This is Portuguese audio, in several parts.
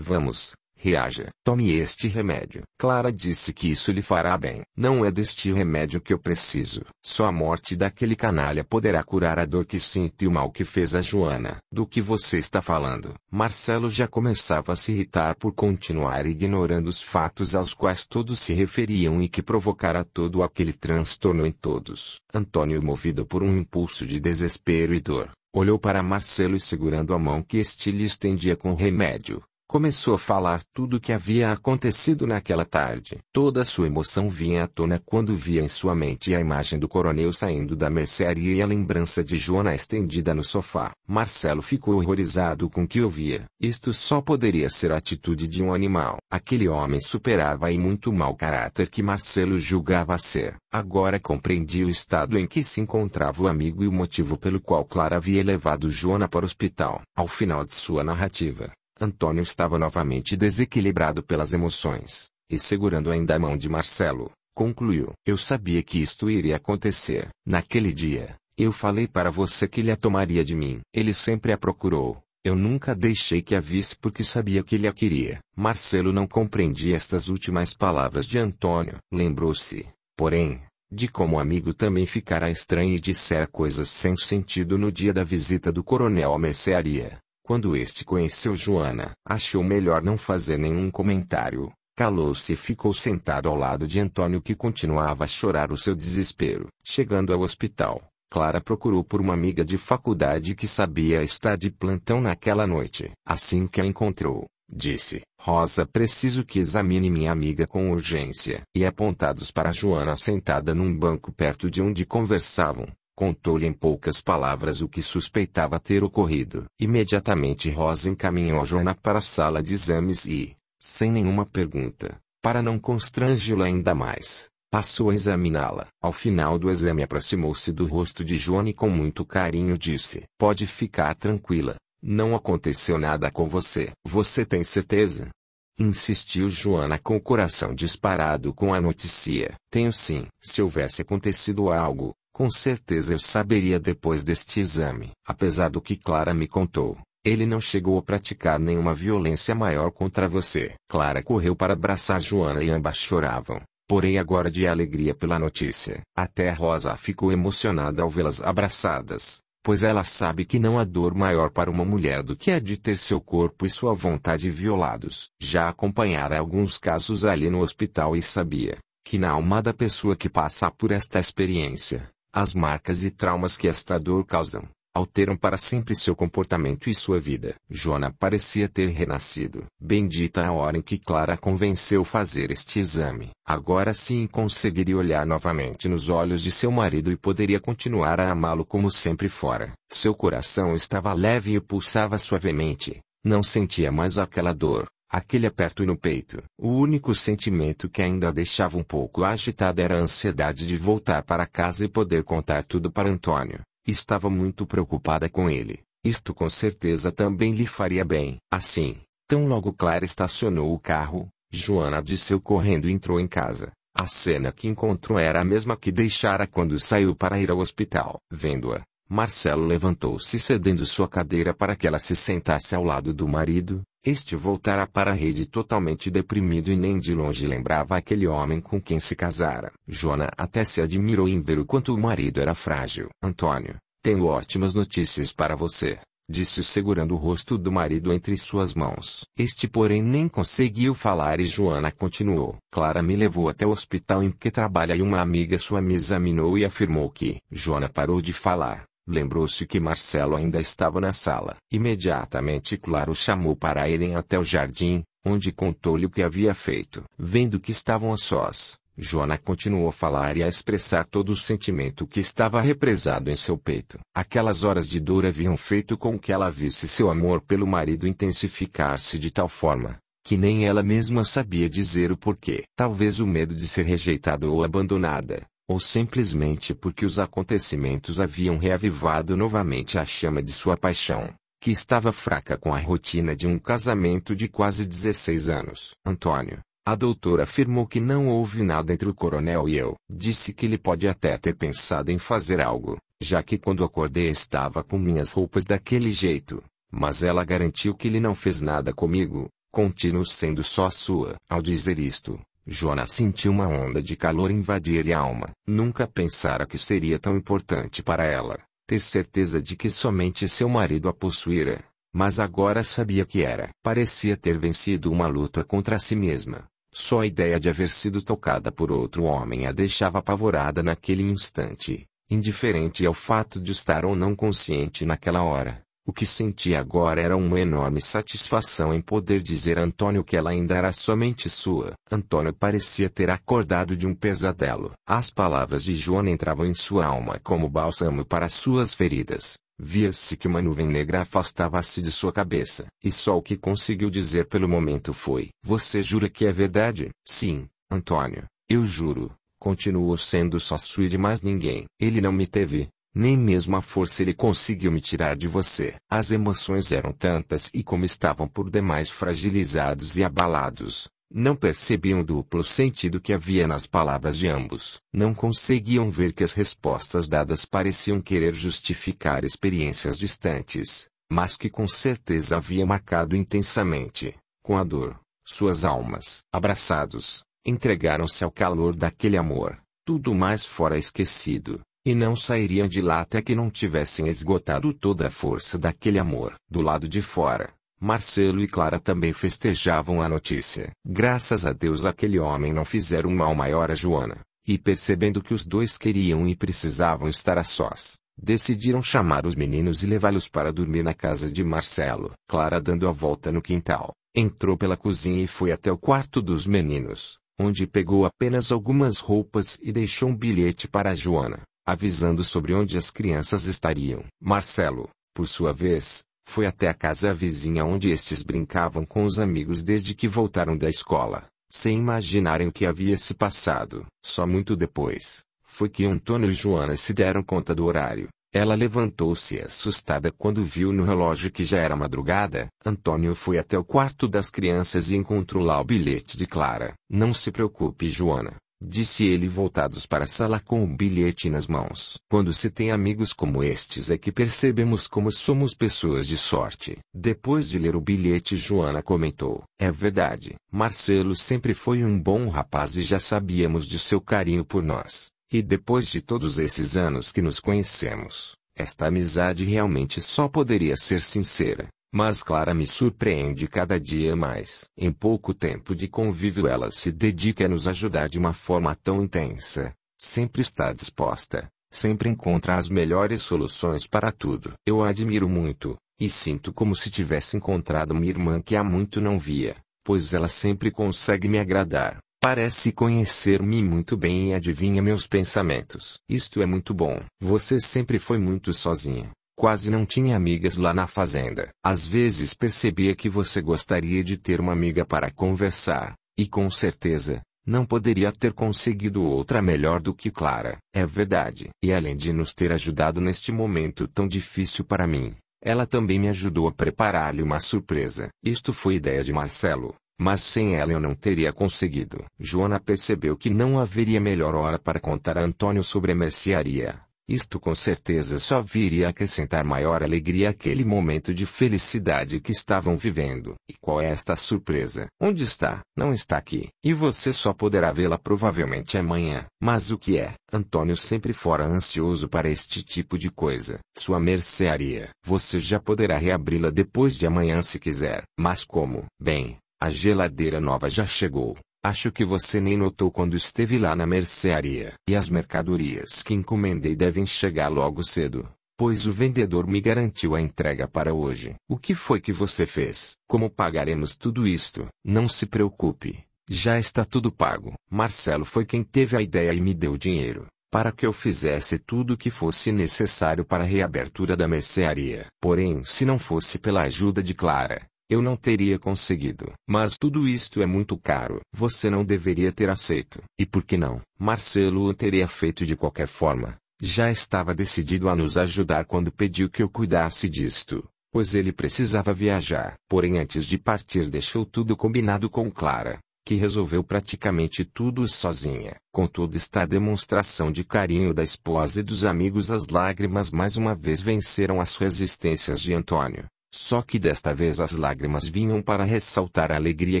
Vamos, reaja. Tome este remédio. Clara disse que isso lhe fará bem. Não é deste remédio que eu preciso. Só a morte daquele canalha poderá curar a dor que sinto e o mal que fez a Joana. Do que você está falando? Marcelo já começava a se irritar por continuar ignorando os fatos aos quais todos se referiam e que provocara todo aquele transtorno em todos. Antônio, movido por um impulso de desespero e dor, olhou para Marcelo e segurando a mão que este lhe estendia com remédio, Começou a falar tudo o que havia acontecido naquela tarde. Toda sua emoção vinha à tona quando via em sua mente a imagem do coronel saindo da mercearia e a lembrança de Joana estendida no sofá. Marcelo ficou horrorizado com o que ouvia. Isto só poderia ser a atitude de um animal. Aquele homem superava e muito mau caráter que Marcelo julgava ser. Agora compreendia o estado em que se encontrava o amigo e o motivo pelo qual Clara havia levado Joana para o hospital. Ao final de sua narrativa, Antônio estava novamente desequilibrado pelas emoções, e segurando ainda a mão de Marcelo, concluiu: Eu sabia que isto iria acontecer. Naquele dia, eu falei para você que ele a tomaria de mim. Ele sempre a procurou. Eu nunca deixei que a visse porque sabia que ele a queria. Marcelo não compreendia estas últimas palavras de Antônio. Lembrou-se, porém, de como o amigo também ficara estranho e dissera coisas sem sentido no dia da visita do coronel à mercearia. Quando este conheceu Joana, achou melhor não fazer nenhum comentário, calou-se e ficou sentado ao lado de Antônio que continuava a chorar o seu desespero. Chegando ao hospital, Clara procurou por uma amiga de faculdade que sabia estar de plantão naquela noite. Assim que a encontrou, disse: Rosa, preciso que examine minha amiga com urgência. E apontados para Joana sentada num banco perto de onde conversavam, Contou-lhe em poucas palavras o que suspeitava ter ocorrido. Imediatamente Rosa encaminhou Joana para a sala de exames e, sem nenhuma pergunta, para não constrangê-la ainda mais, passou a examiná-la. Ao final do exame aproximou-se do rosto de Joana e com muito carinho disse: Pode ficar tranquila, não aconteceu nada com você. Você tem certeza? Insistiu Joana com o coração disparado com a notícia. Tenho sim. Se houvesse acontecido algo, com certeza eu saberia depois deste exame. Apesar do que Clara me contou, ele não chegou a praticar nenhuma violência maior contra você. Clara correu para abraçar Joana e ambas choravam, porém agora de alegria pela notícia. Até Rosa ficou emocionada ao vê-las abraçadas, pois ela sabe que não há dor maior para uma mulher do que a de ter seu corpo e sua vontade violados. Já acompanhara alguns casos ali no hospital e sabia que na alma da pessoa que passa por esta experiência, as marcas e traumas que esta dor causam alteram para sempre seu comportamento e sua vida. Jona parecia ter renascido. Bendita a hora em que Clara convenceu fazer este exame. Agora sim conseguiria olhar novamente nos olhos de seu marido e poderia continuar a amá-lo como sempre fora. Seu coração estava leve e pulsava suavemente. Não sentia mais aquela dor. Aquele aperto no peito. O único sentimento que ainda deixava um pouco agitada era a ansiedade de voltar para casa e poder contar tudo para Antônio. Estava muito preocupada com ele. Isto com certeza também lhe faria bem. Assim, tão logo Clara estacionou o carro, Joana desceu correndo e entrou em casa. A cena que encontrou era a mesma que deixara quando saiu para ir ao hospital. Vendo-a, Marcelo levantou-se cedendo sua cadeira para que ela se sentasse ao lado do marido, este voltara para a rede totalmente deprimido e nem de longe lembrava aquele homem com quem se casara. Jona até se admirou em ver o quanto o marido era frágil. Antônio, tenho ótimas notícias para você, disse segurando o rosto do marido entre suas mãos. Este porém nem conseguiu falar e Joana continuou. Clara me levou até o hospital em que trabalha e uma amiga sua me examinou e afirmou que... Joana parou de falar Lembrou-se que Marcelo ainda estava na sala. Imediatamente Claro chamou para irem até o jardim, onde contou-lhe o que havia feito. Vendo que estavam a sós, Joana continuou a falar e a expressar todo o sentimento que estava represado em seu peito. Aquelas horas de dor haviam feito com que ela visse seu amor pelo marido intensificar-se de tal forma que nem ela mesma sabia dizer o porquê. Talvez o medo de ser rejeitada ou abandonada, ou simplesmente porque os acontecimentos haviam reavivado novamente a chama de sua paixão, que estava fraca com a rotina de um casamento de quase 16 anos. Antônio, a doutora afirmou que não houve nada entre o coronel e eu. Disse que ele pode até ter pensado em fazer algo, já que quando acordei estava com minhas roupas daquele jeito. Mas ela garantiu que ele não fez nada comigo, continuo sendo só sua. Ao dizer isto, Jonas sentiu uma onda de calor invadir-lhe a alma. Nunca pensara que seria tão importante para ela, ter certeza de que somente seu marido a possuíra, mas agora sabia que era. Parecia ter vencido uma luta contra si mesma. Só a ideia de haver sido tocada por outro homem a deixava apavorada naquele instante, indiferente ao fato de estar ou não consciente naquela hora. O que sentia agora era uma enorme satisfação em poder dizer a Antônio que ela ainda era somente sua. Antônio parecia ter acordado de um pesadelo. As palavras de Joana entravam em sua alma como bálsamo para suas feridas. Via-se que uma nuvem negra afastava-se de sua cabeça, e só o que conseguiu dizer pelo momento foi: Você jura que é verdade? Sim, Antônio, eu juro. Continuou sendo só sua e de mais ninguém. Ele não me teve, nem mesmo a força ele conseguiu me tirar de você. As emoções eram tantas e como estavam por demais fragilizados e abalados, não percebiam o duplo sentido que havia nas palavras de ambos. Não conseguiam ver que as respostas dadas pareciam querer justificar experiências distantes, mas que com certeza havia marcado intensamente, com a dor, suas almas. Abraçados, entregaram-se ao calor daquele amor, tudo mais fora esquecido. E não sairiam de lá até que não tivessem esgotado toda a força daquele amor. Do lado de fora, Marcelo e Clara também festejavam a notícia. Graças a Deus aquele homem não fizera um mal maior a Joana, e percebendo que os dois queriam e precisavam estar a sós, decidiram chamar os meninos e levá-los para dormir na casa de Marcelo. Clara dando a volta no quintal, entrou pela cozinha e foi até o quarto dos meninos, onde pegou apenas algumas roupas e deixou um bilhete para Joana avisando sobre onde as crianças estariam. Marcelo, por sua vez, foi até a casa vizinha onde estes brincavam com os amigos desde que voltaram da escola, sem imaginarem o que havia se passado. Só muito depois, foi que Antônio e Joana se deram conta do horário. Ela levantou-se assustada quando viu no relógio que já era madrugada. Antônio foi até o quarto das crianças e encontrou lá o bilhete de Clara. Não se preocupe, Joana. Disse ele voltados para a sala com um bilhete nas mãos. Quando se tem amigos como estes é que percebemos como somos pessoas de sorte. Depois de ler o bilhete Joana comentou. É verdade. Marcelo sempre foi um bom rapaz e já sabíamos de seu carinho por nós. E depois de todos esses anos que nos conhecemos, esta amizade realmente só poderia ser sincera. Mas Clara me surpreende cada dia mais. Em pouco tempo de convívio, ela se dedica a nos ajudar de uma forma tão intensa. Sempre está disposta, sempre encontra as melhores soluções para tudo. Eu a admiro muito, e sinto como se tivesse encontrado uma irmã que há muito não via, pois ela sempre consegue me agradar. Parece conhecer-me muito bem e adivinha meus pensamentos. Isto é muito bom. Você sempre foi muito sozinha. Quase não tinha amigas lá na fazenda. Às vezes percebia que você gostaria de ter uma amiga para conversar, e com certeza, não poderia ter conseguido outra melhor do que Clara. É verdade. E além de nos ter ajudado neste momento tão difícil para mim, ela também me ajudou a preparar-lhe uma surpresa. Isto foi ideia de Marcelo, mas sem ela eu não teria conseguido. Joana percebeu que não haveria melhor hora para contar a Antônio sobre a mercearia. Isto com certeza só viria acrescentar maior alegria àquele momento de felicidade que estavam vivendo. E qual é esta surpresa? Onde está? Não está aqui. E você só poderá vê-la provavelmente amanhã. Mas o que é? Antônio sempre fora ansioso para este tipo de coisa. Sua mercearia. Você já poderá reabri-la depois de amanhã se quiser. Mas como? Bem, a geladeira nova já chegou. Acho que você nem notou quando esteve lá na mercearia. E as mercadorias que encomendei devem chegar logo cedo, pois o vendedor me garantiu a entrega para hoje. O que foi que você fez? Como pagaremos tudo isto? Não se preocupe, já está tudo pago. Marcelo foi quem teve a ideia e me deu dinheiro para que eu fizesse tudo o que fosse necessário para a reabertura da mercearia. Porém, se não fosse pela ajuda de Clara, eu não teria conseguido. Mas tudo isto é muito caro. Você não deveria ter aceito. E por que não? Marcelo o teria feito de qualquer forma. Já estava decidido a nos ajudar quando pediu que eu cuidasse disto, pois ele precisava viajar. Porém, antes de partir, deixou tudo combinado com Clara, que resolveu praticamente tudo sozinha. Contudo, esta demonstração de carinho da esposa e dos amigos, as lágrimas mais uma vez venceram as resistências de Antônio. Só que desta vez as lágrimas vinham para ressaltar a alegria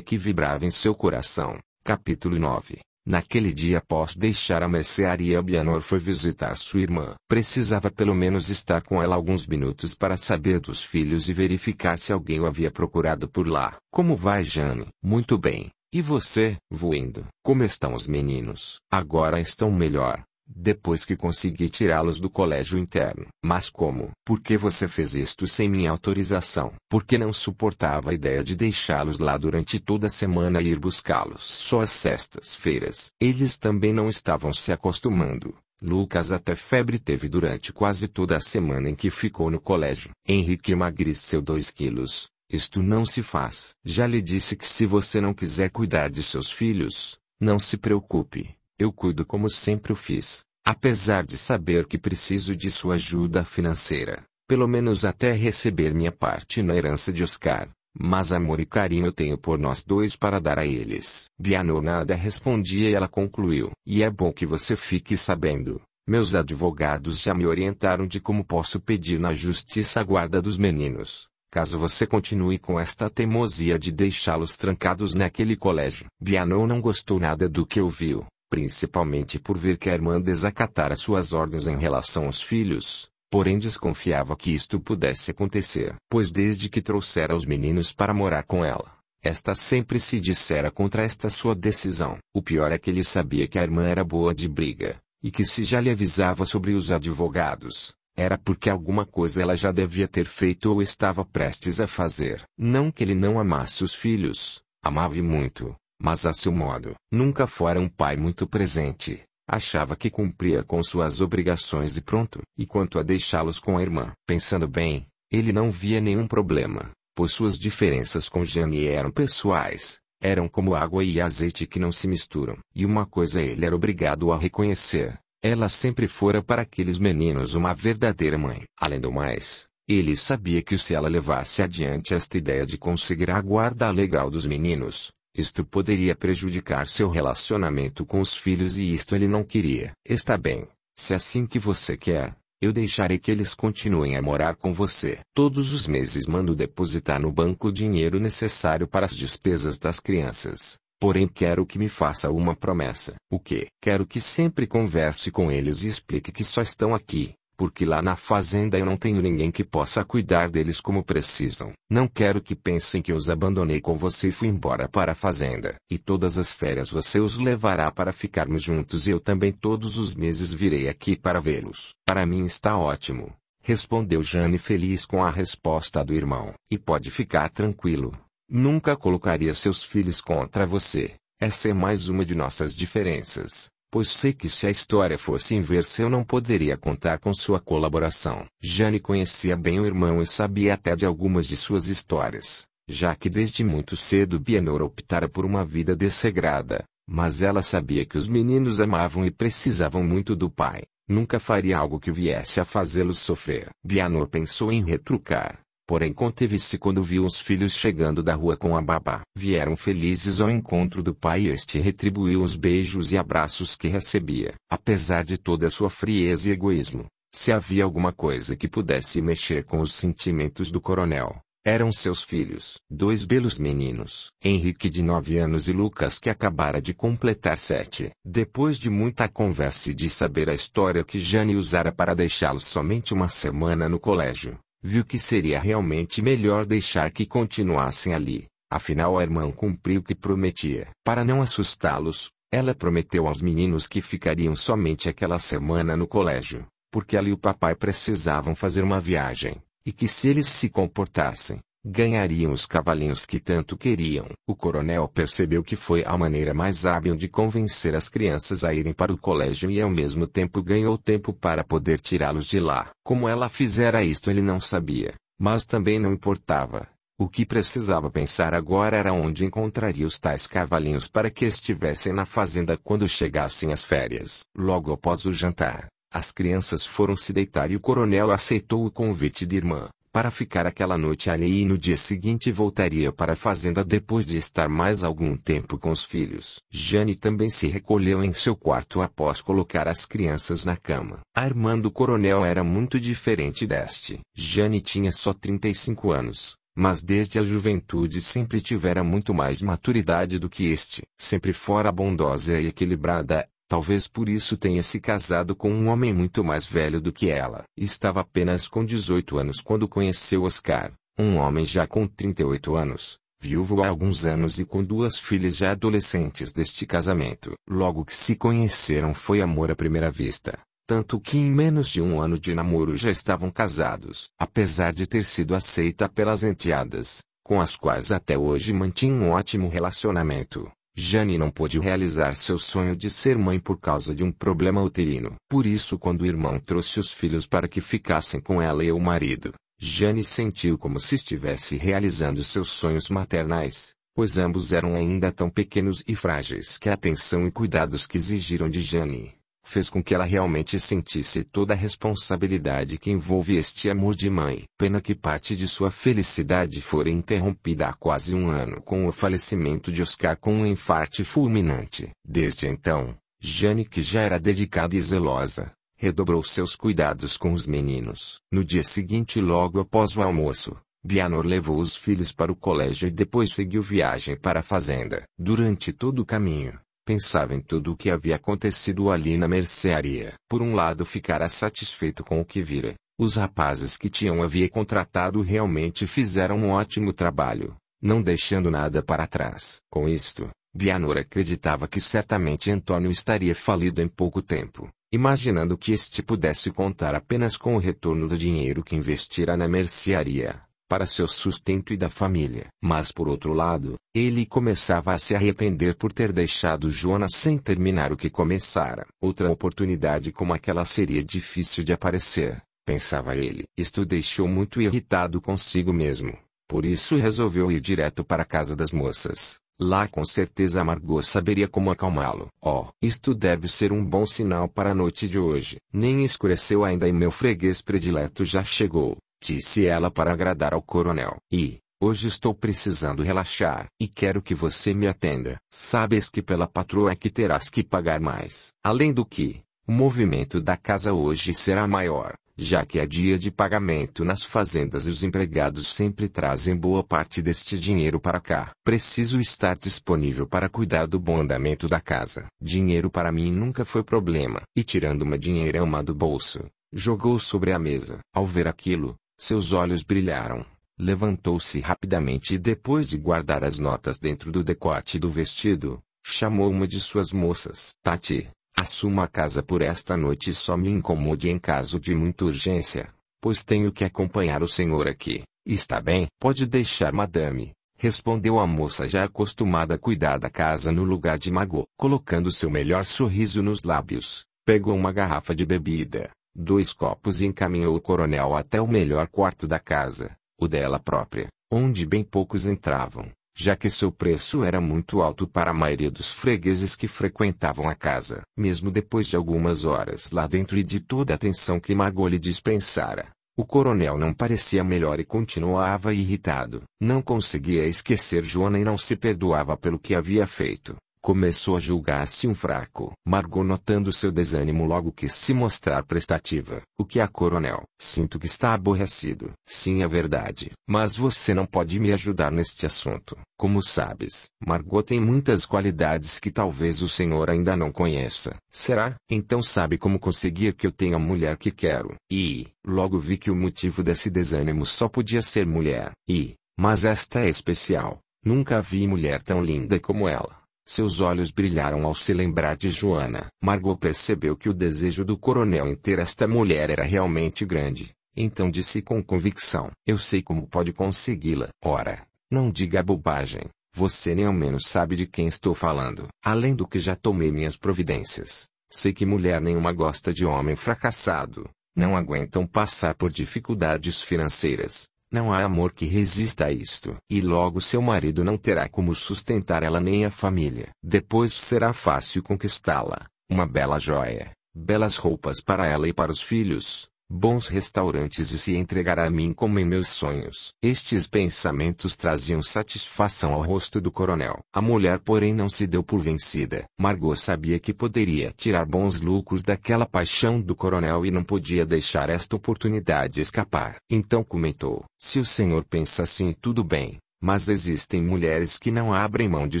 que vibrava em seu coração. Capítulo 9 Naquele dia após deixar a mercearia Bianor foi visitar sua irmã. Precisava pelo menos estar com ela alguns minutos para saber dos filhos e verificar se alguém o havia procurado por lá. Como vai Jane? Muito bem. E você, voando? Como estão os meninos? Agora estão melhor depois que consegui tirá-los do colégio interno. Mas como? Por que você fez isto sem minha autorização? Porque não suportava a ideia de deixá-los lá durante toda a semana e ir buscá-los só às sextas-feiras. Eles também não estavam se acostumando. Lucas até febre teve durante quase toda a semana em que ficou no colégio. Henrique emagreceu 2 quilos. Isto não se faz. Já lhe disse que se você não quiser cuidar de seus filhos, não se preocupe eu cuido como sempre o fiz, apesar de saber que preciso de sua ajuda financeira, pelo menos até receber minha parte na herança de Oscar. Mas amor e carinho eu tenho por nós dois para dar a eles. Biano nada respondia e ela concluiu. E é bom que você fique sabendo. Meus advogados já me orientaram de como posso pedir na justiça a guarda dos meninos, caso você continue com esta teimosia de deixá-los trancados naquele colégio. Biano não gostou nada do que ouviu, principalmente por ver que a irmã desacatara suas ordens em relação aos filhos, porém desconfiava que isto pudesse acontecer, pois desde que trouxera os meninos para morar com ela, esta sempre se dissera contra esta sua decisão. O pior é que ele sabia que a irmã era boa de briga, e que se já lhe avisava sobre os advogados, era porque alguma coisa ela já devia ter feito ou estava prestes a fazer. Não que ele não amasse os filhos, amava muito, mas a seu modo, nunca fora um pai muito presente. Achava que cumpria com suas obrigações e pronto. E quanto a deixá-los com a irmã, pensando bem, ele não via nenhum problema, pois suas diferenças com Jane eram pessoais, eram como água e azeite que não se misturam. E uma coisa ele era obrigado a reconhecer: ela sempre fora para aqueles meninos uma verdadeira mãe. Além do mais, ele sabia que se ela levasse adiante esta ideia de conseguir a guarda legal dos meninos, isto poderia prejudicar seu relacionamento com os filhos e isto ele não queria. Está bem, se é assim que você quer, eu deixarei que eles continuem a morar com você. Todos os meses mando depositar no banco o dinheiro necessário para as despesas das crianças. Porém, quero que me faça uma promessa. O que? Quero que sempre converse com eles e explique que só estão aqui porque lá na fazenda eu não tenho ninguém que possa cuidar deles como precisam. Não quero que pensem que os abandonei com você e fui embora para a fazenda. E todas as férias você os levará para ficarmos juntos e eu também todos os meses virei aqui para vê-los. Para mim está ótimo, respondeu Jane feliz com a resposta do irmão. E pode ficar tranquilo. Nunca colocaria seus filhos contra você. Essa é mais uma de nossas diferenças pois sei que se a história fosse inversa eu não poderia contar com sua colaboração. Jane conhecia bem o irmão e sabia até de algumas de suas histórias, já que desde muito cedo Bienor optara por uma vida dessegrada, mas ela sabia que os meninos amavam e precisavam muito do pai. Nunca faria algo que viesse a fazê-los sofrer. Bianor pensou em retrucar, Porém conteve-se quando viu os filhos chegando da rua com a babá. Vieram felizes ao encontro do pai e este retribuiu os beijos e abraços que recebia. Apesar de toda sua frieza e egoísmo, se havia alguma coisa que pudesse mexer com os sentimentos do coronel, eram seus filhos. Dois belos meninos, Henrique de nove anos e Lucas que acabara de completar sete. Depois de muita conversa e de saber a história que Jane usara para deixá-los somente uma semana no colégio, viu que seria realmente melhor deixar que continuassem ali, afinal a irmã cumpriu o que prometia. Para não assustá-los, ela prometeu aos meninos que ficariam somente aquela semana no colégio, porque ali o papai precisavam fazer uma viagem, e que se eles se comportassem, ganhariam os cavalinhos que tanto queriam. O coronel percebeu que foi a maneira mais hábil de convencer as crianças a irem para o colégio e ao mesmo tempo ganhou tempo para poder tirá-los de lá. Como ela fizera isto ele não sabia, mas também não importava. O que precisava pensar agora era onde encontraria os tais cavalinhos para que estivessem na fazenda quando chegassem as férias. Logo após o jantar, as crianças foram se deitar e o coronel aceitou o convite de irmã para ficar aquela noite ali e no dia seguinte voltaria para a fazenda depois de estar mais algum tempo com os filhos. Jane também se recolheu em seu quarto após colocar as crianças na cama. A irmã do coronel era muito diferente deste. Jane tinha só 35 anos, mas desde a juventude sempre tivera muito mais maturidade do que este. Sempre fora bondosa e equilibrada, Talvez por isso tenha se casado com um homem muito mais velho do que ela. Estava apenas com 18 anos quando conheceu Oscar, um homem já com 38 anos, viúvo há alguns anos e com duas filhas já adolescentes deste casamento. Logo que se conheceram foi amor à primeira vista tanto que em menos de um ano de namoro já estavam casados. Apesar de ter sido aceita pelas enteadas, com as quais até hoje mantinha um ótimo relacionamento, Jane não pôde realizar seu sonho de ser mãe por causa de um problema uterino. Por isso, quando o irmão trouxe os filhos para que ficassem com ela e o marido, Jane sentiu como se estivesse realizando seus sonhos maternais, pois ambos eram ainda tão pequenos e frágeis que a atenção e cuidados que exigiram de Jane fez com que ela realmente sentisse toda a responsabilidade que envolve este amor de mãe. Pena que parte de sua felicidade fora interrompida há quase um ano com o falecimento de Oscar com um infarte fulminante. Desde então, Jane, que já era dedicada e zelosa, redobrou seus cuidados com os meninos. No dia seguinte, logo após o almoço, Bianor levou os filhos para o colégio e depois seguiu viagem para a fazenda. Durante todo o caminho, Pensava em tudo o que havia acontecido ali na mercearia. Por um lado ficara satisfeito com o que vira. Os rapazes que tinham havia contratado realmente fizeram um ótimo trabalho, não deixando nada para trás. Com isto, Bianor acreditava que certamente Antônio estaria falido em pouco tempo, imaginando que este pudesse contar apenas com o retorno do dinheiro que investira na mercearia para seu sustento e da família. Mas por outro lado, ele começava a se arrepender por ter deixado Jonas sem terminar o que começara. Outra oportunidade como aquela seria difícil de aparecer, pensava ele. Isto deixou muito irritado consigo mesmo. Por isso resolveu ir direto para a casa das moças. Lá com certeza Margot saberia como acalmá-lo. Oh, isto deve ser um bom sinal para a noite de hoje. Nem escureceu ainda e meu freguês predileto já chegou. Disse ela para agradar ao coronel. E, hoje estou precisando relaxar. E quero que você me atenda. Sabes que pela patroa é que terás que pagar mais. Além do que, o movimento da casa hoje será maior, já que é dia de pagamento nas fazendas e os empregados sempre trazem boa parte deste dinheiro para cá. Preciso estar disponível para cuidar do bom andamento da casa. Dinheiro para mim nunca foi problema. E tirando uma dinheirama do bolso, jogou sobre a mesa. Ao ver aquilo, seus olhos brilharam. Levantou-se rapidamente e, depois de guardar as notas dentro do decote do vestido, chamou uma de suas moças. Tati, assuma a casa por esta noite e só me incomode em caso de muita urgência, pois tenho que acompanhar o senhor aqui. Está bem? Pode deixar, madame respondeu a moça já acostumada a cuidar da casa no lugar de Mago, colocando seu melhor sorriso nos lábios. Pegou uma garrafa de bebida, dois copos e encaminhou o coronel até o melhor quarto da casa, o dela própria, onde bem poucos entravam, já que seu preço era muito alto para a maioria dos fregueses que frequentavam a casa. Mesmo depois de algumas horas lá dentro e de toda a atenção que Margot lhe dispensara, o coronel não parecia melhor e continuava irritado. Não conseguia esquecer Joana e não se perdoava pelo que havia feito. Começou a julgar-se um fraco. Margot notando seu desânimo logo que se mostrar prestativa. O que é, coronel? Sinto que está aborrecido. Sim, é verdade. Mas você não pode me ajudar neste assunto. Como sabes, Margot tem muitas qualidades que talvez o senhor ainda não conheça. Será? Então sabe como conseguir que eu tenha a mulher que quero. E, logo vi que o motivo desse desânimo só podia ser mulher. E, mas esta é especial. Nunca vi mulher tão linda como ela. Seus olhos brilharam ao se lembrar de Joana. Margot percebeu que o desejo do coronel em ter esta mulher era realmente grande, então disse com convicção: Eu sei como pode consegui-la. Ora, não diga bobagem. Você nem ao menos sabe de quem estou falando. Além do que já tomei minhas providências, sei que mulher nenhuma gosta de homem fracassado. Não aguentam passar por dificuldades financeiras. Não há amor que resista a isto. E logo seu marido não terá como sustentar ela nem a família. Depois será fácil conquistá-la. Uma bela joia, belas roupas para ela e para os filhos, bons restaurantes e se entregar a mim como em meus sonhos. Estes pensamentos traziam satisfação ao rosto do coronel. A mulher, porém, não se deu por vencida. Margot sabia que poderia tirar bons lucros daquela paixão do coronel e não podia deixar esta oportunidade escapar. Então comentou: Se o senhor pensa assim, tudo bem. Mas existem mulheres que não abrem mão de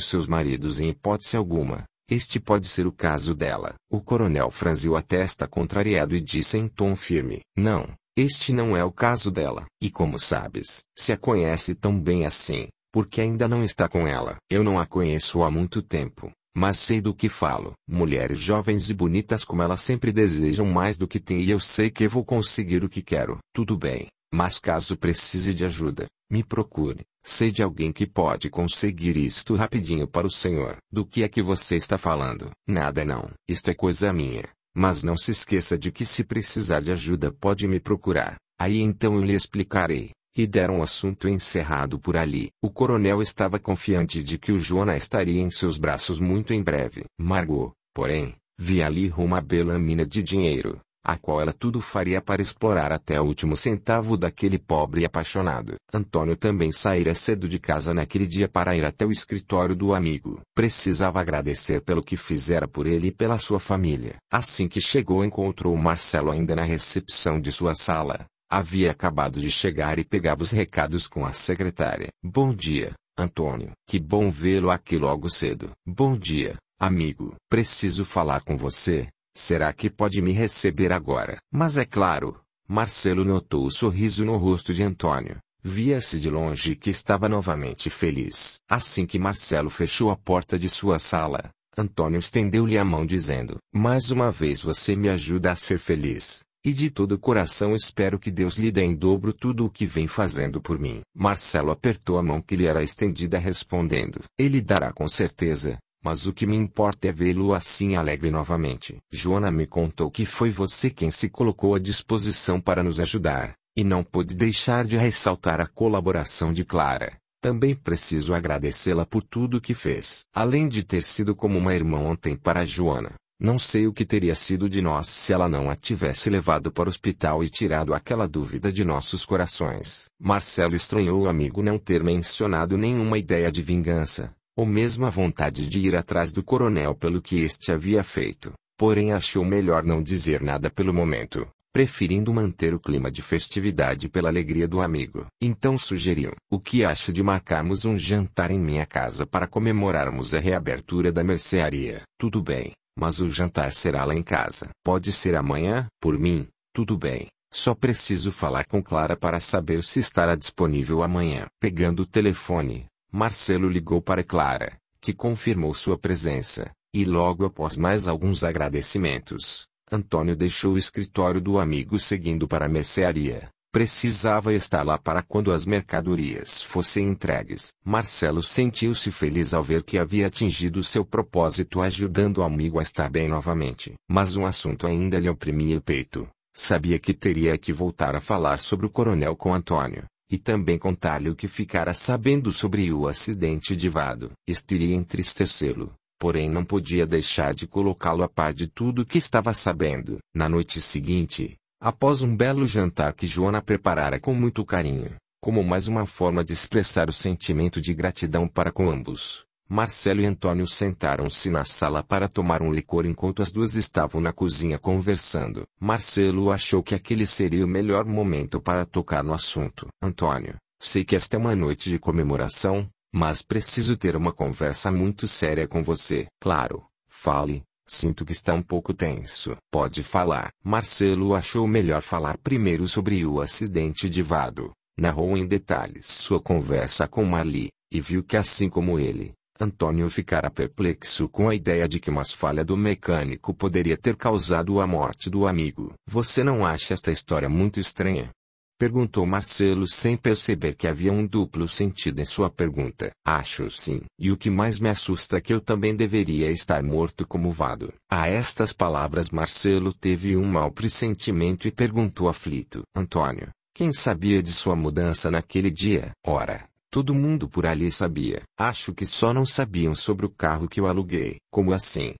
seus maridos em hipótese alguma. Este pode ser o caso dela. O coronel franziu a testa contrariado e disse em tom firme: Não, este não é o caso dela. E como sabes, se a conhece tão bem assim, porque ainda não está com ela. Eu não a conheço há muito tempo, mas sei do que falo. Mulheres jovens e bonitas como ela sempre desejam mais do que tem e eu sei que vou conseguir o que quero. Tudo bem, mas caso precise de ajuda, me procure, sei de alguém que pode conseguir isto rapidinho para o senhor. Do que é que você está falando? Nada não, isto é coisa minha. Mas não se esqueça de que se precisar de ajuda pode me procurar. Aí então eu lhe explicarei. E deram o assunto encerrado por ali. O coronel estava confiante de que o Joana estaria em seus braços muito em breve. Margot, porém, via ali uma bela mina de dinheiro a qual ela tudo faria para explorar até o último centavo daquele pobre e apaixonado. Antônio também saíra cedo de casa naquele dia para ir até o escritório do amigo. Precisava agradecer pelo que fizera por ele e pela sua família. Assim que chegou, encontrou Marcelo ainda na recepção de sua sala. Havia acabado de chegar e pegava os recados com a secretária. Bom dia, Antônio. Que bom vê-lo aqui logo cedo. Bom dia, amigo. Preciso falar com você. Será que pode me receber agora? Mas é claro, Marcelo notou o sorriso no rosto de Antônio. Via-se de longe que estava novamente feliz. Assim que Marcelo fechou a porta de sua sala, Antônio estendeu-lhe a mão dizendo: Mais uma vez você me ajuda a ser feliz, e de todo o coração espero que Deus lhe dê em dobro tudo o que vem fazendo por mim. Marcelo apertou a mão que lhe era estendida, respondendo: Ele dará com certeza, mas o que me importa é vê-lo assim alegre novamente. Joana me contou que foi você quem se colocou à disposição para nos ajudar, e não pude deixar de ressaltar a colaboração de Clara. Também preciso agradecê-la por tudo que fez. Além de ter sido como uma irmã ontem para Joana, não sei o que teria sido de nós se ela não a tivesse levado para o hospital e tirado aquela dúvida de nossos corações. Marcelo estranhou o amigo não ter mencionado nenhuma ideia de vingança, ou mesmo a vontade de ir atrás do coronel pelo que este havia feito, porém achou melhor não dizer nada pelo momento, preferindo manter o clima de festividade pela alegria do amigo. Então sugeriu: O que acha de marcarmos um jantar em minha casa para comemorarmos a reabertura da mercearia? Tudo bem, mas o jantar será lá em casa. Pode ser amanhã, por mim, tudo bem. Só preciso falar com Clara para saber se estará disponível amanhã. Pegando o telefone, Marcelo ligou para Clara, que confirmou sua presença, e logo após mais alguns agradecimentos, Antônio deixou o escritório do amigo seguindo para a mercearia. Precisava estar lá para quando as mercadorias fossem entregues. Marcelo sentiu-se feliz ao ver que havia atingido seu propósito ajudando o amigo a estar bem novamente. Mas um assunto ainda lhe oprimia o peito. Sabia que teria que voltar a falar sobre o coronel com Antônio e também contar-lhe o que ficara sabendo sobre o acidente de Vado. Isto iria entristecê-lo, porém não podia deixar de colocá-lo a par de tudo o que estava sabendo. Na noite seguinte, após um belo jantar que Joana preparara com muito carinho, como mais uma forma de expressar o sentimento de gratidão para com ambos, Marcelo e Antônio sentaram-se na sala para tomar um licor enquanto as duas estavam na cozinha conversando. Marcelo achou que aquele seria o melhor momento para tocar no assunto. Antônio, sei que esta é uma noite de comemoração, mas preciso ter uma conversa muito séria com você. Claro, fale. Sinto que está um pouco tenso. Pode falar. Marcelo achou melhor falar primeiro sobre o acidente de Vado. Narrou em detalhes sua conversa com Marli, e viu que assim como ele, Antônio ficara perplexo com a ideia de que uma falha do mecânico poderia ter causado a morte do amigo. Você não acha esta história muito estranha? Perguntou Marcelo sem perceber que havia um duplo sentido em sua pergunta. Acho sim. E o que mais me assusta é que eu também deveria estar morto como vado. A estas palavras Marcelo teve um mau pressentimento e perguntou aflito. Antônio, quem sabia de sua mudança naquele dia? Ora, Todo mundo por ali sabia. Acho que só não sabiam sobre o carro que eu aluguei. Como assim?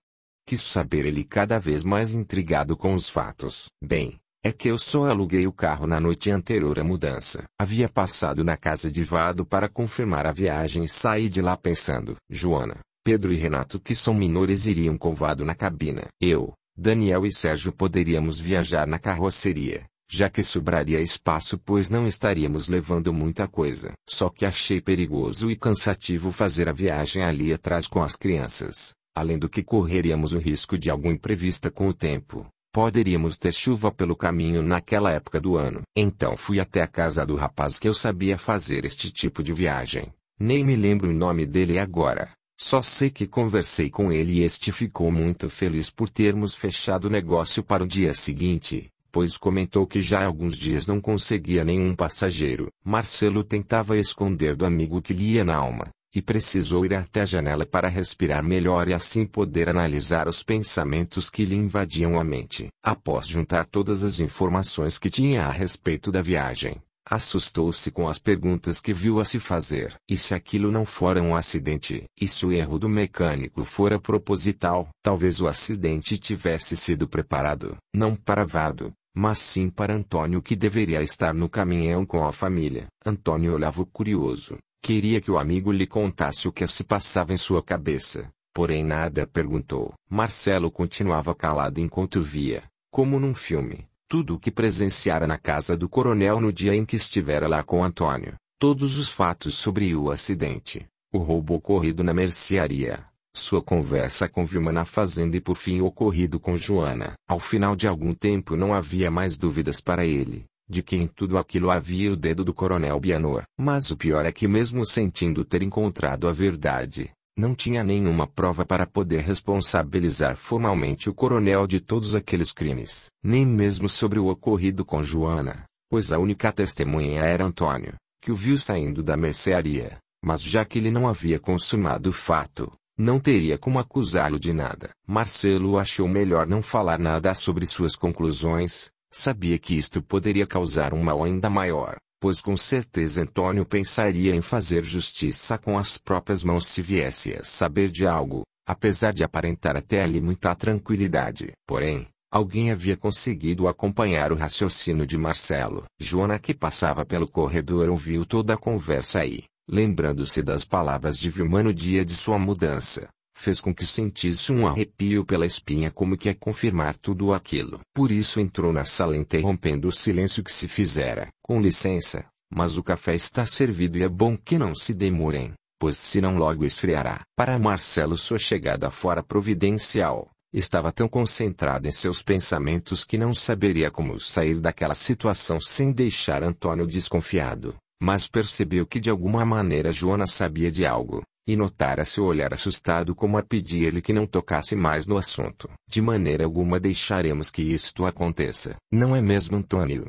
Quis saber ele cada vez mais intrigado com os fatos. Bem, é que eu só aluguei o carro na noite anterior à mudança. Havia passado na casa de Vado para confirmar a viagem e saí de lá pensando. Joana, Pedro e Renato, que são menores, iriam com Vado na cabina. Eu, Daniel e Sérgio poderíamos viajar na carroceria já que sobraria espaço pois não estaríamos levando muita coisa. Só que achei perigoso e cansativo fazer a viagem ali atrás com as crianças, além do que correríamos o risco de algum imprevisto com o tempo. Poderíamos ter chuva pelo caminho naquela época do ano. Então fui até a casa do rapaz que eu sabia fazer este tipo de viagem. Nem me lembro o nome dele agora. Só sei que conversei com ele e este ficou muito feliz por termos fechado o negócio para o dia seguinte pois comentou que já há alguns dias não conseguia nenhum passageiro. Marcelo tentava esconder do amigo que lhe ia na alma, e precisou ir até a janela para respirar melhor e assim poder analisar os pensamentos que lhe invadiam a mente. Após juntar todas as informações que tinha a respeito da viagem, assustou-se com as perguntas que viu a se fazer. E se aquilo não fora um acidente? E se o erro do mecânico fora proposital? Talvez o acidente tivesse sido preparado, não paravado, mas sim para Antônio que deveria estar no caminhão com a família. Antônio olhava curioso, queria que o amigo lhe contasse o que se passava em sua cabeça, porém nada perguntou. Marcelo continuava calado enquanto via, como num filme, tudo o que presenciara na casa do coronel no dia em que estivera lá com Antônio, todos os fatos sobre o acidente, o roubo ocorrido na mercearia, sua conversa com Vilma na fazenda e por fim o ocorrido com Joana. Ao final de algum tempo não havia mais dúvidas para ele, de que em tudo aquilo havia o dedo do coronel Bianor. Mas o pior é que mesmo sentindo ter encontrado a verdade, não tinha nenhuma prova para poder responsabilizar formalmente o coronel de todos aqueles crimes. Nem mesmo sobre o ocorrido com Joana, pois a única testemunha era Antônio, que o viu saindo da mercearia. Mas já que ele não havia consumado o fato, não teria como acusá-lo de nada. Marcelo achou melhor não falar nada sobre suas conclusões, sabia que isto poderia causar um mal ainda maior, pois com certeza Antônio pensaria em fazer justiça com as próprias mãos se viesse a saber de algo, apesar de aparentar até ali muita tranquilidade. Porém, Alguém havia conseguido acompanhar o raciocínio de Marcelo. Joana, que passava pelo corredor, ouviu toda a conversa e, lembrando-se das palavras de Vilma no dia de sua mudança, fez com que sentisse um arrepio pela espinha como que a é confirmar tudo aquilo. Por isso entrou na sala interrompendo o silêncio que se fizera. Com licença, mas o café está servido e é bom que não se demorem, pois senão logo esfriará. Para Marcelo sua chegada fora providencial. Estava tão concentrado em seus pensamentos que não saberia como sair daquela situação sem deixar Antônio desconfiado. Mas percebeu que de alguma maneira Jonas sabia de algo, e notara seu olhar assustado como a pedir-lhe que não tocasse mais no assunto. De maneira alguma deixaremos que isto aconteça. Não é mesmo, Antônio?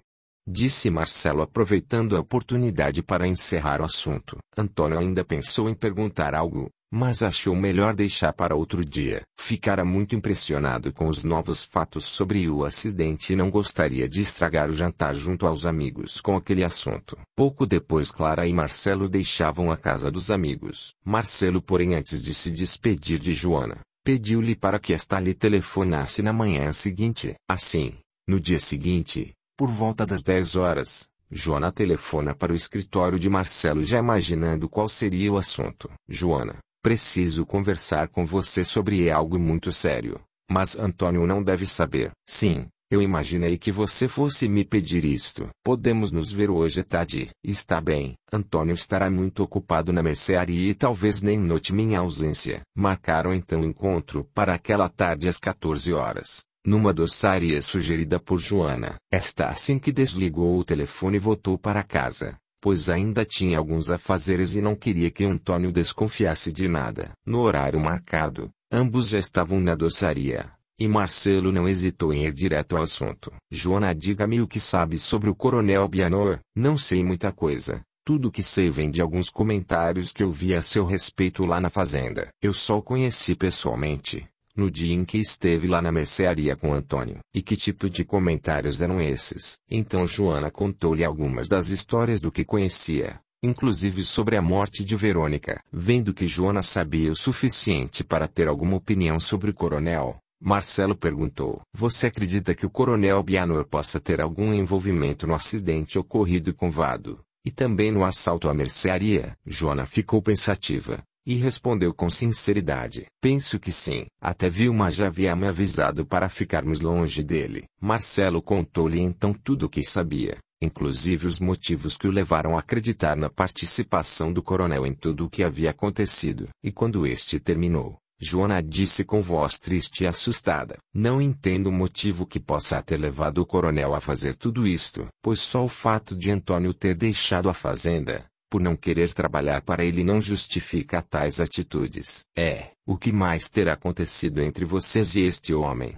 Disse Marcelo aproveitando a oportunidade para encerrar o assunto. Antônio ainda pensou em perguntar algo, mas achou melhor deixar para outro dia. Ficara muito impressionado com os novos fatos sobre o acidente e não gostaria de estragar o jantar junto aos amigos com aquele assunto. Pouco depois Clara e Marcelo deixavam a casa dos amigos. Marcelo, porém, antes de se despedir de Joana, pediu-lhe para que esta lhe telefonasse na manhã seguinte. Assim, no dia seguinte, por volta das 10 horas, Joana telefona para o escritório de Marcelo já imaginando qual seria o assunto. Joana, Preciso conversar com você sobre algo muito sério, mas Antônio não deve saber. Sim, eu imaginei que você fosse me pedir isto. Podemos nos ver hoje à tarde. Está bem. Antônio estará muito ocupado na mercearia e talvez nem note minha ausência. Marcaram então o encontro para aquela tarde às 14 horas, numa doçaria sugerida por Joana. Esta assim que desligou o telefone voltou para casa pois ainda tinha alguns afazeres e não queria que Antônio desconfiasse de nada. No horário marcado, ambos já estavam na doçaria, e Marcelo não hesitou em ir direto ao assunto. Joana, diga-me o que sabe sobre o coronel Bianor. Não sei muita coisa. Tudo que sei vem de alguns comentários que ouvi a seu respeito lá na fazenda. Eu só o conheci pessoalmente, no dia em que esteve lá na mercearia com Antônio. E que tipo de comentários eram esses? Então Joana contou-lhe algumas das histórias do que conhecia, inclusive sobre a morte de Verônica. Vendo que Joana sabia o suficiente para ter alguma opinião sobre o coronel, Marcelo perguntou: Você acredita que o coronel Bianor possa ter algum envolvimento no acidente ocorrido com Vado? E também no assalto à mercearia? Joana ficou pensativa. E respondeu com sinceridade: Penso que sim. Até Vilma já havia me avisado para ficarmos longe dele. Marcelo contou-lhe então tudo o que sabia, inclusive os motivos que o levaram a acreditar na participação do coronel em tudo o que havia acontecido. E quando este terminou, Joana disse com voz triste e assustada: Não entendo o motivo que possa ter levado o coronel a fazer tudo isto, pois só o fato de Antônio ter deixado a fazenda, por não querer trabalhar para ele não justifica tais atitudes. É, o que mais terá acontecido entre vocês e este homem?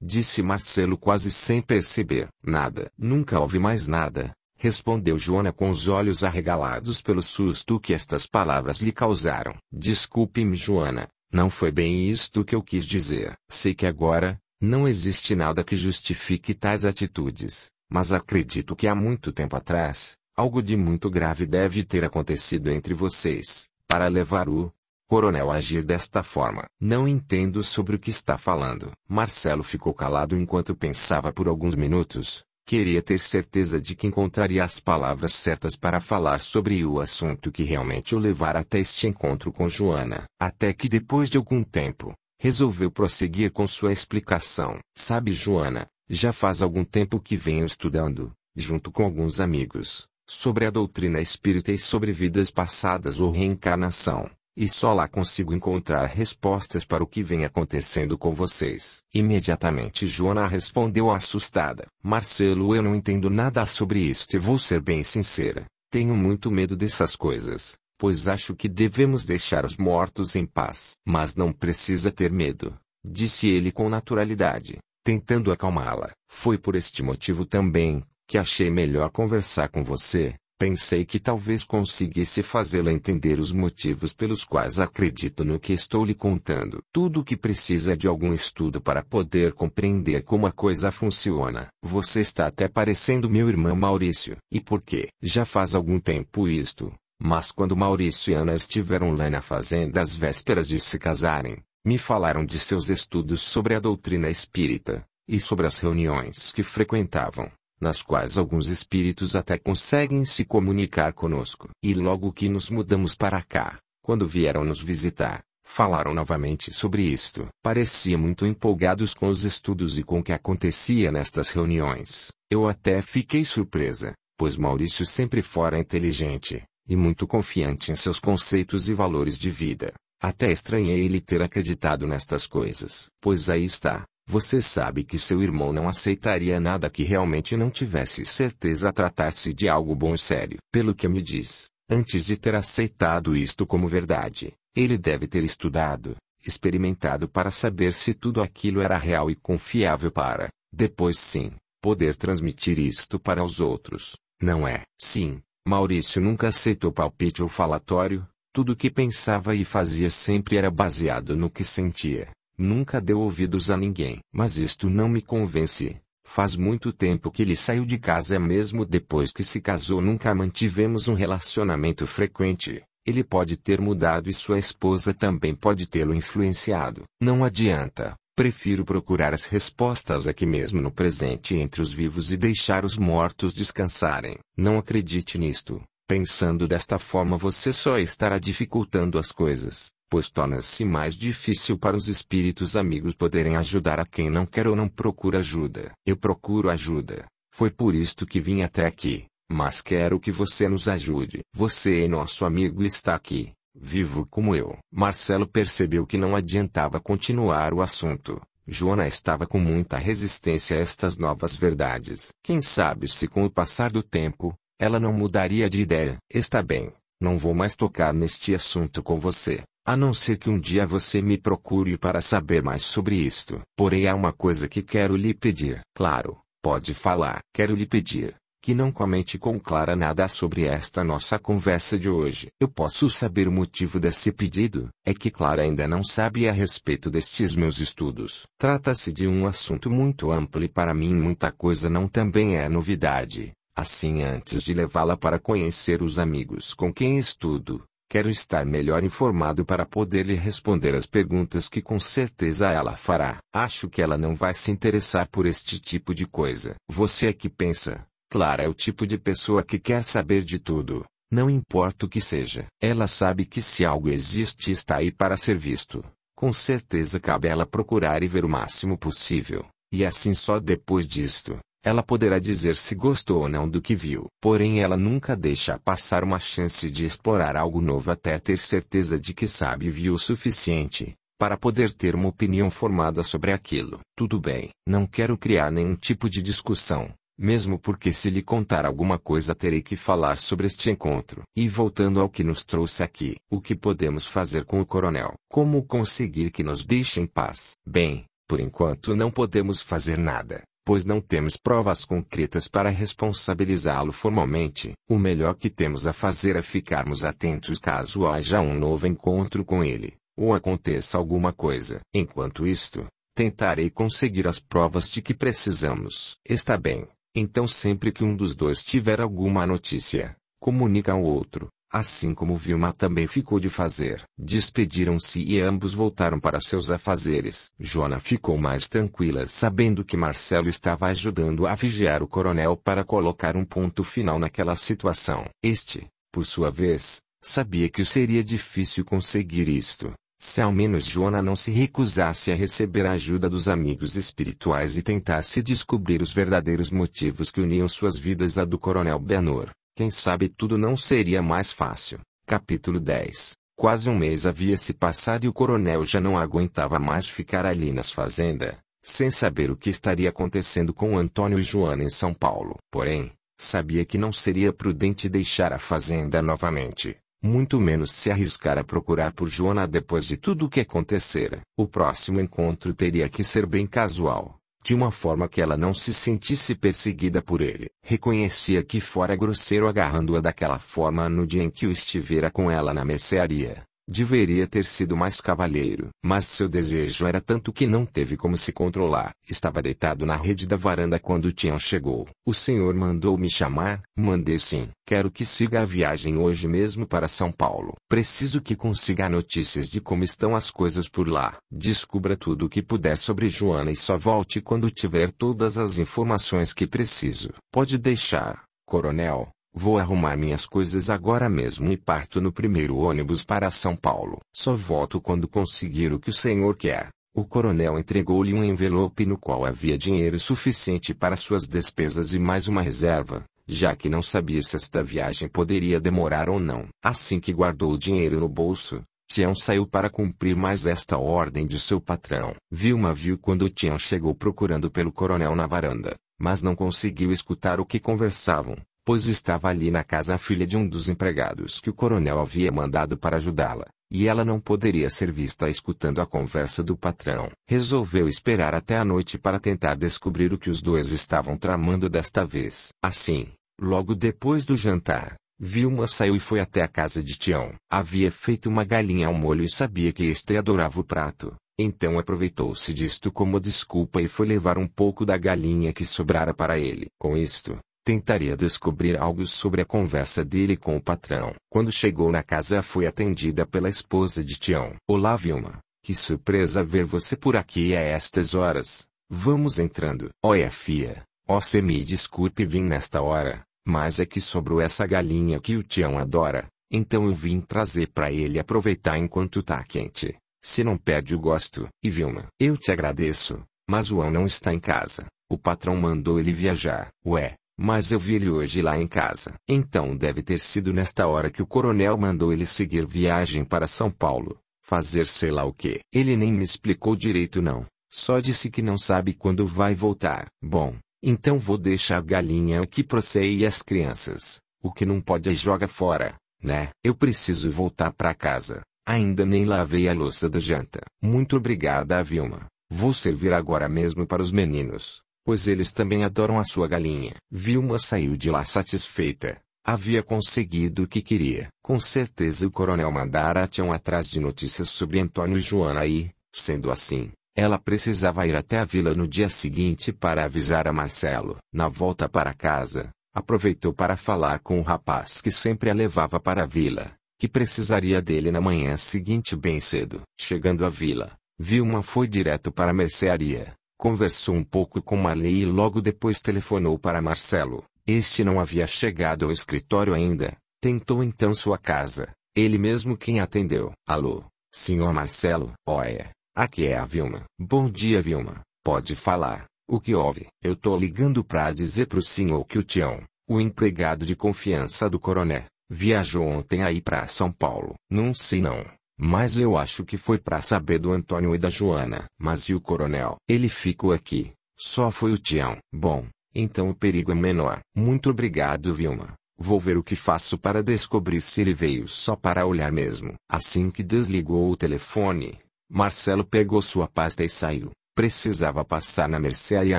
Disse Marcelo quase sem perceber. Nada. Nunca houve mais nada, respondeu Joana com os olhos arregalados pelo susto que estas palavras lhe causaram. Desculpe-me, Joana, não foi bem isto que eu quis dizer. Sei que agora, não existe nada que justifique tais atitudes, mas acredito que há muito tempo atrás, Algo de muito grave deve ter acontecido entre vocês, para levar o coronel a agir desta forma. Não entendo sobre o que está falando. Marcelo ficou calado enquanto pensava por alguns minutos. Queria ter certeza de que encontraria as palavras certas para falar sobre o assunto que realmente o levara até este encontro com Joana. Até que depois de algum tempo, resolveu prosseguir com sua explicação. Sabe, Joana, já faz algum tempo que venho estudando, junto com alguns amigos, sobre a doutrina espírita e sobre vidas passadas ou reencarnação, e só lá consigo encontrar respostas para o que vem acontecendo com vocês. Imediatamente Joana respondeu assustada: Marcelo, eu não entendo nada sobre isto e vou ser bem sincera. Tenho muito medo dessas coisas, pois acho que devemos deixar os mortos em paz. Mas não precisa ter medo, disse ele com naturalidade, tentando acalmá-la. Foi por este motivo também que achei melhor conversar com você, pensei que talvez conseguisse fazê-la entender os motivos pelos quais acredito no que estou lhe contando. Tudo o que precisa é de algum estudo para poder compreender como a coisa funciona. Você está até parecendo meu irmão Maurício. E por quê? Já faz algum tempo isto. Mas quando Maurício e Ana estiveram lá na fazenda às vésperas de se casarem, me falaram de seus estudos sobre a doutrina espírita, e sobre as reuniões que frequentavam nas quais alguns espíritos até conseguem se comunicar conosco. E logo que nos mudamos para cá, quando vieram nos visitar, falaram novamente sobre isto. Parecia muito empolgados com os estudos e com o que acontecia nestas reuniões. Eu até fiquei surpresa, pois Maurício sempre fora inteligente, e muito confiante em seus conceitos e valores de vida. Até estranhei ele ter acreditado nestas coisas. Pois aí está, você sabe que seu irmão não aceitaria nada que realmente não tivesse certeza tratar-se de algo bom e sério. Pelo que me diz, antes de ter aceitado isto como verdade, ele deve ter estudado, experimentado para saber se tudo aquilo era real e confiável para, depois sim, poder transmitir isto para os outros, não é? Sim, Maurício nunca aceitou palpite ou falatório, tudo o que pensava e fazia sempre era baseado no que sentia. Nunca deu ouvidos a ninguém. Mas isto não me convence. Faz muito tempo que ele saiu de casa é mesmo depois que se casou nunca mantivemos um relacionamento frequente. Ele pode ter mudado e sua esposa também pode tê-lo influenciado. Não adianta. Prefiro procurar as respostas aqui mesmo no presente entre os vivos e deixar os mortos descansarem. Não acredite nisto. Pensando desta forma você só estará dificultando as coisas pois torna-se mais difícil para os espíritos amigos poderem ajudar a quem não quer ou não procura ajuda. Eu procuro ajuda. Foi por isto que vim até aqui, mas quero que você nos ajude. Você é nosso amigo e está aqui, vivo como eu. Marcelo percebeu que não adiantava continuar o assunto. Joana estava com muita resistência a estas novas verdades. Quem sabe se com o passar do tempo, ela não mudaria de ideia. Está bem, não vou mais tocar neste assunto com você. A não ser que um dia você me procure para saber mais sobre isto. Porém, há uma coisa que quero lhe pedir. Claro, pode falar. Quero lhe pedir que não comente com Clara nada sobre esta nossa conversa de hoje. Eu posso saber o motivo desse pedido? É que Clara ainda não sabe a respeito destes meus estudos. Trata-se de um assunto muito amplo e para mim muita coisa não também é novidade. Assim, antes de levá-la para conhecer os amigos com quem estudo, Quero estar melhor informado para poder lhe responder as perguntas que com certeza ela fará. Acho que ela não vai se interessar por este tipo de coisa. Você é que pensa. Clara é o tipo de pessoa que quer saber de tudo, não importa o que seja. Ela sabe que se algo existe está aí para ser visto. Com certeza cabe ela procurar e ver o máximo possível. E assim só depois disto, ela poderá dizer se gostou ou não do que viu, porém ela nunca deixa passar uma chance de explorar algo novo até ter certeza de que sabe e viu o suficiente para poder ter uma opinião formada sobre aquilo. Tudo bem, não quero criar nenhum tipo de discussão, mesmo porque se lhe contar alguma coisa terei que falar sobre este encontro. E voltando ao que nos trouxe aqui, o que podemos fazer com o coronel? Como conseguir que nos deixe em paz? Bem, por enquanto não podemos fazer nada, pois não temos provas concretas para responsabilizá-lo formalmente. O melhor que temos a fazer é ficarmos atentos caso haja um novo encontro com ele, ou aconteça alguma coisa. Enquanto isto, tentarei conseguir as provas de que precisamos. Está bem, então sempre que um dos dois tiver alguma notícia, comunica ao outro. Assim como Vilma também ficou de fazer. Despediram-se e ambos voltaram para seus afazeres. Jona ficou mais tranquila sabendo que Marcelo estava ajudando a vigiar o coronel para colocar um ponto final naquela situação. Este, por sua vez, sabia que seria difícil conseguir isto. Se ao menos Jona não se recusasse a receber a ajuda dos amigos espirituais e tentasse descobrir os verdadeiros motivos que uniam suas vidas à do coronel Benor. Quem sabe tudo não seria mais fácil. Capítulo 10 Quase um mês havia se passado e o coronel já não aguentava mais ficar ali nas fazendas, sem saber o que estaria acontecendo com Antônio e Joana em São Paulo. Porém, sabia que não seria prudente deixar a fazenda novamente, muito menos se arriscar a procurar por Joana depois de tudo o que acontecera. O próximo encontro teria que ser bem casual de uma forma que ela não se sentisse perseguida por ele. Reconhecia que fora grosseiro agarrando-a daquela forma no dia em que o estivera com ela na mercearia, Deveria ter sido mais cavalheiro, mas seu desejo era tanto que não teve como se controlar. Estava deitado na rede da varanda quando Tião chegou. O senhor mandou me chamar? Mandei sim. Quero que siga a viagem hoje mesmo para São Paulo. Preciso que consiga notícias de como estão as coisas por lá. Descubra tudo o que puder sobre Joana e só volte quando tiver todas as informações que preciso. Pode deixar, coronel. Vou arrumar minhas coisas agora mesmo e parto no primeiro ônibus para São Paulo. Só volto quando conseguir o que o senhor quer. O coronel entregou-lhe um envelope no qual havia dinheiro suficiente para suas despesas e mais uma reserva, já que não sabia se esta viagem poderia demorar ou não. Assim que guardou o dinheiro no bolso, Tião saiu para cumprir mais esta ordem de seu patrão. Vilma viu quando Tião chegou procurando pelo coronel na varanda, mas não conseguiu escutar o que conversavam pois estava ali na casa a filha de um dos empregados que o coronel havia mandado para ajudá-la, e ela não poderia ser vista escutando a conversa do patrão. Resolveu esperar até a noite para tentar descobrir o que os dois estavam tramando desta vez. Assim, logo depois do jantar, Vilma saiu e foi até a casa de Tião. Havia feito uma galinha ao molho e sabia que este adorava o prato. Então aproveitou-se disto como desculpa e foi levar um pouco da galinha que sobrara para ele. Com isto, Tentaria descobrir algo sobre a conversa dele com o patrão. Quando chegou na casa foi atendida pela esposa de Tião. Olá Vilma, que surpresa ver você por aqui a estas horas. Vamos entrando. Olha fia, ó se me desculpe vim nesta hora, mas é que sobrou essa galinha que o Tião adora, então eu vim trazer para ele aproveitar enquanto tá quente. Se não perde o gosto. E Vilma, eu te agradeço, mas o Juan não está em casa. O patrão mandou ele viajar. Ué, mas eu vi ele hoje lá em casa. Então deve ter sido nesta hora que o coronel mandou ele seguir viagem para São Paulo, fazer sei lá o que. Ele nem me explicou direito não, só disse que não sabe quando vai voltar. Bom, então vou deixar a galinha aqui pra você e as crianças. O que não pode é joga fora, né? Eu preciso voltar para casa. Ainda nem lavei a louça da janta. Muito obrigada, Vilma. Vou servir agora mesmo para os meninos pois eles também adoram a sua galinha. Vilma saiu de lá satisfeita. Havia conseguido o que queria. Com certeza o coronel mandara Tião atrás de notícias sobre Antônio e Joana e, sendo assim, ela precisava ir até a vila no dia seguinte para avisar a Marcelo. Na volta para casa, aproveitou para falar com o rapaz que sempre a levava para a vila, que precisaria dele na manhã seguinte bem cedo. Chegando à vila, Vilma foi direto para a mercearia Conversou um pouco com Marley e logo depois telefonou para Marcelo. Este não havia chegado ao escritório ainda. Tentou então sua casa. Ele mesmo quem atendeu. Alô, senhor Marcelo. Olha, aqui é a Vilma. Bom dia, Vilma. Pode falar. O que houve? Eu tô ligando pra dizer pro senhor que o Tião, o empregado de confiança do coroné, viajou ontem aí pra São Paulo. Não sei não. Mas eu acho que foi para saber do Antônio e da Joana. Mas e o coronel? Ele ficou aqui. Só foi o Tião. Bom, então o perigo é menor. Muito obrigado, Vilma. Vou ver o que faço para descobrir se ele veio só para olhar mesmo. Assim que desligou o telefone, Marcelo pegou sua pasta e saiu. Precisava passar na mercearia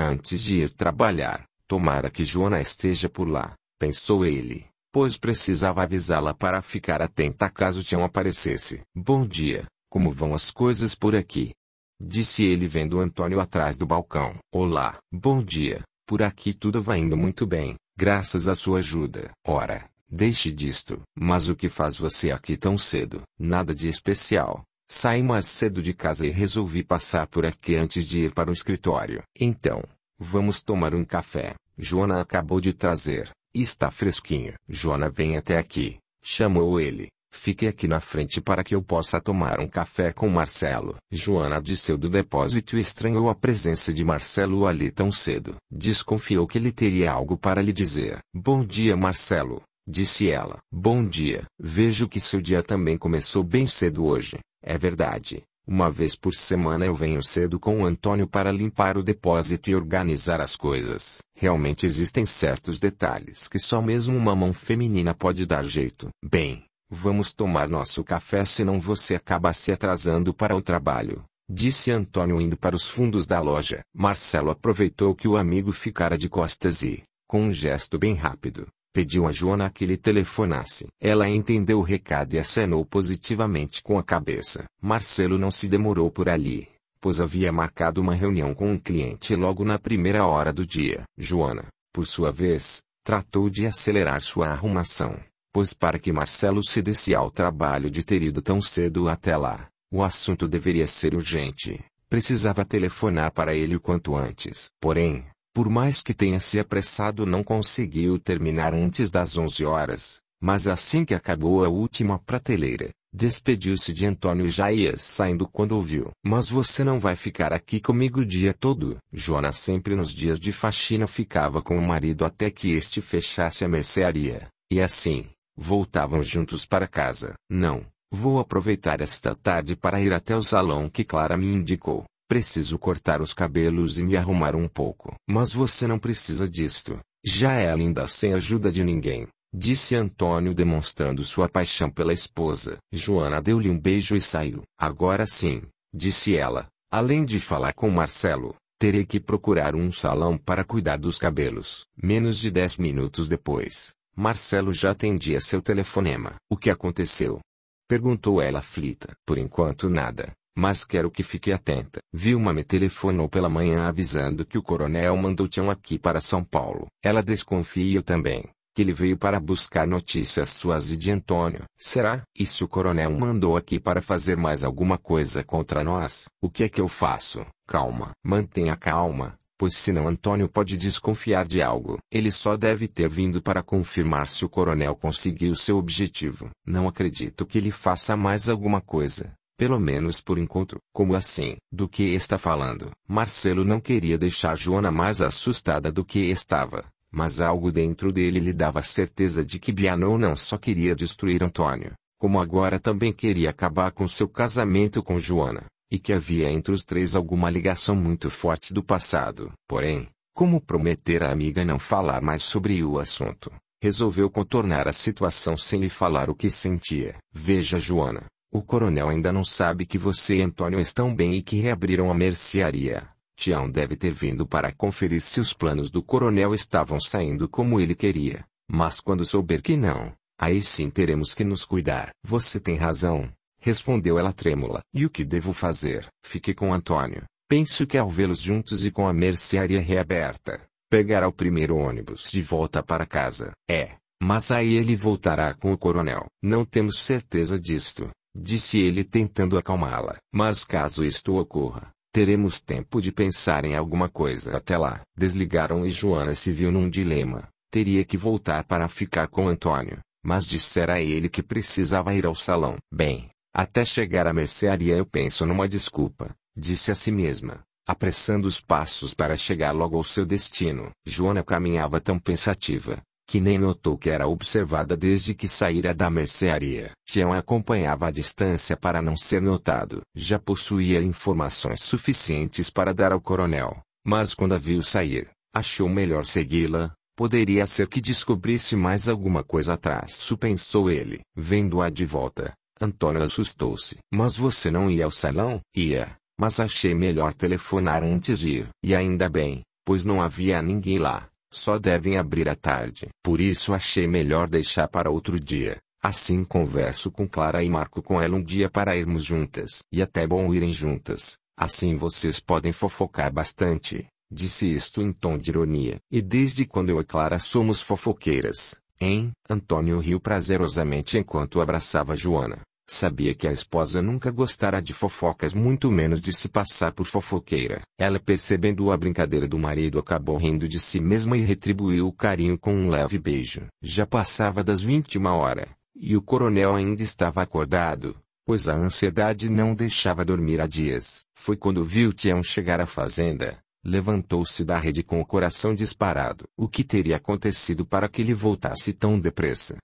antes de ir trabalhar. Tomara que Joana esteja por lá, pensou ele pois precisava avisá-la para ficar atenta caso Tião aparecesse. Bom dia, como vão as coisas por aqui? Disse ele vendo Antônio atrás do balcão. Olá, bom dia, por aqui tudo vai indo muito bem, graças à sua ajuda. Ora, deixe disto. Mas o que faz você aqui tão cedo? Nada de especial. Saí mais cedo de casa e resolvi passar por aqui antes de ir para o escritório. Então, vamos tomar um café. Joana acabou de trazer. Está fresquinho. Jona vem até aqui, chamou ele. Fique aqui na frente para que eu possa tomar um café com Marcelo. Joana desceu do depósito e estranhou a presença de Marcelo ali tão cedo. Desconfiou que ele teria algo para lhe dizer. Bom dia, Marcelo, disse ela. Bom dia. Vejo que seu dia também começou bem cedo hoje. É verdade. Uma vez por semana eu venho cedo com o Antônio para limpar o depósito e organizar as coisas. Realmente existem certos detalhes que só mesmo uma mão feminina pode dar jeito. Bem, vamos tomar nosso café senão você acaba se atrasando para o trabalho. Disse Antônio indo para os fundos da loja. Marcelo aproveitou que o amigo ficara de costas e, com um gesto bem rápido, pediu a Joana que lhe telefonasse. Ela entendeu o recado e acenou positivamente com a cabeça. Marcelo não se demorou por ali, pois havia marcado uma reunião com um cliente logo na primeira hora do dia. Joana, por sua vez, tratou de acelerar sua arrumação, pois para que Marcelo se desse ao trabalho de ter ido tão cedo até lá, o assunto deveria ser urgente. Precisava telefonar para ele o quanto antes. Porém, por mais que tenha se apressado não conseguiu terminar antes das 11 horas, mas assim que acabou a última prateleira, despediu-se de Antônio e já ia saindo quando ouviu. Mas você não vai ficar aqui comigo o dia todo. Jonas sempre nos dias de faxina ficava com o marido até que este fechasse a mercearia, e assim, voltavam juntos para casa. Não, vou aproveitar esta tarde para ir até o salão que Clara me indicou. Preciso cortar os cabelos e me arrumar um pouco. Mas você não precisa disto. Já é linda sem ajuda de ninguém. Disse Antônio demonstrando sua paixão pela esposa. Joana deu-lhe um beijo e saiu. Agora sim, disse ela, além de falar com Marcelo, terei que procurar um salão para cuidar dos cabelos. Menos de dez minutos depois, Marcelo já atendia seu telefonema. O que aconteceu? Perguntou ela aflita. Por enquanto nada, mas quero que fique atenta. Vilma me telefonou pela manhã avisando que o coronel mandou Tião aqui para São Paulo. Ela desconfia também, que ele veio para buscar notícias suas e de Antônio. Será? E se o coronel mandou aqui para fazer mais alguma coisa contra nós? O que é que eu faço? Calma. Mantenha calma pois senão Antônio pode desconfiar de algo. Ele só deve ter vindo para confirmar se o coronel conseguiu seu objetivo. Não acredito que ele faça mais alguma coisa. Pelo menos por enquanto. Como assim? Do que está falando? Marcelo não queria deixar Joana mais assustada do que estava, mas algo dentro dele lhe dava certeza de que Bianon não só queria destruir Antônio, como agora também queria acabar com seu casamento com Joana, e que havia entre os três alguma ligação muito forte do passado. Porém, como prometer à amiga não falar mais sobre o assunto, resolveu contornar a situação sem lhe falar o que sentia. Veja Joana, o coronel ainda não sabe que você e Antônio estão bem e que reabriram a mercearia. Tião deve ter vindo para conferir se os planos do coronel estavam saindo como ele queria. Mas quando souber que não, aí sim teremos que nos cuidar. Você tem razão, respondeu ela trêmula. E o que devo fazer? Fique com Antônio. Penso que ao vê-los juntos e com a mercearia reaberta, pegará o primeiro ônibus de volta para casa. É, mas aí ele voltará com o coronel. Não temos certeza disto, disse ele tentando acalmá-la. Mas caso isto ocorra, teremos tempo de pensar em alguma coisa até lá. Desligaram e Joana se viu num dilema. Teria que voltar para ficar com Antônio, mas dissera a ele que precisava ir ao salão. Bem, até chegar à mercearia eu penso numa desculpa, disse a si mesma, apressando os passos para chegar logo ao seu destino. Joana caminhava tão pensativa, que nem notou que era observada desde que saíra da mercearia. Jean acompanhava a distância para não ser notado. Já possuía informações suficientes para dar ao coronel, mas quando a viu sair, achou melhor segui-la. Poderia ser que descobrisse mais alguma coisa atrás, pensou ele. Vendo-a de volta, Antônio assustou-se. Mas você não ia ao salão? Ia, mas achei melhor telefonar antes de ir. E ainda bem, pois não havia ninguém lá. Só devem abrir à tarde. Por isso achei melhor deixar para outro dia. Assim converso com Clara e marco com ela um dia para irmos juntas. E até bom irem juntas. Assim vocês podem fofocar bastante. Disse isto em tom de ironia. E desde quando eu e Clara somos fofoqueiras, hein? Antônio riu prazerosamente enquanto abraçava Joana. Sabia que a esposa nunca gostara de fofocas, muito menos de se passar por fofoqueira. Ela, percebendo a brincadeira do marido, acabou rindo de si mesma e retribuiu o carinho com um leve beijo. Já passava das 21 hora e o coronel ainda estava acordado, pois a ansiedade não deixava dormir há dias. Foi quando viu Tião chegar à fazenda. Levantou-se da rede com o coração disparado. O que teria acontecido para que ele voltasse tão depressa?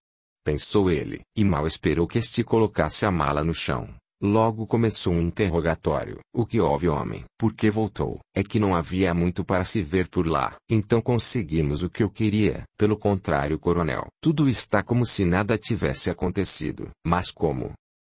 pensou ele, e mal esperou que este colocasse a mala no chão. Logo começou um interrogatório. O que houve, homem? Por que voltou? É que não havia muito para se ver por lá. Então conseguimos o que eu queria. Pelo contrário, coronel, tudo está como se nada tivesse acontecido. Mas como?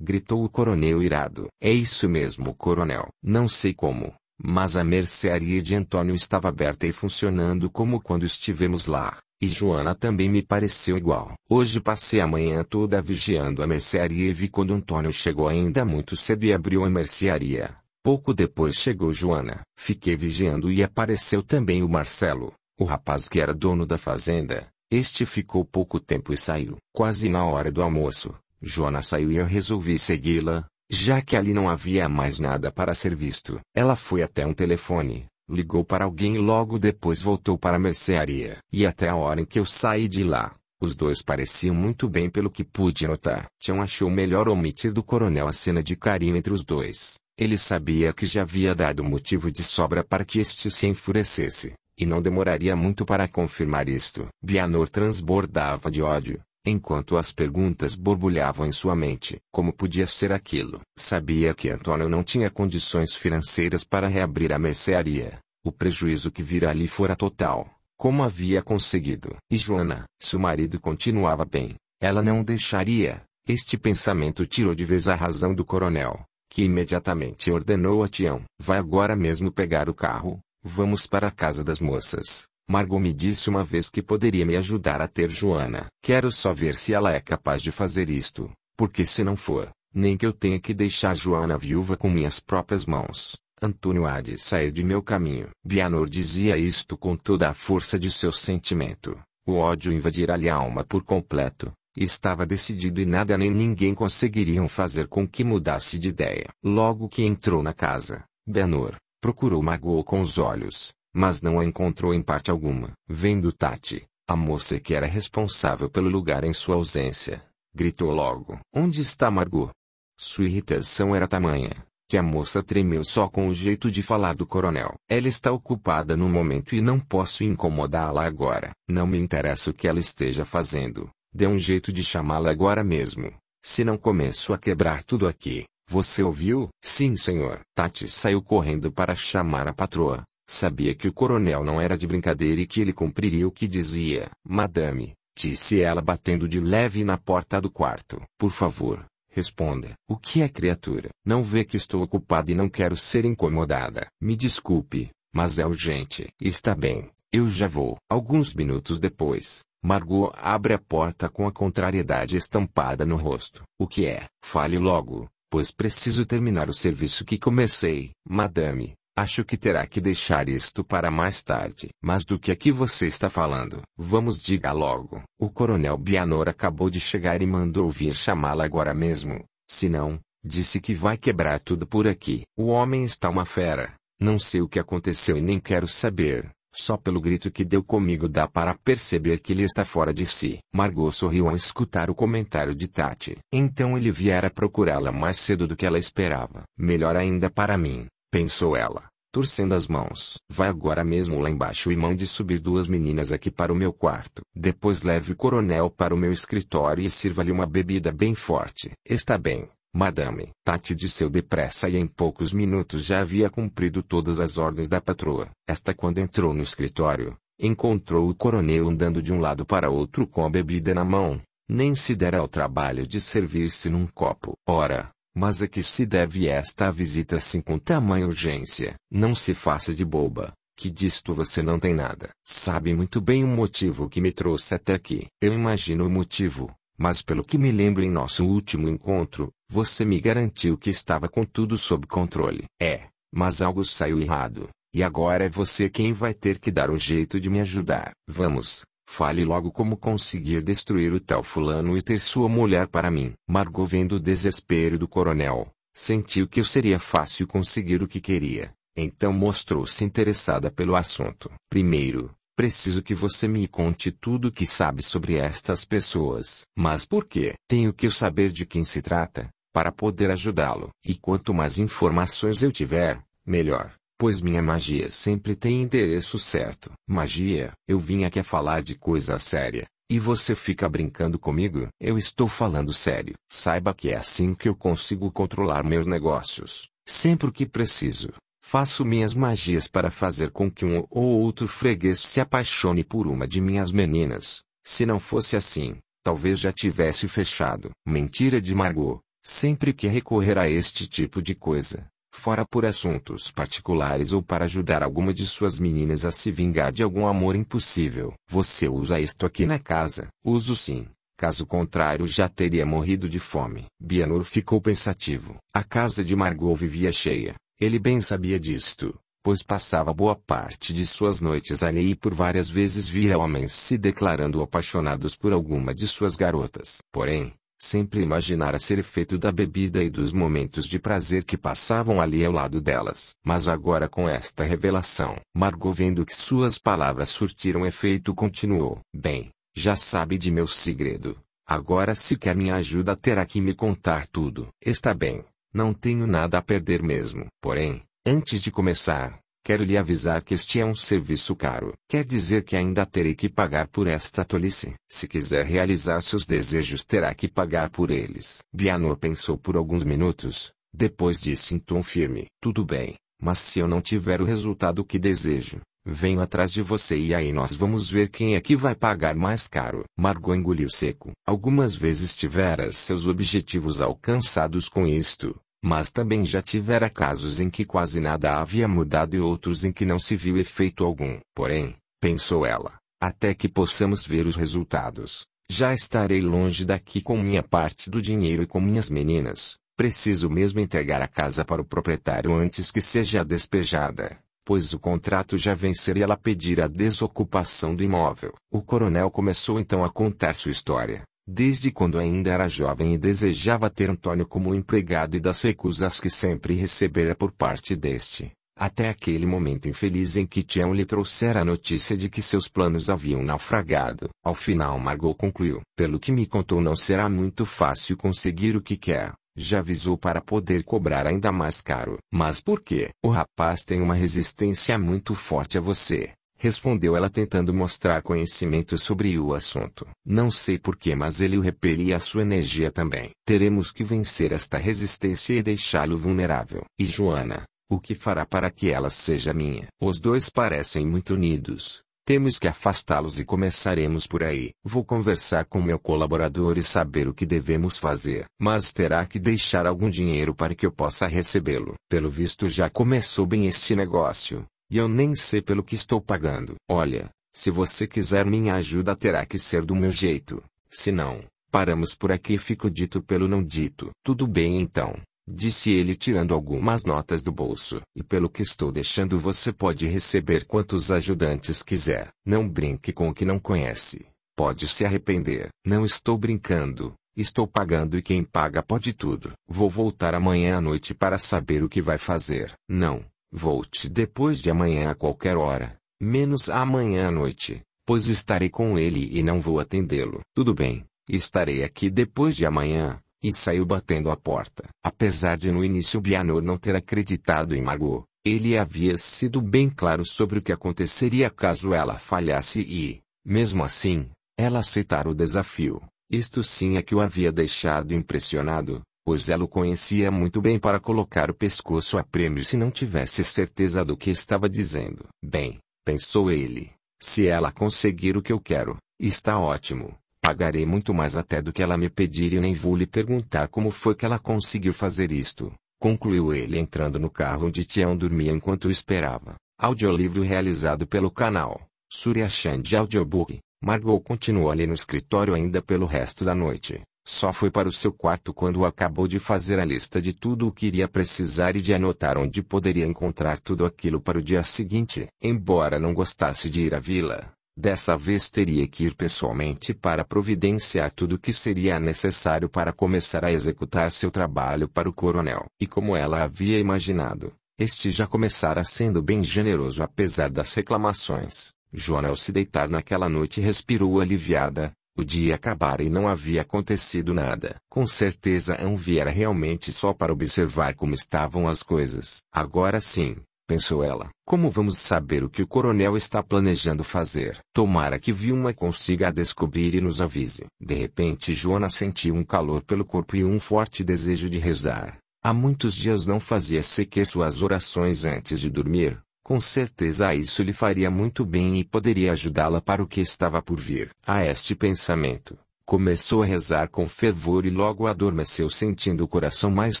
gritou o coronel irado. É isso mesmo, coronel. Não sei como, mas a mercearia de Antônio estava aberta e funcionando como quando estivemos lá. E Joana também me pareceu igual. Hoje passei a manhã toda vigiando a mercearia e vi quando Antônio chegou ainda muito cedo e abriu a mercearia. Pouco depois chegou Joana. Fiquei vigiando e apareceu também o Marcelo, o rapaz que era dono da fazenda. Este ficou pouco tempo e saiu. Quase na hora do almoço, Joana saiu e eu resolvi segui-la, já que ali não havia mais nada para ser visto. Ela foi até um telefone, Ligou para alguém e logo depois voltou para a mercearia. E até a hora em que eu saí de lá, os dois pareciam muito bem pelo que pude notar. Tião achou melhor omitir do coronel a cena de carinho entre os dois. Ele sabia que já havia dado motivo de sobra para que este se enfurecesse, e não demoraria muito para confirmar isto. Bianor transbordava de ódio, Enquanto as perguntas borbulhavam em sua mente, como podia ser aquilo? Sabia que Antônio não tinha condições financeiras para reabrir a mercearia. O prejuízo que vira ali fora total, como havia conseguido. E Joana, se o marido continuava bem, ela não deixaria. Este pensamento tirou de vez a razão do coronel, que imediatamente ordenou a Tião: Vai agora mesmo pegar o carro, vamos para a casa das moças. Margot me disse uma vez que poderia me ajudar a ter Joana. Quero só ver se ela é capaz de fazer isto, porque se não for, nem que eu tenha que deixar Joana viúva com minhas próprias mãos. Antônio há de sair de meu caminho. Bianor dizia isto com toda a força de seu sentimento. O ódio invadirá-lhe a alma por completo. Estava decidido e nada nem ninguém conseguiriam fazer com que mudasse de ideia. Logo que entrou na casa, Bianor procurou Margot com os olhos, mas não a encontrou em parte alguma. Vendo Tati, a moça que era responsável pelo lugar em sua ausência, gritou logo: Onde está Margot? Sua irritação era tamanha que a moça tremeu só com o jeito de falar do coronel. Ela está ocupada no momento e não posso incomodá-la agora. Não me interessa o que ela esteja fazendo. Dê um jeito de chamá-la agora mesmo. Se não começo a quebrar tudo aqui. Você ouviu? Sim, senhor. Tati saiu correndo para chamar a patroa, Sabia que o coronel não era de brincadeira e que ele cumpriria o que dizia. Madame, disse ela batendo de leve na porta do quarto. Por favor, responda. O que é criatura? Não vê que estou ocupada e não quero ser incomodada. Me desculpe, mas é urgente. Está bem, eu já vou. Alguns minutos depois, Margot abre a porta com a contrariedade estampada no rosto. O que é? Fale logo, pois preciso terminar o serviço que comecei. Madame, Acho que terá que deixar isto para mais tarde. Mas do que é que você está falando? Vamos diga logo. O coronel Bianor acabou de chegar e mandou vir chamá-la agora mesmo. Se não, disse que vai quebrar tudo por aqui. O homem está uma fera. Não sei o que aconteceu e nem quero saber. Só pelo grito que deu comigo dá para perceber que ele está fora de si. Margot sorriu ao escutar o comentário de Tati. Então ele viera procurá-la mais cedo do que ela esperava. Melhor ainda para mim. Pensou ela, torcendo as mãos. Vai agora mesmo lá embaixo e mande subir duas meninas aqui para o meu quarto. Depois leve o coronel para o meu escritório e sirva-lhe uma bebida bem forte. Está bem, madame. Tati disseu depressa e em poucos minutos já havia cumprido todas as ordens da patroa. Esta quando entrou no escritório, encontrou o coronel andando de um lado para outro com a bebida na mão. Nem se dera ao trabalho de servir-se num copo. Ora, mas a que se deve esta visita assim com tamanha urgência? Não se faça de boba, que disto você não tem nada. Sabe muito bem o motivo que me trouxe até aqui. Eu imagino o motivo, mas pelo que me lembro em nosso último encontro, você me garantiu que estava com tudo sob controle. É, mas algo saiu errado. E agora é você quem vai ter que dar um jeito de me ajudar. Vamos, Fale logo como conseguir destruir o tal fulano e ter sua mulher para mim. Margot vendo o desespero do coronel, sentiu que seria fácil conseguir o que queria. Então mostrou-se interessada pelo assunto. Primeiro, preciso que você me conte tudo o que sabe sobre estas pessoas. Mas por quê? Tenho que saber de quem se trata, para poder ajudá-lo. E quanto mais informações eu tiver, melhor pois minha magia sempre tem endereço certo. Magia, eu vim aqui a falar de coisa séria, e você fica brincando comigo? Eu estou falando sério. Saiba que é assim que eu consigo controlar meus negócios. Sempre que preciso, faço minhas magias para fazer com que um ou outro freguês se apaixone por uma de minhas meninas. Se não fosse assim, talvez já tivesse fechado. Mentira de Margot. Sempre que recorrer a este tipo de coisa, fora por assuntos particulares ou para ajudar alguma de suas meninas a se vingar de algum amor impossível. Você usa isto aqui na casa? Uso sim. Caso contrário, já teria morrido de fome. Bianur ficou pensativo. A casa de Margot vivia cheia. Ele bem sabia disto, pois passava boa parte de suas noites ali e por várias vezes via homens se declarando apaixonados por alguma de suas garotas. Porém, sempre imaginara ser efeito da bebida e dos momentos de prazer que passavam ali ao lado delas. Mas agora com esta revelação, Margot vendo que suas palavras surtiram efeito continuou. Bem, já sabe de meu segredo. Agora se quer minha ajuda terá que me contar tudo. Está bem, não tenho nada a perder mesmo. Porém, antes de começar, Quero lhe avisar que este é um serviço caro. Quer dizer que ainda terei que pagar por esta tolice. Se quiser realizar seus desejos, terá que pagar por eles. Bianor pensou por alguns minutos, depois disse em tom firme: Tudo bem, mas se eu não tiver o resultado que desejo, venho atrás de você e aí nós vamos ver quem é que vai pagar mais caro. Margot engoliu seco. Algumas vezes tiveras seus objetivos alcançados com isto, mas também já tivera casos em que quase nada havia mudado e outros em que não se viu efeito algum. Porém, pensou ela, até que possamos ver os resultados, já estarei longe daqui com minha parte do dinheiro e com minhas meninas. Preciso mesmo entregar a casa para o proprietário antes que seja despejada, pois o contrato já vencer e ela pedir a desocupação do imóvel. O coronel começou então a contar sua história. Desde quando ainda era jovem e desejava ter Antônio como empregado e das recusas que sempre recebera por parte deste, até aquele momento infeliz em que Tião lhe trouxera a notícia de que seus planos haviam naufragado. Ao final Margot concluiu, pelo que me contou não será muito fácil conseguir o que quer, já avisou para poder cobrar ainda mais caro. Mas por quê? O rapaz tem uma resistência muito forte a você respondeu ela tentando mostrar conhecimento sobre o assunto. Não sei porquê, mas ele o repele e a sua energia também. Teremos que vencer esta resistência e deixá-lo vulnerável. E Joana, o que fará para que ela seja minha? Os dois parecem muito unidos. Temos que afastá-los e começaremos por aí. Vou conversar com meu colaborador e saber o que devemos fazer. Mas terá que deixar algum dinheiro para que eu possa recebê-lo. Pelo visto já começou bem este negócio. E eu nem sei pelo que estou pagando. Olha, se você quiser minha ajuda terá que ser do meu jeito. Se não, paramos por aqui e fico dito pelo não dito. Tudo bem então, disse ele tirando algumas notas do bolso. E pelo que estou deixando você pode receber quantos ajudantes quiser. Não brinque com o que não conhece. Pode se arrepender. Não estou brincando. Estou pagando e quem paga pode tudo. Vou voltar amanhã à noite para saber o que vai fazer. Não, Volte depois de amanhã a qualquer hora, menos amanhã à noite, pois estarei com ele e não vou atendê-lo. Tudo bem, estarei aqui depois de amanhã, e saiu batendo a porta. Apesar de no início Bianor não ter acreditado em Margot, ele havia sido bem claro sobre o que aconteceria caso ela falhasse e, mesmo assim, ela aceitara o desafio. Isto sim é que o havia deixado impressionado, pois ela o conhecia muito bem para colocar o pescoço a prêmio se não tivesse certeza do que estava dizendo. Bem, pensou ele, se ela conseguir o que eu quero, está ótimo. Pagarei muito mais até do que ela me pedir e nem vou lhe perguntar como foi que ela conseguiu fazer isto, concluiu ele entrando no carro onde Tião dormia enquanto esperava. Audiolivro realizado pelo canal Surya Chand Audiobook. Margot continuou ali no escritório ainda pelo resto da noite. Só foi para o seu quarto quando acabou de fazer a lista de tudo o que iria precisar e de anotar onde poderia encontrar tudo aquilo para o dia seguinte. Embora não gostasse de ir à vila, dessa vez teria que ir pessoalmente para providenciar tudo o que seria necessário para começar a executar seu trabalho para o coronel. E como ela havia imaginado, este já começara sendo bem generoso apesar das reclamações. Joana ao se deitar naquela noite respirou aliviada, o dia acabara e não havia acontecido nada. Com certeza não viera realmente só para observar como estavam as coisas. Agora sim, pensou ela, como vamos saber o que o coronel está planejando fazer? Tomara que Vilma consiga descobrir e nos avise. De repente Joana sentiu um calor pelo corpo e um forte desejo de rezar. Há muitos dias não fazia sequer suas orações antes de dormir, com certeza isso lhe faria muito bem e poderia ajudá-la para o que estava por vir. A este pensamento, começou a rezar com fervor e logo adormeceu sentindo o coração mais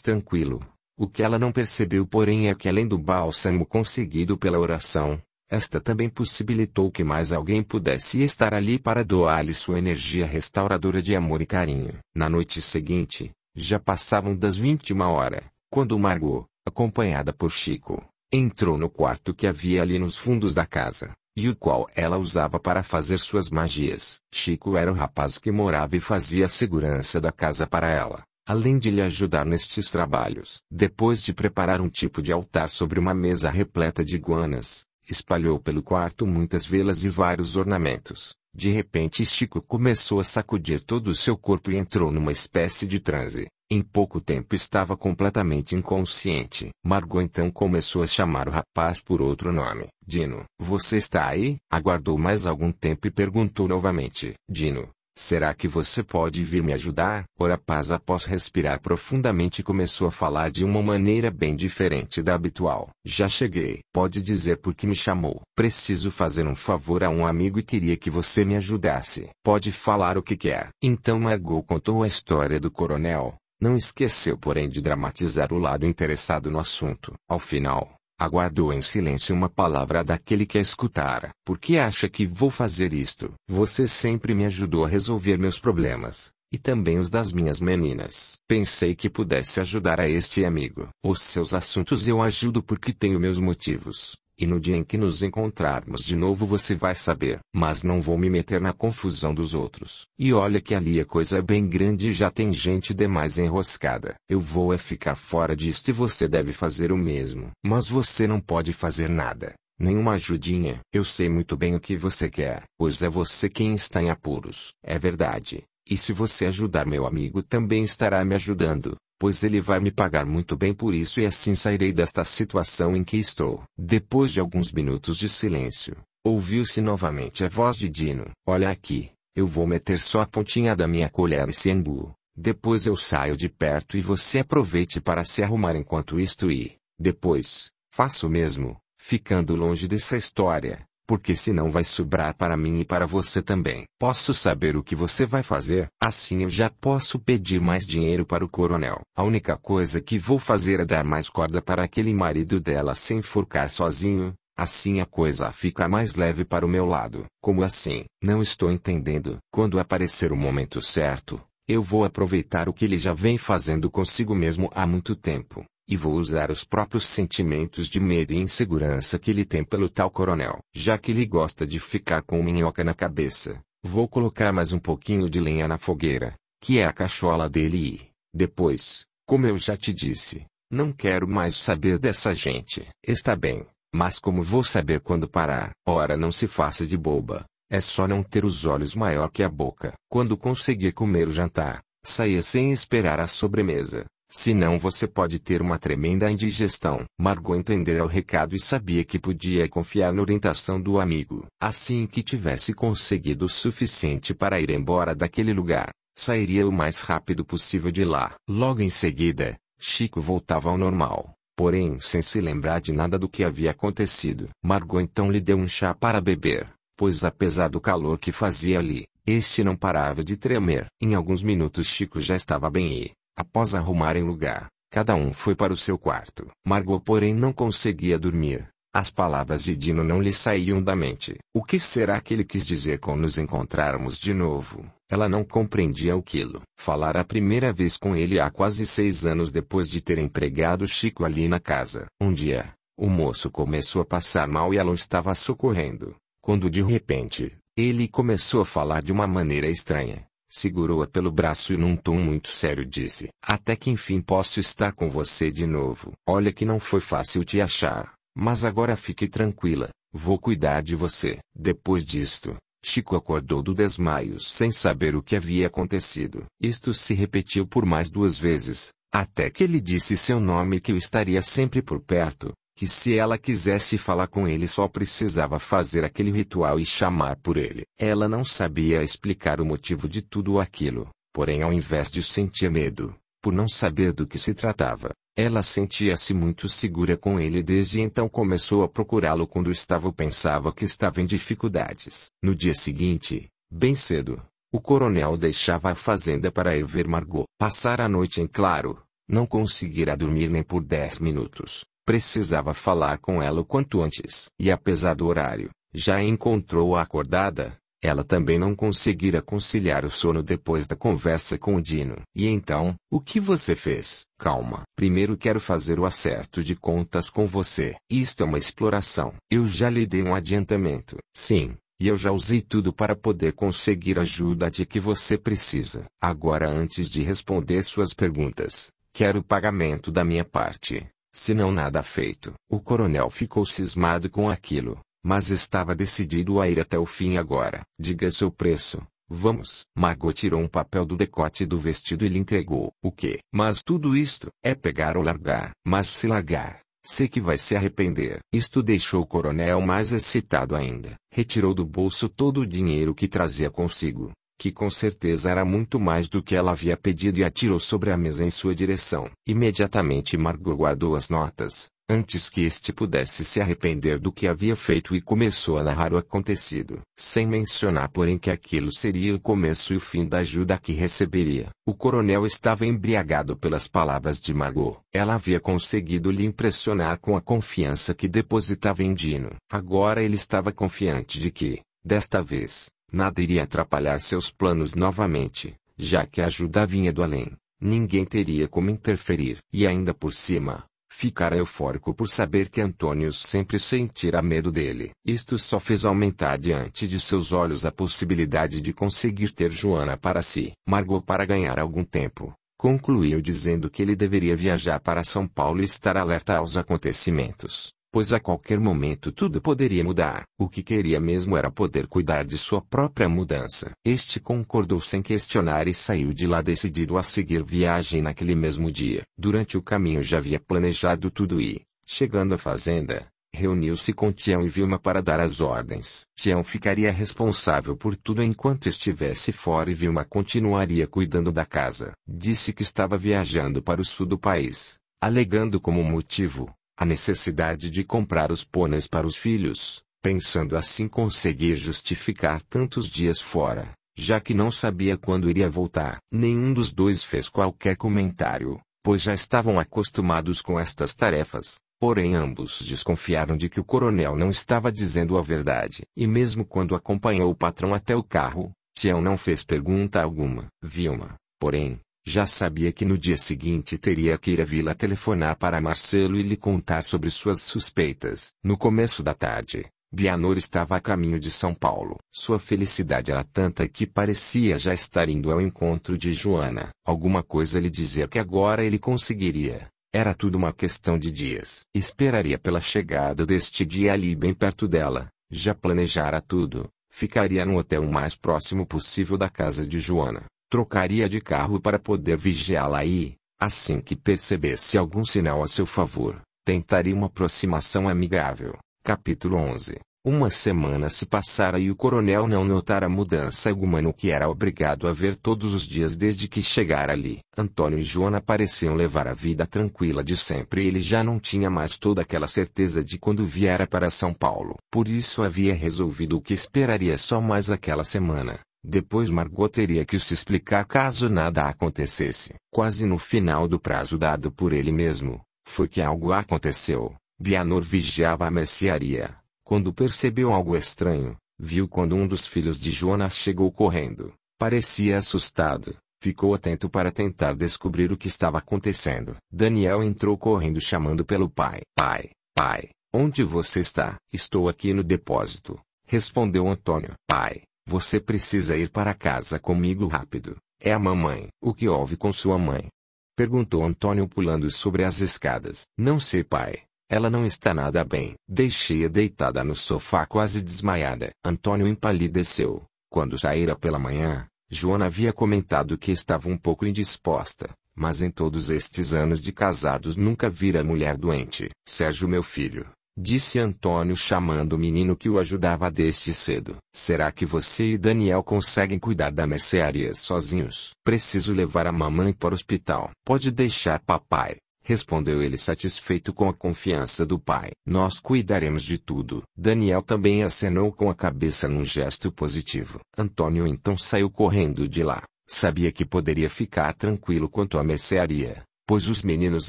tranquilo. O que ela não percebeu porém é que além do bálsamo conseguido pela oração, esta também possibilitou que mais alguém pudesse estar ali para doar-lhe sua energia restauradora de amor e carinho. Na noite seguinte, já passavam das 21 horas, quando Margot, acompanhada por Chico, Entrou no quarto que havia ali nos fundos da casa, e o qual ela usava para fazer suas magias. Chico era o rapaz que morava e fazia a segurança da casa para ela, além de lhe ajudar nestes trabalhos. Depois de preparar um tipo de altar sobre uma mesa repleta de iguanas, espalhou pelo quarto muitas velas e vários ornamentos. De repente Chico começou a sacudir todo o seu corpo e entrou numa espécie de transe. Em pouco tempo estava completamente inconsciente. Margot então começou a chamar o rapaz por outro nome. Dino, você está aí? Aguardou mais algum tempo e perguntou novamente. Dino, Será que você pode vir me ajudar? O rapaz, após respirar profundamente, começou a falar de uma maneira bem diferente da habitual. Já cheguei. Pode dizer por que me chamou. Preciso fazer um favor a um amigo e queria que você me ajudasse. Pode falar o que quer. Então Margot contou a história do coronel, não esqueceu, porém, de dramatizar o lado interessado no assunto. Ao final, aguardou em silêncio uma palavra daquele que a escutara. Por que acha que vou fazer isto? Você sempre me ajudou a resolver meus problemas, e também os das minhas meninas. Pensei que pudesse ajudar a este amigo. Os seus assuntos eu ajudo porque tenho meus motivos. E no dia em que nos encontrarmos de novo você vai saber. Mas não vou me meter na confusão dos outros. E olha que ali a coisa é bem grande e já tem gente demais enroscada. Eu vou é ficar fora disto e você deve fazer o mesmo. Mas você não pode fazer nada. Nenhuma ajudinha. Eu sei muito bem o que você quer, pois é você quem está em apuros. É verdade. E se você ajudar meu amigo também estará me ajudando pois ele vai me pagar muito bem por isso e assim sairei desta situação em que estou. Depois de alguns minutos de silêncio, ouviu-se novamente a voz de Dino. Olha aqui, eu vou meter só a pontinha da minha colher e embu. Depois eu saio de perto e você aproveite para se arrumar enquanto isto e, depois, faço o mesmo, ficando longe dessa história porque senão vai sobrar para mim e para você também. Posso saber o que você vai fazer? Assim eu já posso pedir mais dinheiro para o coronel. A única coisa que vou fazer é dar mais corda para aquele marido dela sem enforcar sozinho. Assim a coisa fica mais leve para o meu lado. Como assim? Não estou entendendo. Quando aparecer o momento certo, eu vou aproveitar o que ele já vem fazendo consigo mesmo há muito tempo. E vou usar os próprios sentimentos de medo e insegurança que ele tem pelo tal coronel. Já que ele gosta de ficar com minhoca na cabeça, vou colocar mais um pouquinho de lenha na fogueira, que é a cachola dele e, depois, como eu já te disse, não quero mais saber dessa gente. Está bem, mas como vou saber quando parar? Ora, não se faça de boba. É só não ter os olhos maior que a boca. Quando conseguir comer o jantar, saia sem esperar a sobremesa. Senão você pode ter uma tremenda indigestão. Margot entendera o recado e sabia que podia confiar na orientação do amigo. Assim que tivesse conseguido o suficiente para ir embora daquele lugar, sairia o mais rápido possível de lá. Logo em seguida, Chico voltava ao normal, porém sem se lembrar de nada do que havia acontecido. Margot então lhe deu um chá para beber, pois apesar do calor que fazia ali, este não parava de tremer. Em alguns minutos Chico já estava bem e, Após arrumarem lugar, cada um foi para o seu quarto. Margot, porém, não conseguia dormir. As palavras de Dino não lhe saíam da mente. O que será que ele quis dizer com nos encontrarmos de novo? Ela não compreendia aquilo. Falar a primeira vez com ele há quase seis anos depois de ter empregado Chico ali na casa. Um dia, o moço começou a passar mal e ela o estava socorrendo. Quando de repente, ele começou a falar de uma maneira estranha segurou-a pelo braço e num tom muito sério disse: Até que enfim posso estar com você de novo. Olha que não foi fácil te achar, mas agora fique tranquila, vou cuidar de você. Depois disto, Chico acordou do desmaio sem saber o que havia acontecido. Isto se repetiu por mais duas vezes, até que ele disse seu nome que eu estaria sempre por perto, que se ela quisesse falar com ele só precisava fazer aquele ritual e chamar por ele. Ela não sabia explicar o motivo de tudo aquilo, porém, ao invés de sentir medo, por não saber do que se tratava, ela sentia-se muito segura com ele e desde então começou a procurá-lo quando estava ou pensava que estava em dificuldades. No dia seguinte, bem cedo, o coronel deixava a fazenda para ir ver Margot. Passar a noite em claro, não conseguirá dormir nem por dez minutos. Precisava falar com ela o quanto antes. E apesar do horário, já encontrou-a acordada. Ela também não conseguira conciliar o sono depois da conversa com o Dino. E então, o que você fez? Calma. Primeiro quero fazer o acerto de contas com você. Isto é uma exploração. Eu já lhe dei um adiantamento. Sim, e eu já usei tudo para poder conseguir a ajuda de que você precisa. Agora, antes de responder suas perguntas, quero o pagamento da minha parte. Se não nada feito. O coronel ficou cismado com aquilo, mas estava decidido a ir até o fim agora. Diga seu preço. Vamos. Margot tirou um papel do decote do vestido e lhe entregou. O que? Mas tudo isto é pegar ou largar. Mas se largar, sei que vai se arrepender. Isto deixou o coronel mais excitado ainda. Retirou do bolso todo o dinheiro que trazia consigo que com certeza era muito mais do que ela havia pedido e atirou sobre a mesa em sua direção. Imediatamente Margot guardou as notas, antes que este pudesse se arrepender do que havia feito e começou a narrar o acontecido, sem mencionar porém que aquilo seria o começo e o fim da ajuda que receberia. O coronel estava embriagado pelas palavras de Margot. Ela havia conseguido lhe impressionar com a confiança que depositava em Dino. Agora ele estava confiante de que, desta vez, Nada iria atrapalhar seus planos novamente, já que a ajuda vinha do além. Ninguém teria como interferir. E ainda por cima, ficara eufórico por saber que Antônio sempre sentira medo dele. Isto só fez aumentar diante de seus olhos a possibilidade de conseguir ter Joana para si. Margot para ganhar algum tempo. Concluiu dizendo que ele deveria viajar para São Paulo e estar alerta aos acontecimentos pois a qualquer momento tudo poderia mudar. O que queria mesmo era poder cuidar de sua própria mudança. Este concordou sem questionar e saiu de lá decidido a seguir viagem naquele mesmo dia. Durante o caminho já havia planejado tudo e, chegando à fazenda, reuniu-se com Tião e Vilma para dar as ordens. Tião ficaria responsável por tudo enquanto estivesse fora e Vilma continuaria cuidando da casa. Disse que estava viajando para o sul do país, alegando como motivo a necessidade de comprar os pôneis para os filhos, pensando assim conseguir justificar tantos dias fora, já que não sabia quando iria voltar. Nenhum dos dois fez qualquer comentário, pois já estavam acostumados com estas tarefas. Porém, ambos desconfiaram de que o coronel não estava dizendo a verdade. E mesmo quando acompanhou o patrão até o carro, Tião não fez pergunta alguma. Vilma, porém, já sabia que no dia seguinte teria que ir à vila telefonar para Marcelo e lhe contar sobre suas suspeitas. No começo da tarde, Bianor estava a caminho de São Paulo. Sua felicidade era tanta que parecia já estar indo ao encontro de Joana. Alguma coisa lhe dizia que agora ele conseguiria. Era tudo uma questão de dias. Esperaria pela chegada deste dia ali bem perto dela. Já planejara tudo. Ficaria no hotel o mais próximo possível da casa de Joana trocaria de carro para poder vigiá-la e, assim que percebesse algum sinal a seu favor, tentaria uma aproximação amigável. Capítulo 11 Uma semana se passara e o coronel não notara mudança alguma no que era obrigado a ver todos os dias desde que chegara ali. Antônio e Joana pareciam levar a vida tranquila de sempre e ele já não tinha mais toda aquela certeza de quando viera para São Paulo. Por isso havia resolvido o que esperaria só mais aquela semana. Depois Margot teria que se explicar caso nada acontecesse. Quase no final do prazo dado por ele mesmo, foi que algo aconteceu. Bianor vigiava a mercearia. Quando percebeu algo estranho, viu quando um dos filhos de Jonas chegou correndo. Parecia assustado. Ficou atento para tentar descobrir o que estava acontecendo. Daniel entrou correndo chamando pelo pai. Pai, pai, onde você está? Estou aqui no depósito, respondeu Antônio. Pai, você precisa ir para casa comigo rápido. É a mamãe. O que houve com sua mãe? Perguntou Antônio pulando sobre as escadas. Não sei, pai. Ela não está nada bem. Deixei-a deitada no sofá quase desmaiada. Antônio empalideceu. Quando saíra pela manhã, Joana havia comentado que estava um pouco indisposta, mas em todos estes anos de casados nunca vira mulher doente. Sérgio, meu filho, Disse Antônio chamando o menino que o ajudava desde cedo. Será que você e Daniel conseguem cuidar da mercearia sozinhos? Preciso levar a mamãe para o hospital. Pode deixar papai. Respondeu ele satisfeito com a confiança do pai. Nós cuidaremos de tudo. Daniel também acenou com a cabeça num gesto positivo. Antônio então saiu correndo de lá. Sabia que poderia ficar tranquilo quanto à mercearia pois os meninos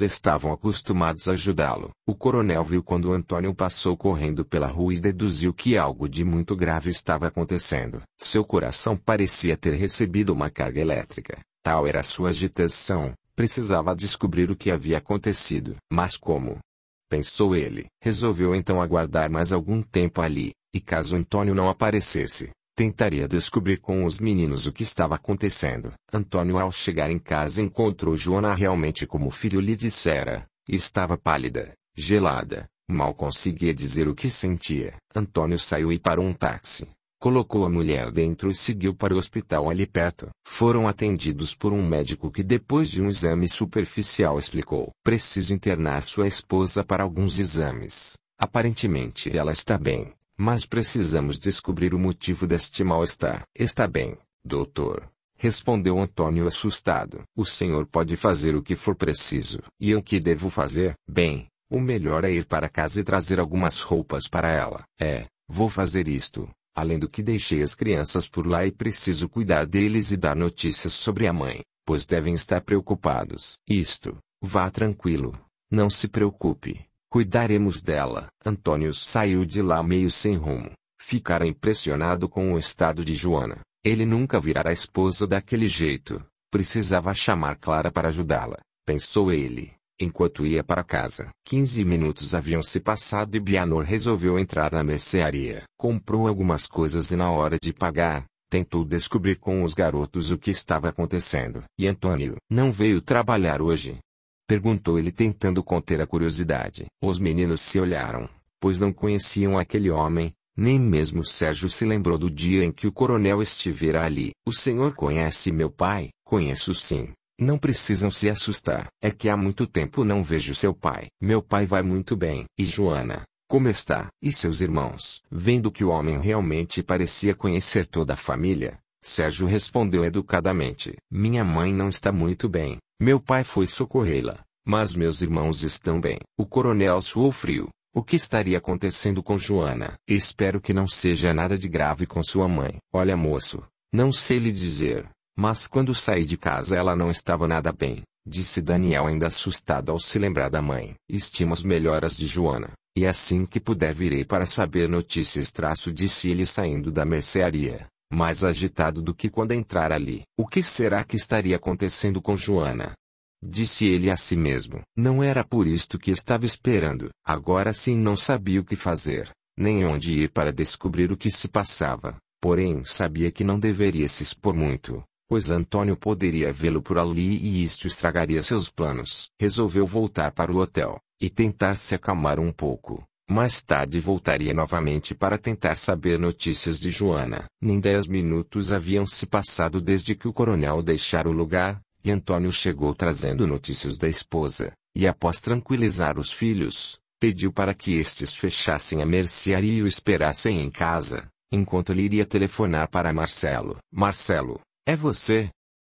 estavam acostumados a ajudá-lo. O coronel viu quando Antônio passou correndo pela rua e deduziu que algo de muito grave estava acontecendo. Seu coração parecia ter recebido uma carga elétrica. Tal era sua agitação. Precisava descobrir o que havia acontecido. Mas como? Pensou ele. Resolveu então aguardar mais algum tempo ali, e caso Antônio não aparecesse, Tentaria descobrir com os meninos o que estava acontecendo. Antônio, ao chegar em casa, encontrou Joana realmente como o filho lhe dissera. Estava pálida, gelada, mal conseguia dizer o que sentia. Antônio saiu e parou um táxi. Colocou a mulher dentro e seguiu para o hospital ali perto. Foram atendidos por um médico que, depois de um exame superficial, explicou: Preciso internar sua esposa para alguns exames. Aparentemente ela está bem. Mas precisamos descobrir o motivo deste mal-estar. Está bem, doutor. Respondeu Antônio assustado. O senhor pode fazer o que for preciso. E o que devo fazer? Bem, o melhor é ir para casa e trazer algumas roupas para ela. É, vou fazer isto. Além do que deixei as crianças por lá e preciso cuidar deles e dar notícias sobre a mãe, pois devem estar preocupados. Isto, vá tranquilo. Não se preocupe. Cuidaremos dela. Antônio saiu de lá meio sem rumo. Ficara impressionado com o estado de Joana. Ele nunca virara esposa daquele jeito. Precisava chamar Clara para ajudá-la, pensou ele, enquanto ia para casa. Quinze minutos haviam se passado e Bianor resolveu entrar na mercearia. Comprou algumas coisas e na hora de pagar, tentou descobrir com os garotos o que estava acontecendo. E Antônio não veio trabalhar hoje, Perguntou ele tentando conter a curiosidade. Os meninos se olharam, pois não conheciam aquele homem, nem mesmo Sérgio se lembrou do dia em que o coronel estivera ali. O senhor conhece meu pai? Conheço sim. Não precisam se assustar. É que há muito tempo não vejo seu pai. Meu pai vai muito bem. E Joana, como está? E seus irmãos? Vendo que o homem realmente parecia conhecer toda a família, Sérgio respondeu educadamente: Minha mãe não está muito bem. Meu pai foi socorrê-la, mas meus irmãos estão bem. O coronel suou frio. O que estaria acontecendo com Joana? Espero que não seja nada de grave com sua mãe. Olha, moço, não sei lhe dizer, mas quando saí de casa ela não estava nada bem, disse Daniel ainda assustado ao se lembrar da mãe. Estimo as melhoras de Joana, e assim que puder virei para saber notícias traço disse ele saindo da mercearia mais agitado do que quando entrar ali. O que será que estaria acontecendo com Joana? Disse ele a si mesmo. Não era por isto que estava esperando. Agora sim não sabia o que fazer, nem onde ir para descobrir o que se passava. Porém sabia que não deveria se expor muito, pois Antônio poderia vê-lo por ali e isto estragaria seus planos. Resolveu voltar para o hotel e tentar se acalmar um pouco. Mais tarde voltaria novamente para tentar saber notícias de Joana. Nem dez minutos haviam se passado desde que o coronel deixara o lugar, e Antônio chegou trazendo notícias da esposa, e após tranquilizar os filhos, pediu para que estes fechassem a mercearia e o esperassem em casa, enquanto ele iria telefonar para Marcelo. Marcelo, é você?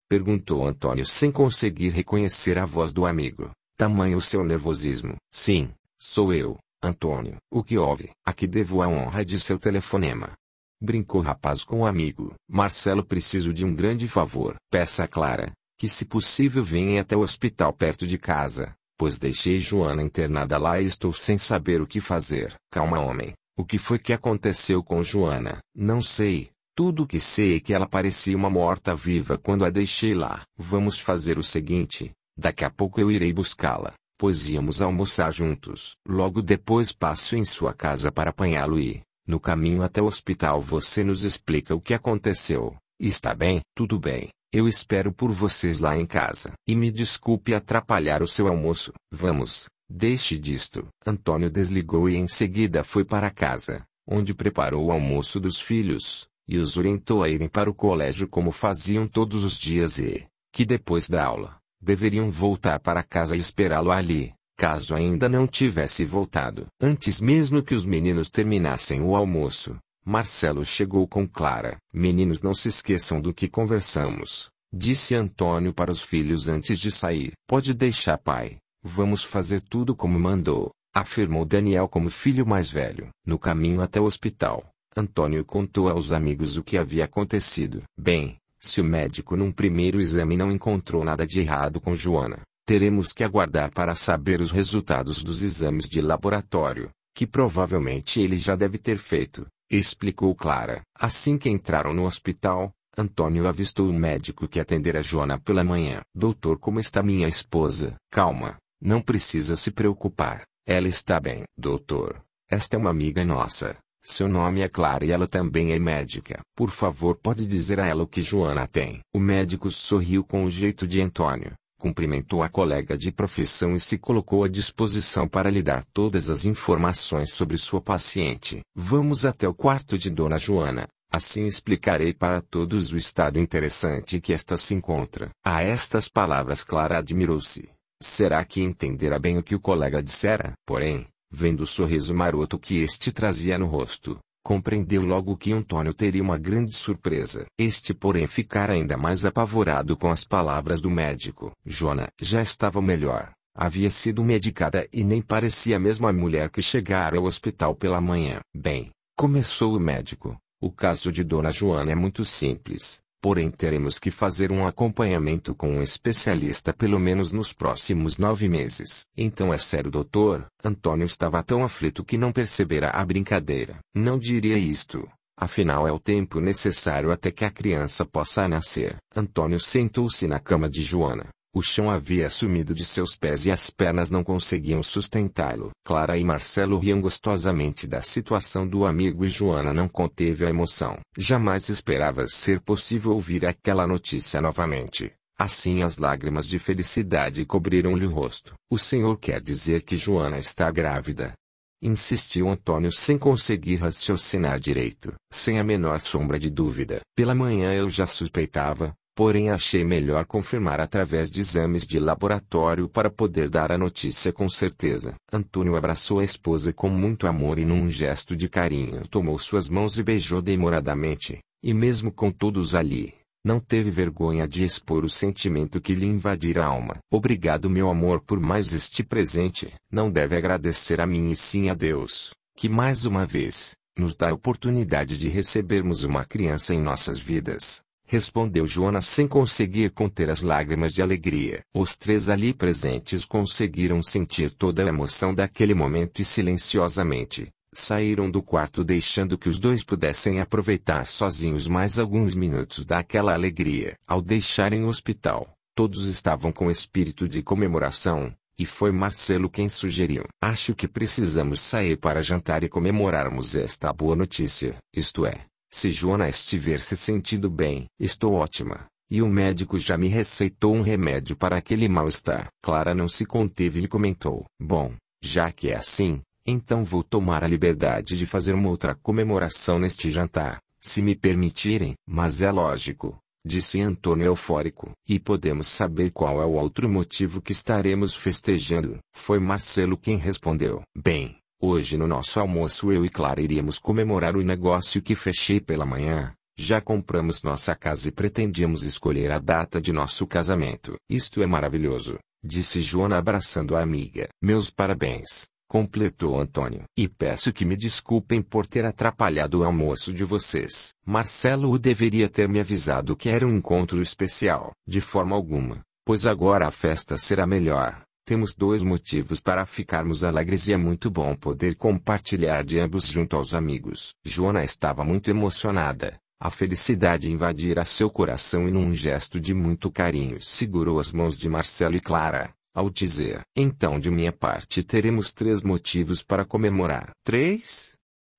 Perguntou Antônio sem conseguir reconhecer a voz do amigo, tamanho seu nervosismo. Sim, sou eu Antônio, o que houve? A que devo a honra de seu telefonema? Brincou o rapaz com o amigo. Marcelo preciso de um grande favor. Peça a Clara, que se possível venha até o hospital perto de casa, pois deixei Joana internada lá e estou sem saber o que fazer. Calma homem, o que foi que aconteceu com Joana? Não sei. Tudo o que sei é que ela parecia uma morta-viva quando a deixei lá. Vamos fazer o seguinte: daqui a pouco eu irei buscá-la pois íamos almoçar juntos. Logo depois passo em sua casa para apanhá-lo e, no caminho até o hospital, você nos explica o que aconteceu. Está bem? Tudo bem. Eu espero por vocês lá em casa. E me desculpe atrapalhar o seu almoço. Vamos, deixe disto. Antônio desligou e em seguida foi para casa, onde preparou o almoço dos filhos, e os orientou a irem para o colégio como faziam todos os dias e, que depois da aula, deveriam voltar para casa e esperá-lo ali, caso ainda não tivesse voltado. Antes mesmo que os meninos terminassem o almoço, Marcelo chegou com Clara. Meninos, não se esqueçam do que conversamos, disse Antônio para os filhos antes de sair. Pode deixar, pai. Vamos fazer tudo como mandou, afirmou Daniel como filho mais velho. No caminho até o hospital, Antônio contou aos amigos o que havia acontecido. Bem, se o médico num primeiro exame não encontrou nada de errado com Joana, teremos que aguardar para saber os resultados dos exames de laboratório, que provavelmente ele já deve ter feito, explicou Clara. Assim que entraram no hospital, Antônio avistou o médico que atendera Joana pela manhã. Doutor, como está minha esposa? Calma, não precisa se preocupar, ela está bem. Doutor, esta é uma amiga nossa. Seu nome é Clara e ela também é médica. Por favor, pode dizer a ela o que Joana tem. O médico sorriu com o jeito de Antônio, cumprimentou a colega de profissão e se colocou à disposição para lhe dar todas as informações sobre sua paciente. Vamos até o quarto de Dona Joana. Assim explicarei para todos o estado interessante que esta se encontra. A estas palavras Clara admirou-se. Será que entenderá bem o que o colega dissera? Porém, Vendo o sorriso maroto que este trazia no rosto, compreendeu logo que Antônio teria uma grande surpresa. Este, porém, ficara ainda mais apavorado com as palavras do médico. Jona já estava melhor. Havia sido medicada e nem parecia mesmo a mulher que chegara ao hospital pela manhã. Bem, começou o médico. O caso de Dona Joana é muito simples porém teremos que fazer um acompanhamento com um especialista pelo menos nos próximos nove meses. Então é sério, doutor. Antônio estava tão aflito que não percebera a brincadeira. Não diria isto. Afinal, é o tempo necessário até que a criança possa nascer. Antônio sentou-se na cama de Joana. O chão havia sumido de seus pés e as pernas não conseguiam sustentá-lo. Clara e Marcelo riam gostosamente da situação do amigo e Joana não conteve a emoção. Jamais esperava ser possível ouvir aquela notícia novamente. Assim as lágrimas de felicidade cobriram-lhe o rosto. O senhor quer dizer que Joana está grávida? Insistiu Antônio sem conseguir raciocinar direito, sem a menor sombra de dúvida. Pela manhã eu já suspeitava, porém achei melhor confirmar através de exames de laboratório para poder dar a notícia com certeza. Antônio abraçou a esposa com muito amor e num gesto de carinho tomou suas mãos e beijou demoradamente, e mesmo com todos ali, não teve vergonha de expor o sentimento que lhe invadira a alma. Obrigado meu amor por mais este presente. Não deve agradecer a mim e sim a Deus, que mais uma vez, nos dá a oportunidade de recebermos uma criança em nossas vidas respondeu Jonas sem conseguir conter as lágrimas de alegria. Os três ali presentes conseguiram sentir toda a emoção daquele momento e silenciosamente saíram do quarto deixando que os dois pudessem aproveitar sozinhos mais alguns minutos daquela alegria. Ao deixarem o hospital, todos estavam com espírito de comemoração, e foi Marcelo quem sugeriu. Acho que precisamos sair para jantar e comemorarmos esta boa notícia. Isto é, se Joana estiver se sentindo bem, estou ótima, e o médico já me receitou um remédio para aquele mal-estar. Clara não se conteve e comentou: Bom, já que é assim, então vou tomar a liberdade de fazer uma outra comemoração neste jantar, se me permitirem. Mas é lógico, disse Antônio eufórico. E podemos saber qual é o outro motivo que estaremos festejando? Foi Marcelo quem respondeu. Bem, Hoje no nosso almoço eu e Clara iríamos comemorar o negócio que fechei pela manhã. Já compramos nossa casa e pretendíamos escolher a data de nosso casamento. Isto é maravilhoso, disse Joana abraçando a amiga. Meus parabéns, completou Antônio. E peço que me desculpem por ter atrapalhado o almoço de vocês. Marcelo o deveria ter me avisado que era um encontro especial. De forma alguma, pois agora a festa será melhor. Temos dois motivos para ficarmos alegres e é muito bom poder compartilhar de ambos junto aos amigos. Joana estava muito emocionada. A felicidade invadira seu coração e num gesto de muito carinho segurou as mãos de Marcelo e Clara, ao dizer: Então, de minha parte, teremos três motivos para comemorar. Três?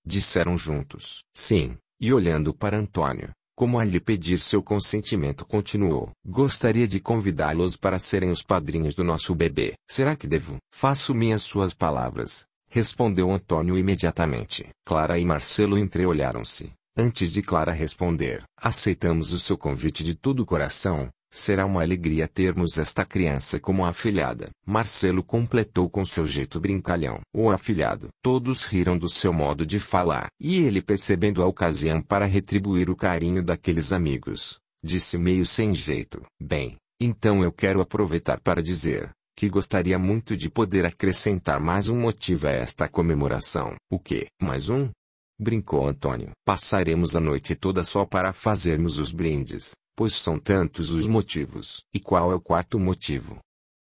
Disseram juntos. Sim, e olhando para Antônio, como a lhe pedir seu consentimento continuou. Gostaria de convidá-los para serem os padrinhos do nosso bebê. Será que devo? Faço minhas suas palavras. Respondeu Antônio imediatamente. Clara e Marcelo entreolharam-se. Antes de Clara responder, aceitamos o seu convite de todo o coração, Será uma alegria termos esta criança como afilhada. Marcelo completou com seu jeito brincalhão. O afilhado. Todos riram do seu modo de falar. E ele percebendo a ocasião para retribuir o carinho daqueles amigos, disse meio sem jeito. Bem, então eu quero aproveitar para dizer que gostaria muito de poder acrescentar mais um motivo a esta comemoração. O que? Mais um? Brincou Antônio. Passaremos a noite toda só para fazermos os brindes pois são tantos os motivos. E qual é o quarto motivo?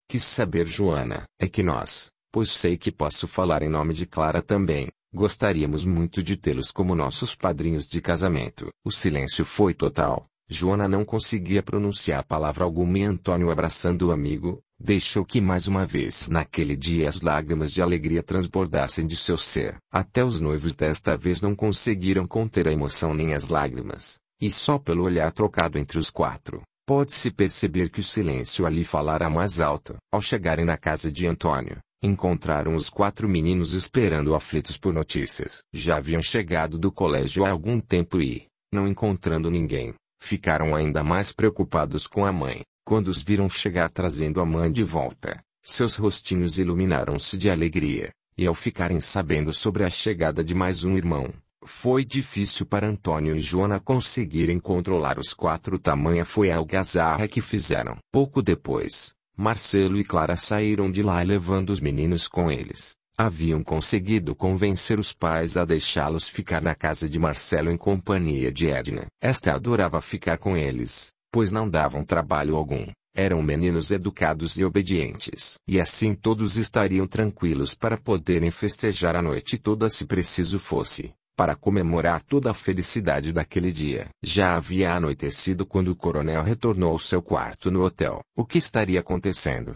Quis saber, Joana, é que nós, pois sei que posso falar em nome de Clara também, gostaríamos muito de tê-los como nossos padrinhos de casamento. O silêncio foi total. Joana não conseguia pronunciar palavra alguma e Antônio, abraçando o amigo, deixou que mais uma vez naquele dia as lágrimas de alegria transbordassem de seu ser. Até os noivos desta vez não conseguiram conter a emoção nem as lágrimas. E só pelo olhar trocado entre os quatro, pode-se perceber que o silêncio ali falara mais alto. Ao chegarem na casa de Antônio, encontraram os quatro meninos esperando aflitos por notícias. Já haviam chegado do colégio há algum tempo e, não encontrando ninguém, ficaram ainda mais preocupados com a mãe. Quando os viram chegar trazendo a mãe de volta, seus rostinhos iluminaram-se de alegria, e ao ficarem sabendo sobre a chegada de mais um irmão, foi difícil para Antônio e Joana conseguirem controlar os quatro, tamanha foi a algazarra que fizeram. Pouco depois, Marcelo e Clara saíram de lá levando os meninos com eles. Haviam conseguido convencer os pais a deixá-los ficar na casa de Marcelo em companhia de Edna. Esta adorava ficar com eles, pois não davam trabalho algum. Eram meninos educados e obedientes. E assim todos estariam tranquilos para poderem festejar a noite toda se preciso fosse para comemorar toda a felicidade daquele dia. Já havia anoitecido quando o coronel retornou ao seu quarto no hotel. O que estaria acontecendo?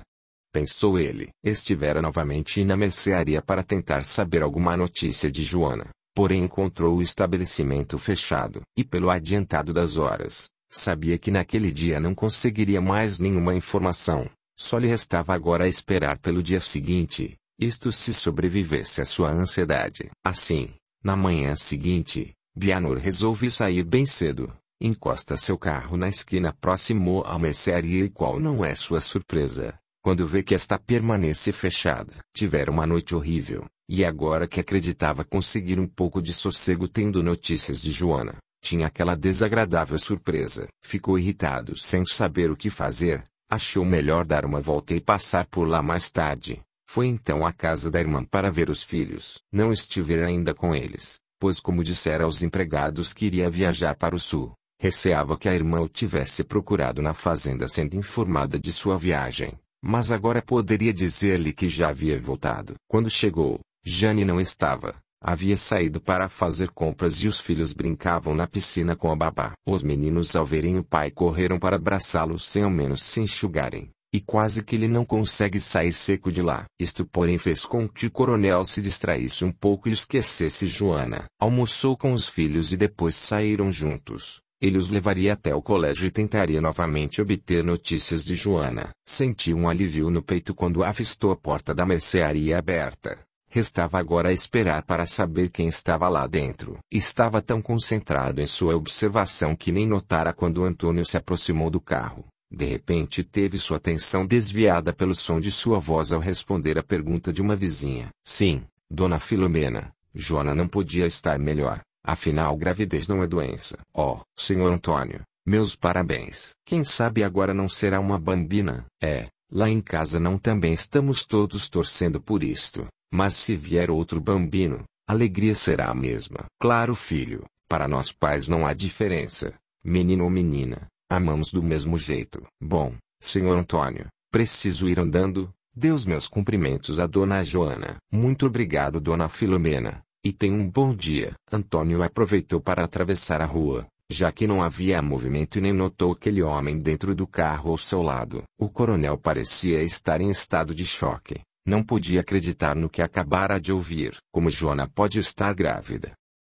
Pensou ele. Estivera novamente na mercearia para tentar saber alguma notícia de Joana, porém encontrou o estabelecimento fechado. E pelo adiantado das horas, sabia que naquele dia não conseguiria mais nenhuma informação. Só lhe restava agora esperar pelo dia seguinte, isto se sobrevivesse à sua ansiedade. Assim, na manhã seguinte, Bianor resolve sair bem cedo, encosta seu carro na esquina próximo à mercearia e qual não é sua surpresa, quando vê que esta permanece fechada. Tivera uma noite horrível, e agora que acreditava conseguir um pouco de sossego tendo notícias de Joana, tinha aquela desagradável surpresa. Ficou irritado sem saber o que fazer, achou melhor dar uma volta e passar por lá mais tarde. Foi então à casa da irmã para ver os filhos. Não estivera ainda com eles, pois como dissera aos empregados que iria viajar para o sul, receava que a irmã o tivesse procurado na fazenda sendo informada de sua viagem, mas agora poderia dizer-lhe que já havia voltado. Quando chegou, Jane não estava. Havia saído para fazer compras e os filhos brincavam na piscina com a babá. Os meninos, ao verem o pai, correram para abraçá-lo sem ao menos se enxugarem. E quase que ele não consegue sair seco de lá. Isto porém fez com que o coronel se distraísse um pouco e esquecesse Joana. Almoçou com os filhos e depois saíram juntos. Ele os levaria até o colégio e tentaria novamente obter notícias de Joana. Sentiu um alívio no peito quando avistou a porta da mercearia aberta. Restava agora esperar para saber quem estava lá dentro. Estava tão concentrado em sua observação que nem notara quando Antônio se aproximou do carro. De repente teve sua atenção desviada pelo som de sua voz ao responder à pergunta de uma vizinha. Sim, dona Filomena, Jona não podia estar melhor. Afinal, gravidez não é doença. Oh, senhor Antônio, meus parabéns. Quem sabe agora não será uma bambina? É, lá em casa não também estamos todos torcendo por isto. Mas se vier outro bambino, alegria será a mesma. Claro, filho, para nós pais não há diferença, menino ou menina. Amamos do mesmo jeito. Bom, senhor Antônio, preciso ir andando. Deus meus cumprimentos a dona Joana. Muito obrigado, dona Filomena. E tenha um bom dia. Antônio aproveitou para atravessar a rua, já que não havia movimento e nem notou aquele homem dentro do carro ao seu lado. O coronel parecia estar em estado de choque. Não podia acreditar no que acabara de ouvir. Como Joana pode estar grávida?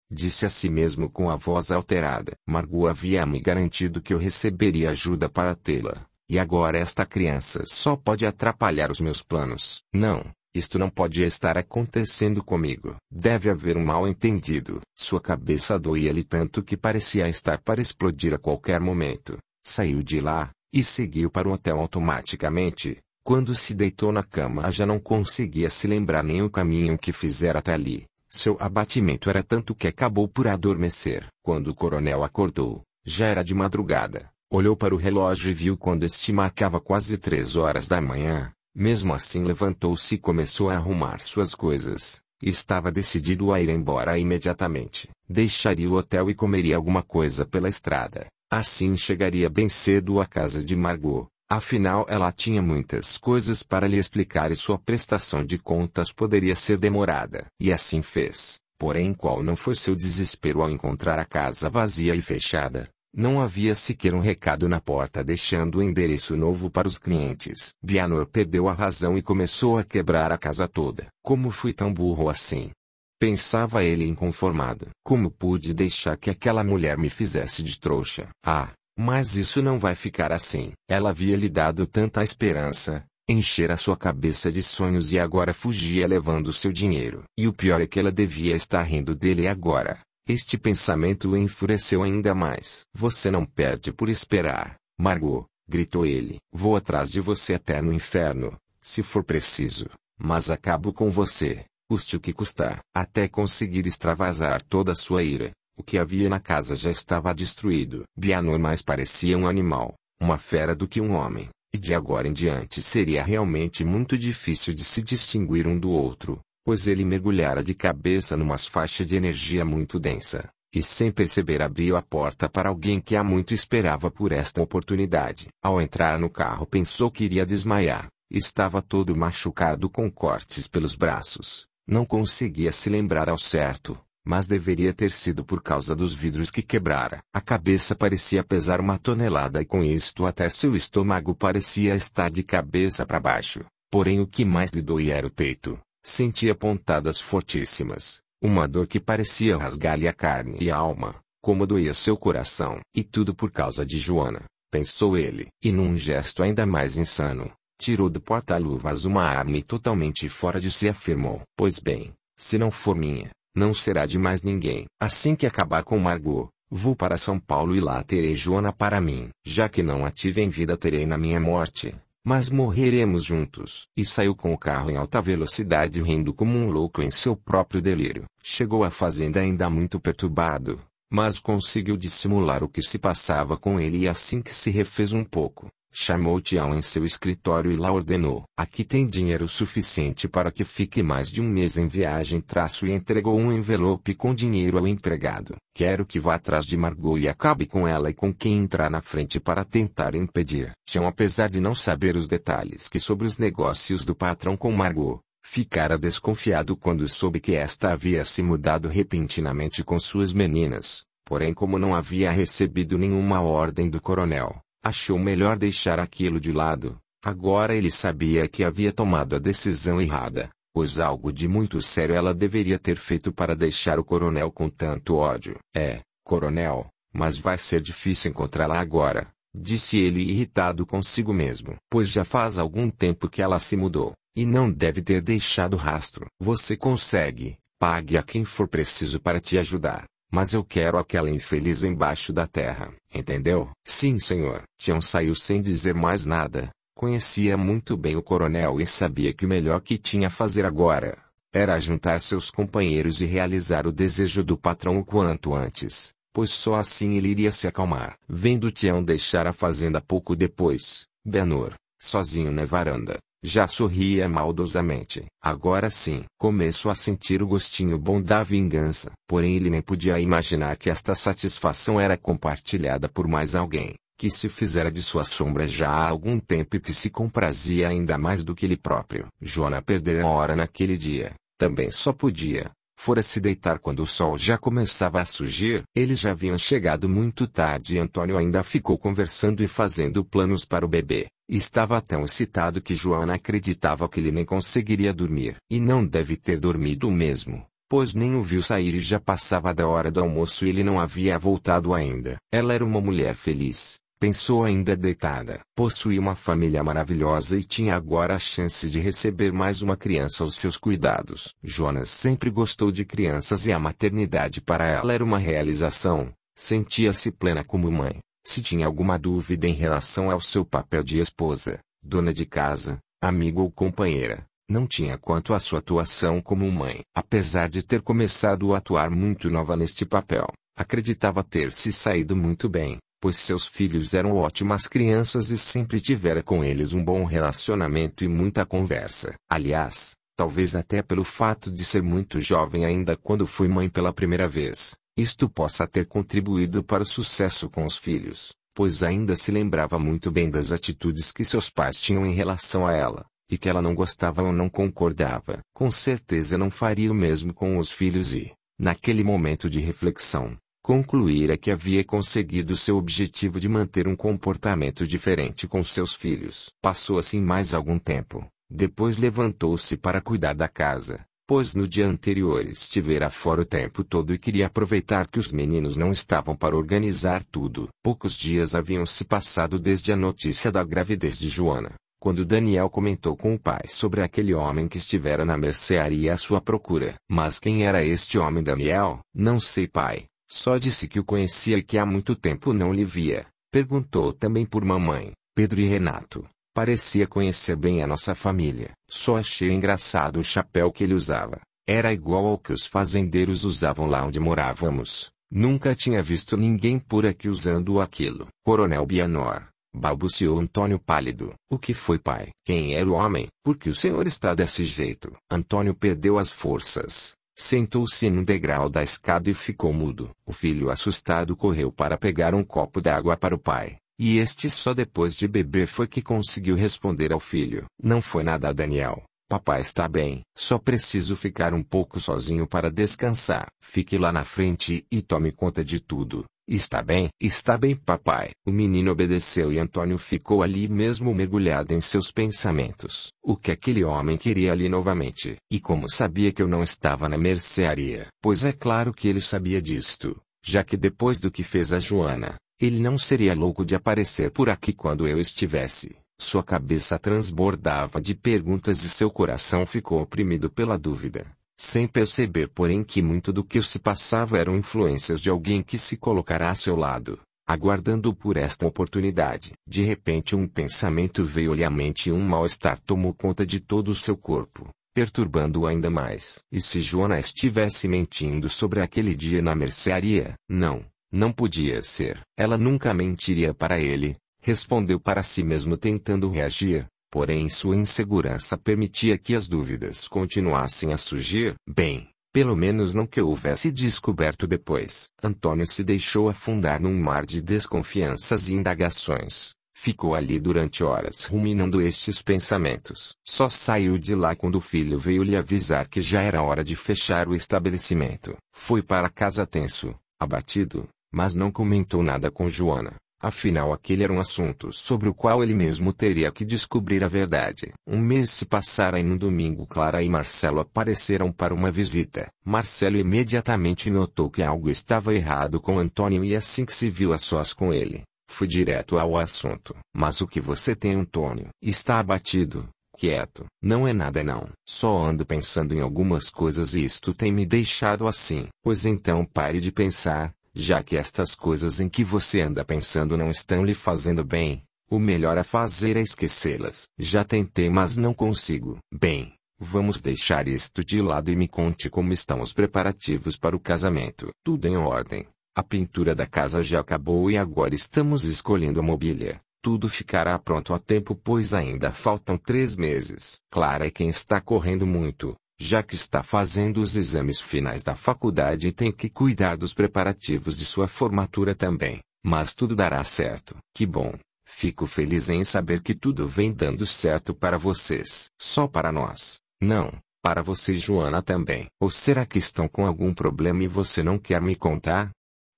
Disse a si mesmo com a voz alterada. Margot havia me garantido que eu receberia ajuda para tê-la, e agora esta criança só pode atrapalhar os meus planos. Não, isto não pode estar acontecendo comigo. Deve haver um mal-entendido. Sua cabeça doía-lhe tanto que parecia estar para explodir a qualquer momento. Saiu de lá, e seguiu para o hotel automaticamente. Quando se deitou na cama já não conseguia se lembrar nem o caminho que fizera até ali. Seu abatimento era tanto que acabou por adormecer. Quando o coronel acordou, já era de madrugada. Olhou para o relógio e viu quando este marcava quase três horas da manhã. Mesmo assim levantou-se e começou a arrumar suas coisas. Estava decidido a ir embora imediatamente. Deixaria o hotel e comeria alguma coisa pela estrada. Assim chegaria bem cedo à casa de Margot. Afinal ela tinha muitas coisas para lhe explicar e sua prestação de contas poderia ser demorada. E assim fez, porém qual não foi seu desespero ao encontrar a casa vazia e fechada. Não havia sequer um recado na porta deixando o endereço novo para os clientes. Bianor perdeu a razão e começou a quebrar a casa toda. Como fui tão burro assim? Pensava ele inconformado. Como pude deixar que aquela mulher me fizesse de trouxa? Ah, mas isso não vai ficar assim. Ela havia lhe dado tanta esperança, encher a sua cabeça de sonhos e agora fugia levando seu dinheiro. E o pior é que ela devia estar rindo dele agora. Este pensamento o enfureceu ainda mais. Você não perde por esperar, Margot, gritou ele. Vou atrás de você até no inferno, se for preciso, mas acabo com você, custe o que custar, até conseguir extravasar toda a sua ira. O que havia na casa já estava destruído. Bianor mais parecia um animal, uma fera do que um homem, e de agora em diante seria realmente muito difícil de se distinguir um do outro, pois ele mergulhara de cabeça numa faixa de energia muito densa, e sem perceber abriu a porta para alguém que há muito esperava por esta oportunidade. Ao entrar no carro pensou que iria desmaiar, estava todo machucado com cortes pelos braços, não conseguia se lembrar ao certo mas deveria ter sido por causa dos vidros que quebrara. A cabeça parecia pesar uma tonelada e com isto até seu estômago parecia estar de cabeça para baixo. Porém o que mais lhe doía era o peito. Sentia pontadas fortíssimas, uma dor que parecia rasgar-lhe a carne e a alma, como doía seu coração. E tudo por causa de Joana, pensou ele. E num gesto ainda mais insano, tirou do porta-luvas uma arma e totalmente fora de si afirmou. Pois bem, se não for minha, não será de mais ninguém. Assim que acabar com Margot, vou para São Paulo e lá terei Joana para mim. Já que não a tive em vida, terei na minha morte. Mas morreremos juntos. E saiu com o carro em alta velocidade, rindo como um louco em seu próprio delírio. Chegou à fazenda ainda muito perturbado, mas conseguiu dissimular o que se passava com ele e assim que se refez um pouco, Chamou Tião em seu escritório e lá ordenou. Aqui tem dinheiro suficiente para que fique mais de um mês em viagem traço e entregou um envelope com dinheiro ao empregado. Quero que vá atrás de Margot e acabe com ela e com quem entrar na frente para tentar impedir. Tião apesar de não saber os detalhes que sobre os negócios do patrão com Margot, Ficara desconfiado quando soube que esta havia se mudado repentinamente com suas meninas, porém, como não havia recebido nenhuma ordem do coronel, Achou melhor deixar aquilo de lado. Agora ele sabia que havia tomado a decisão errada, pois algo de muito sério ela deveria ter feito para deixar o coronel com tanto ódio. É, coronel, mas vai ser difícil encontrá-la agora, disse ele irritado consigo mesmo, pois já faz algum tempo que ela se mudou, e não deve ter deixado rastro. Você consegue, pague a quem for preciso para te ajudar, mas eu quero aquela infeliz embaixo da terra. Entendeu? Sim, senhor. Tião saiu sem dizer mais nada. Conhecia muito bem o coronel e sabia que o melhor que tinha a fazer agora era juntar seus companheiros e realizar o desejo do patrão o quanto antes, pois só assim ele iria se acalmar. Vendo Tião deixar a fazenda pouco depois, Benor, sozinho na varanda, já sorria maldosamente. Agora sim, começo a sentir o gostinho bom da vingança. Porém, ele nem podia imaginar que esta satisfação era compartilhada por mais alguém, que se fizera de sua sombra já há algum tempo e que se comprazia ainda mais do que ele próprio. Jona perdera a hora naquele dia. Também só podia, fora se deitar quando o sol já começava a surgir. Eles já haviam chegado muito tarde e Antônio ainda ficou conversando e fazendo planos para o bebê. Estava tão excitado que Joana acreditava que ele nem conseguiria dormir. E não deve ter dormido mesmo, pois nem o viu sair e já passava da hora do almoço e ele não havia voltado ainda. Ela era uma mulher feliz, pensou ainda deitada. Possuía uma família maravilhosa e tinha agora a chance de receber mais uma criança aos seus cuidados. Jonas sempre gostou de crianças e a maternidade para ela era uma realização. Sentia-se plena como mãe. Se tinha alguma dúvida em relação ao seu papel de esposa, dona de casa, amiga ou companheira, não tinha quanto à sua atuação como mãe. Apesar de ter começado a atuar muito nova neste papel, acreditava ter se saído muito bem, pois seus filhos eram ótimas crianças e sempre tivera com eles um bom relacionamento e muita conversa. Aliás, talvez até pelo fato de ser muito jovem ainda quando fui mãe pela primeira vez, isto possa ter contribuído para o sucesso com os filhos, pois ainda se lembrava muito bem das atitudes que seus pais tinham em relação a ela, e que ela não gostava ou não concordava. Com certeza não faria o mesmo com os filhos e, naquele momento de reflexão, concluíra que havia conseguido seu objetivo de manter um comportamento diferente com seus filhos. Passou assim mais algum tempo, depois levantou-se para cuidar da casa pois no dia anterior estivera fora o tempo todo e queria aproveitar que os meninos não estavam para organizar tudo. Poucos dias haviam se passado desde a notícia da gravidez de Joana, quando Daniel comentou com o pai sobre aquele homem que estivera na mercearia à sua procura. Mas quem era este homem Daniel? Não sei pai, só disse que o conhecia e que há muito tempo não lhe via. Perguntou também por mamãe, Pedro e Renato. Parecia conhecer bem a nossa família. Só achei engraçado o chapéu que ele usava. Era igual ao que os fazendeiros usavam lá onde morávamos. Nunca tinha visto ninguém por aqui usando aquilo. Coronel Bianor, balbuciou Antônio pálido. O que foi, pai? Quem era o homem? Por que o senhor está desse jeito? Antônio perdeu as forças. Sentou-se no degrau da escada e ficou mudo. O filho assustado correu para pegar um copo d'água para o pai. E este só depois de beber foi que conseguiu responder ao filho. Não foi nada, Daniel. Papai está bem. Só preciso ficar um pouco sozinho para descansar. Fique lá na frente e tome conta de tudo. Está bem? Está bem, papai. O menino obedeceu e Antônio ficou ali mesmo mergulhado em seus pensamentos. O que aquele homem queria ali novamente? E como sabia que eu não estava na mercearia? Pois é claro que ele sabia disto, já que depois do que fez a Joana, ele não seria louco de aparecer por aqui quando eu estivesse. Sua cabeça transbordava de perguntas e seu coração ficou oprimido pela dúvida, sem perceber, porém, que muito do que se passava eram influências de alguém que se colocara a seu lado, aguardando por esta oportunidade. De repente, um pensamento veio-lhe à mente e um mal-estar tomou conta de todo o seu corpo perturbando-o ainda mais. E se Joana estivesse mentindo sobre aquele dia na mercearia? Não, não podia ser. Ela nunca mentiria para ele, respondeu para si mesmo tentando reagir, porém sua insegurança permitia que as dúvidas continuassem a surgir. Bem, pelo menos não que houvesse descoberto depois. Antônio se deixou afundar num mar de desconfianças e indagações. Ficou ali durante horas ruminando estes pensamentos. Só saiu de lá quando o filho veio lhe avisar que já era hora de fechar o estabelecimento. Foi para casa tenso, abatido, mas não comentou nada com Joana. Afinal, aquele era um assunto sobre o qual ele mesmo teria que descobrir a verdade. Um mês se passara e no domingo Clara e Marcelo apareceram para uma visita. Marcelo imediatamente notou que algo estava errado com Antônio e assim que se viu a sós com ele, foi direto ao assunto. Mas o que você tem, Antônio? Está abatido, quieto. Não é nada não. Só ando pensando em algumas coisas e isto tem me deixado assim. Pois então pare de pensar, já que estas coisas em que você anda pensando não estão lhe fazendo bem, o melhor a fazer é esquecê-las. Já tentei, mas não consigo. Bem, vamos deixar isto de lado e me conte como estão os preparativos para o casamento. Tudo em ordem. A pintura da casa já acabou e agora estamos escolhendo a mobília. Tudo ficará pronto a tempo, pois ainda faltam três meses. Clara é quem está correndo muito já que está fazendo os exames finais da faculdade e tem que cuidar dos preparativos de sua formatura também, mas tudo dará certo. Que bom! Fico feliz em saber que tudo vem dando certo para vocês. Só para nós. Não, para você Joana também. Ou será que estão com algum problema e você não quer me contar?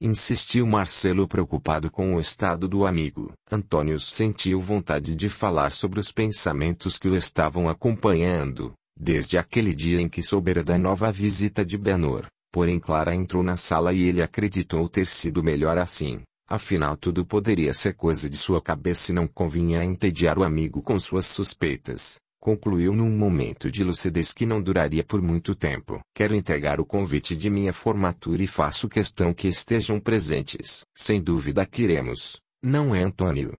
Insistiu Marcelo preocupado com o estado do amigo. Antônio sentiu vontade de falar sobre os pensamentos que o estavam acompanhando, Desde aquele dia em que soubera da nova visita de Benor, porém Clara entrou na sala e ele acreditou ter sido melhor assim. Afinal tudo poderia ser coisa de sua cabeça e não convinha entediar o amigo com suas suspeitas. Concluiu num momento de lucidez que não duraria por muito tempo. Quero entregar o convite de minha formatura e faço questão que estejam presentes. Sem dúvida que iremos, não é Antônio?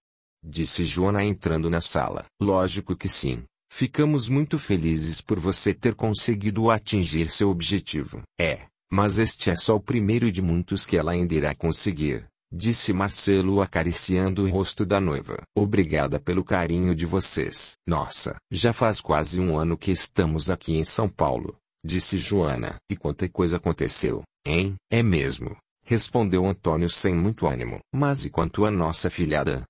Disse Joana entrando na sala. Lógico que sim, Ficamos muito felizes por você ter conseguido atingir seu objetivo. É, mas este é só o primeiro de muitos que ela ainda irá conseguir, disse Marcelo acariciando o rosto da noiva. Obrigada pelo carinho de vocês. Nossa, já faz quase um ano que estamos aqui em São Paulo, disse Joana. E quanta coisa aconteceu, hein? É mesmo, respondeu Antônio sem muito ânimo. Mas e quanto à nossa filhada?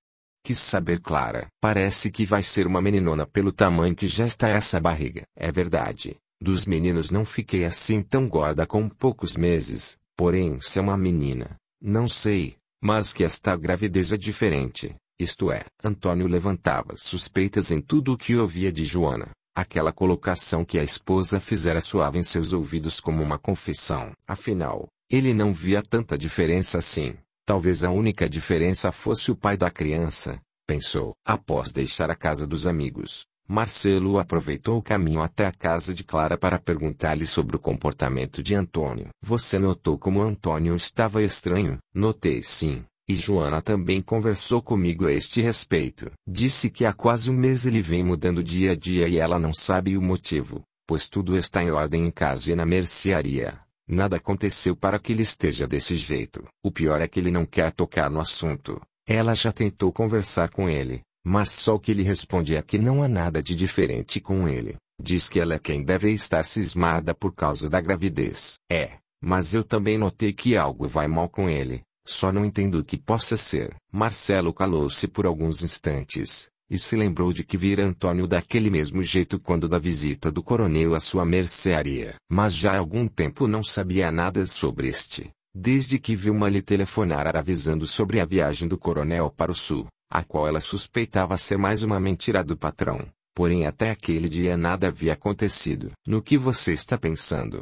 Quis saber Clara. Parece que vai ser uma meninona pelo tamanho que já está essa barriga. É verdade. Dos meninos não fiquei assim tão gorda com poucos meses. Porém, se é uma menina, não sei, mas que esta gravidez é diferente. Isto é, Antônio levantava suspeitas em tudo o que ouvia de Joana. Aquela colocação que a esposa fizera suave em seus ouvidos como uma confissão. Afinal, ele não via tanta diferença assim. Talvez a única diferença fosse o pai da criança, pensou. Após deixar a casa dos amigos, Marcelo aproveitou o caminho até a casa de Clara para perguntar-lhe sobre o comportamento de Antônio. Você notou como Antônio estava estranho? Notei sim, e Joana também conversou comigo a este respeito. Disse que há quase um mês ele vem mudando dia a dia e ela não sabe o motivo, pois tudo está em ordem em casa e na mercearia. Nada aconteceu para que ele esteja desse jeito. O pior é que ele não quer tocar no assunto. Ela já tentou conversar com ele, mas só o que ele responde é que não há nada de diferente com ele. Diz que ela é quem deve estar cismada por causa da gravidez. É, mas eu também notei que algo vai mal com ele. Só não entendo o que possa ser. Marcelo calou-se por alguns instantes, e se lembrou de que vira Antônio daquele mesmo jeito quando da visita do coronel à sua mercearia. Mas já há algum tempo não sabia nada sobre este, desde que viu uma lhe telefonar avisando sobre a viagem do coronel para o sul, a qual ela suspeitava ser mais uma mentira do patrão. Porém até aquele dia nada havia acontecido. No que você está pensando?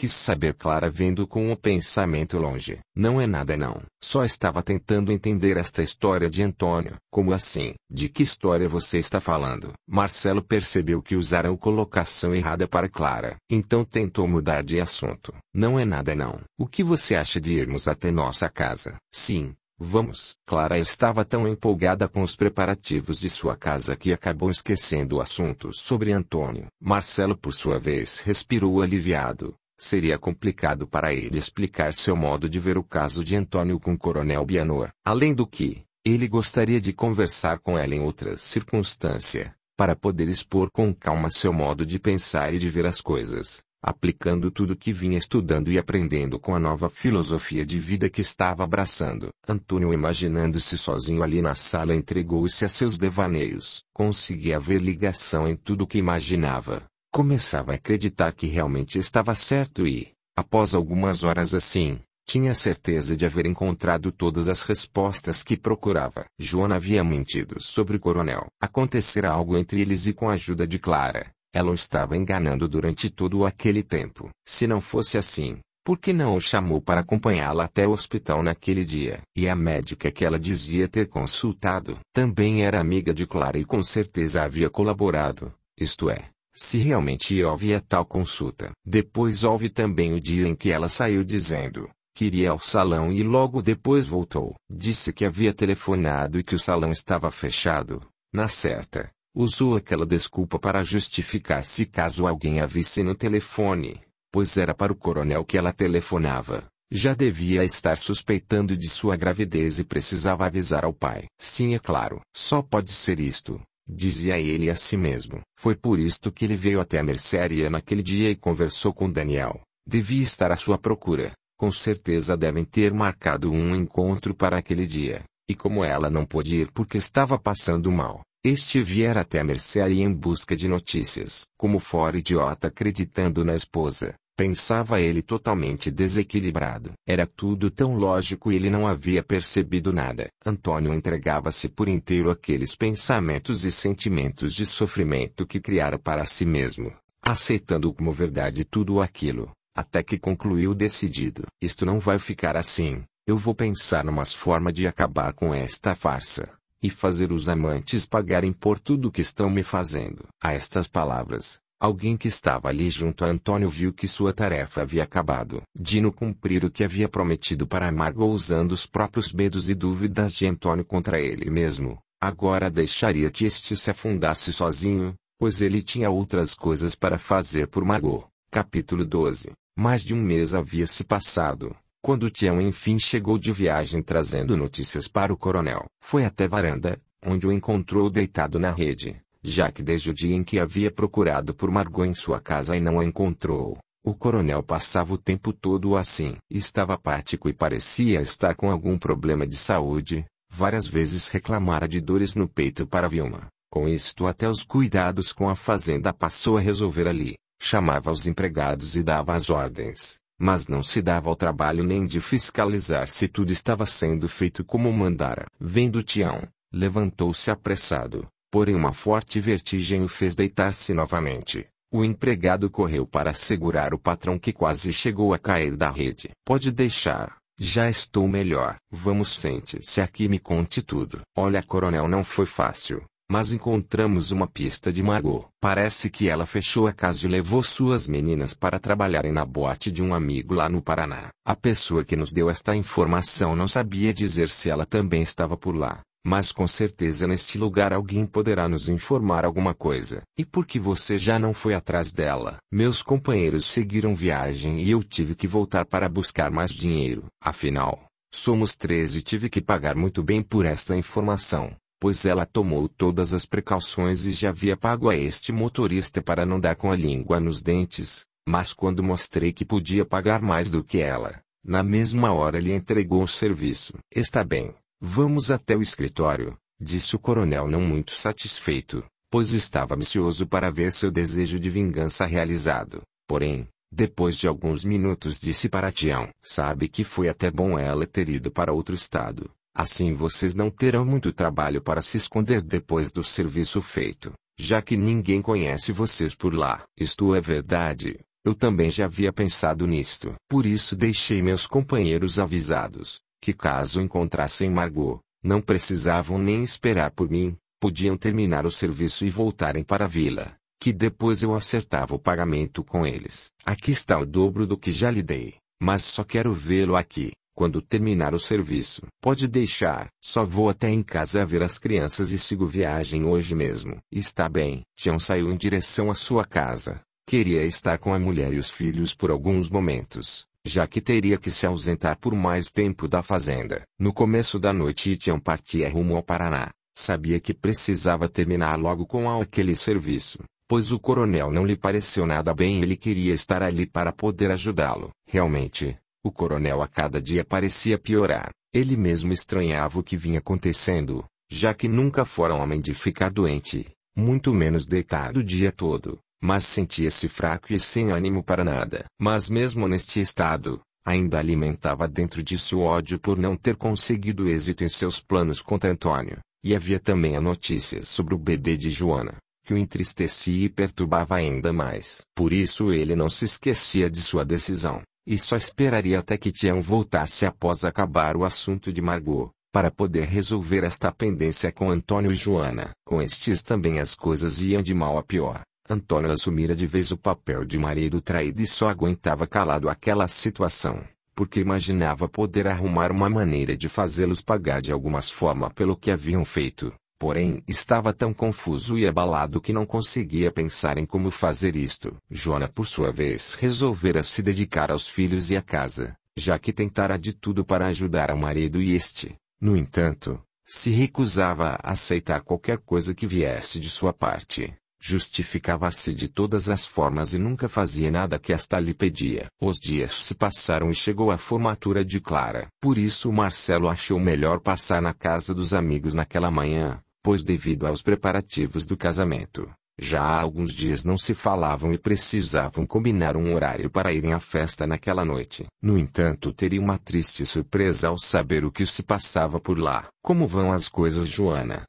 Quis saber Clara vendo com o pensamento longe. Não é nada não. Só estava tentando entender esta história de Antônio. Como assim? De que história você está falando? Marcelo percebeu que usaram colocação errada para Clara. Então tentou mudar de assunto. Não é nada não. O que você acha de irmos até nossa casa? Sim, Vamos. Clara estava tão empolgada com os preparativos de sua casa que acabou esquecendo o assunto sobre Antônio. Marcelo, por sua vez, respirou aliviado. Seria complicado para ele explicar seu modo de ver o caso de Antônio com Coronel Bianor, além do que, ele gostaria de conversar com ela em outra circunstância, para poder expor com calma seu modo de pensar e de ver as coisas, aplicando tudo que vinha estudando e aprendendo com a nova filosofia de vida que estava abraçando. Antônio, imaginando-se sozinho ali na sala, entregou-se a seus devaneios. Conseguia ver ligação em tudo o que imaginava Começava a acreditar que realmente estava certo e, após algumas horas assim, tinha certeza de haver encontrado todas as respostas que procurava. Joana havia mentido sobre o coronel. Acontecera algo entre eles e com a ajuda de Clara, ela o estava enganando durante todo aquele tempo. Se não fosse assim, por que não o chamou para acompanhá-la até o hospital naquele dia? E a médica que ela dizia ter consultado também era amiga de Clara e com certeza havia colaborado, isto é, se realmente houve a tal consulta. Depois houve também o dia em que ela saiu dizendo que iria ao salão e logo depois voltou. Disse que havia telefonado e que o salão estava fechado. Na certa, usou aquela desculpa para justificar-se caso alguém a visse no telefone, pois era para o coronel que ela telefonava. Já devia estar suspeitando de sua gravidez e precisava avisar ao pai. Sim, é claro. Só pode ser isto. Dizia ele a si mesmo. Foi por isto que ele veio até a mercearia naquele dia e conversou com Daniel. Devia estar à sua procura. Com certeza devem ter marcado um encontro para aquele dia. E como ela não pôde ir porque estava passando mal, este viera até a mercearia em busca de notícias. Como fora idiota acreditando na esposa, Pensava ele totalmente desequilibrado. Era tudo tão lógico e ele não havia percebido nada. Antônio entregava-se por inteiro àqueles pensamentos e sentimentos de sofrimento que criara para si mesmo, aceitando como verdade tudo aquilo, até que concluiu decidido: Isto não vai ficar assim. Eu vou pensar numa forma de acabar com esta farsa e fazer os amantes pagarem por tudo que estão me fazendo. A estas palavras, Alguém que estava ali junto a Antônio viu que sua tarefa havia acabado. Dino cumprir o que havia prometido para Margot usando os próprios medos e dúvidas de Antônio contra ele mesmo. Agora deixaria que este se afundasse sozinho, pois ele tinha outras coisas para fazer por Margot. Capítulo 12 Mais de um mês havia se passado, quando Tião enfim chegou de viagem trazendo notícias para o coronel. Foi até varanda, onde o encontrou deitado na rede já que desde o dia em que havia procurado por Margot em sua casa e não a encontrou, o coronel passava o tempo todo assim. Estava apático e parecia estar com algum problema de saúde. Várias vezes reclamara de dores no peito para Vilma. Com isto até os cuidados com a fazenda passou a resolver ali. Chamava os empregados e dava as ordens, mas não se dava ao trabalho nem de fiscalizar se tudo estava sendo feito como mandara. Vendo Tião, levantou-se apressado, porém uma forte vertigem o fez deitar-se novamente. O empregado correu para segurar o patrão que quase chegou a cair da rede. Pode deixar. Já estou melhor. Vamos sente-se aqui e me conte tudo. Olha, coronel, não foi fácil. Mas encontramos uma pista de Margot. Parece que ela fechou a casa e levou suas meninas para trabalharem na boate de um amigo lá no Paraná. A pessoa que nos deu esta informação não sabia dizer se ela também estava por lá. Mas com certeza neste lugar alguém poderá nos informar alguma coisa. E por que você já não foi atrás dela? Meus companheiros seguiram viagem e eu tive que voltar para buscar mais dinheiro. Afinal, somos três e tive que pagar muito bem por esta informação pois ela tomou todas as precauções e já havia pago a este motorista para não dar com a língua nos dentes, mas quando mostrei que podia pagar mais do que ela, na mesma hora lhe entregou o serviço. Está bem, Vamos até o escritório, disse o coronel não muito satisfeito, pois estava ansioso para ver seu desejo de vingança realizado. Porém, depois de alguns minutos disse para Tião, sabe que foi até bom ela ter ido para outro estado. Assim vocês não terão muito trabalho para se esconder depois do serviço feito, já que ninguém conhece vocês por lá. Isto é verdade, eu também já havia pensado nisto. Por isso deixei meus companheiros avisados que caso encontrassem Margot, não precisavam nem esperar por mim, podiam terminar o serviço e voltarem para a vila, que depois eu acertava o pagamento com eles. Aqui está o dobro do que já lhe dei, mas só quero vê-lo aqui, quando terminar o serviço. Pode deixar, só vou até em casa ver as crianças e sigo viagem hoje mesmo. Está bem, Tião saiu em direção à sua casa. Queria estar com a mulher e os filhos por alguns momentos já que teria que se ausentar por mais tempo da fazenda. No começo da noite Itião partia rumo ao Paraná. Sabia que precisava terminar logo com aquele serviço, pois o coronel não lhe pareceu nada bem e ele queria estar ali para poder ajudá-lo. Realmente, o coronel a cada dia parecia piorar. Ele mesmo estranhava o que vinha acontecendo, já que nunca fora homem de ficar doente, muito menos deitado o dia todo mas sentia-se fraco e sem ânimo para nada. Mas mesmo neste estado, ainda alimentava dentro de si o ódio por não ter conseguido êxito em seus planos contra Antônio, e havia também a notícia sobre o bebê de Joana, que o entristecia e perturbava ainda mais. Por isso ele não se esquecia de sua decisão, e só esperaria até que Tião voltasse após acabar o assunto de Margot para poder resolver esta pendência com Antônio e Joana. Com estes também as coisas iam de mal a pior. Antônio assumira de vez o papel de marido traído e só aguentava calado aquela situação, porque imaginava poder arrumar uma maneira de fazê-los pagar de algumas forma pelo que haviam feito. Porém, estava tão confuso e abalado que não conseguia pensar em como fazer isto. Jona, por sua vez, resolvera se dedicar aos filhos e à casa, já que tentara de tudo para ajudar ao marido e este, no entanto, se recusava a aceitar qualquer coisa que viesse de sua parte. Justificava-se de todas as formas e nunca fazia nada que esta lhe pedia. Os dias se passaram e chegou a formatura de Clara. Por isso Marcelo achou melhor passar na casa dos amigos naquela manhã, pois devido aos preparativos do casamento, já há alguns dias não se falavam e precisavam combinar um horário para irem à festa naquela noite. No entanto, teria uma triste surpresa ao saber o que se passava por lá. Como vão as coisas, Joana?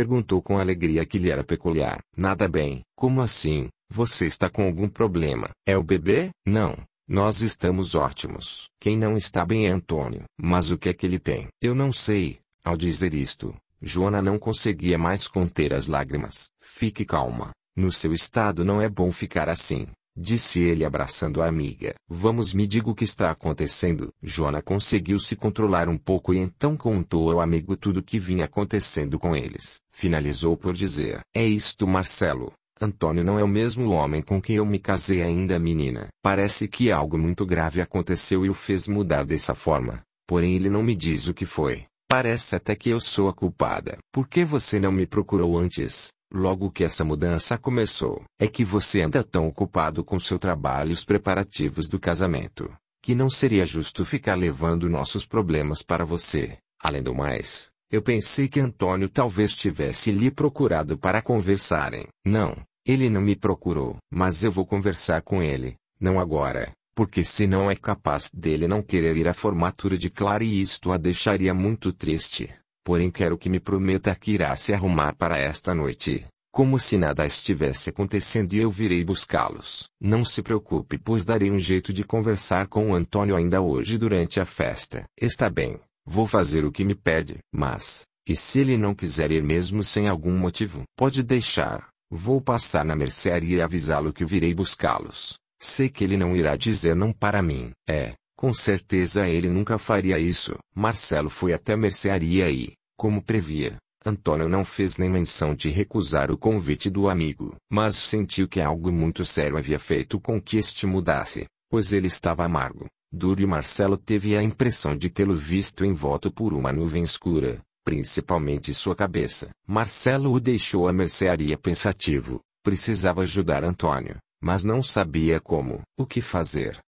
perguntou com a alegria que lhe era peculiar. Nada bem. Como assim? Você está com algum problema? É o bebê? Não. Nós estamos ótimos. Quem não está bem é Antônio. Mas o que é que ele tem? Eu não sei. Ao dizer isto, Joana não conseguia mais conter as lágrimas. Fique calma. No seu estado não é bom ficar assim. Disse ele abraçando a amiga. Vamos me diga o que está acontecendo. Jona conseguiu se controlar um pouco e então contou ao amigo tudo o que vinha acontecendo com eles. Finalizou por dizer: É isto, Marcelo. Antônio não é o mesmo homem com quem eu me casei ainda menina. Parece que algo muito grave aconteceu e o fez mudar dessa forma. Porém, ele não me diz o que foi. Parece até que eu sou a culpada. Por que você não me procurou antes? Logo que essa mudança começou, é que você anda tão ocupado com seu trabalho e os preparativos do casamento, que não seria justo ficar levando nossos problemas para você. Além do mais, eu pensei que Antônio talvez tivesse lhe procurado para conversarem. Não, ele não me procurou, mas eu vou conversar com ele, não agora, porque se não é capaz dele não querer ir à formatura de Clara e isto a deixaria muito triste. Porém quero que me prometa que irá se arrumar para esta noite, como se nada estivesse acontecendo e eu virei buscá-los. Não se preocupe pois darei um jeito de conversar com o Antônio ainda hoje durante a festa. Está bem, vou fazer o que me pede. Mas, e se ele não quiser ir mesmo sem algum motivo? Pode deixar. Vou passar na mercearia e avisá-lo que virei buscá-los. Sei que ele não irá dizer não para mim. É, com certeza ele nunca faria isso. Marcelo foi até a mercearia e, como previa, Antônio não fez nem menção de recusar o convite do amigo, mas sentiu que algo muito sério havia feito com que este mudasse, pois ele estava amargo, duro e Marcelo teve a impressão de tê-lo visto envolto por uma nuvem escura, principalmente sua cabeça. Marcelo o deixou à mercearia pensativo, precisava ajudar Antônio, mas não sabia como, o que fazer.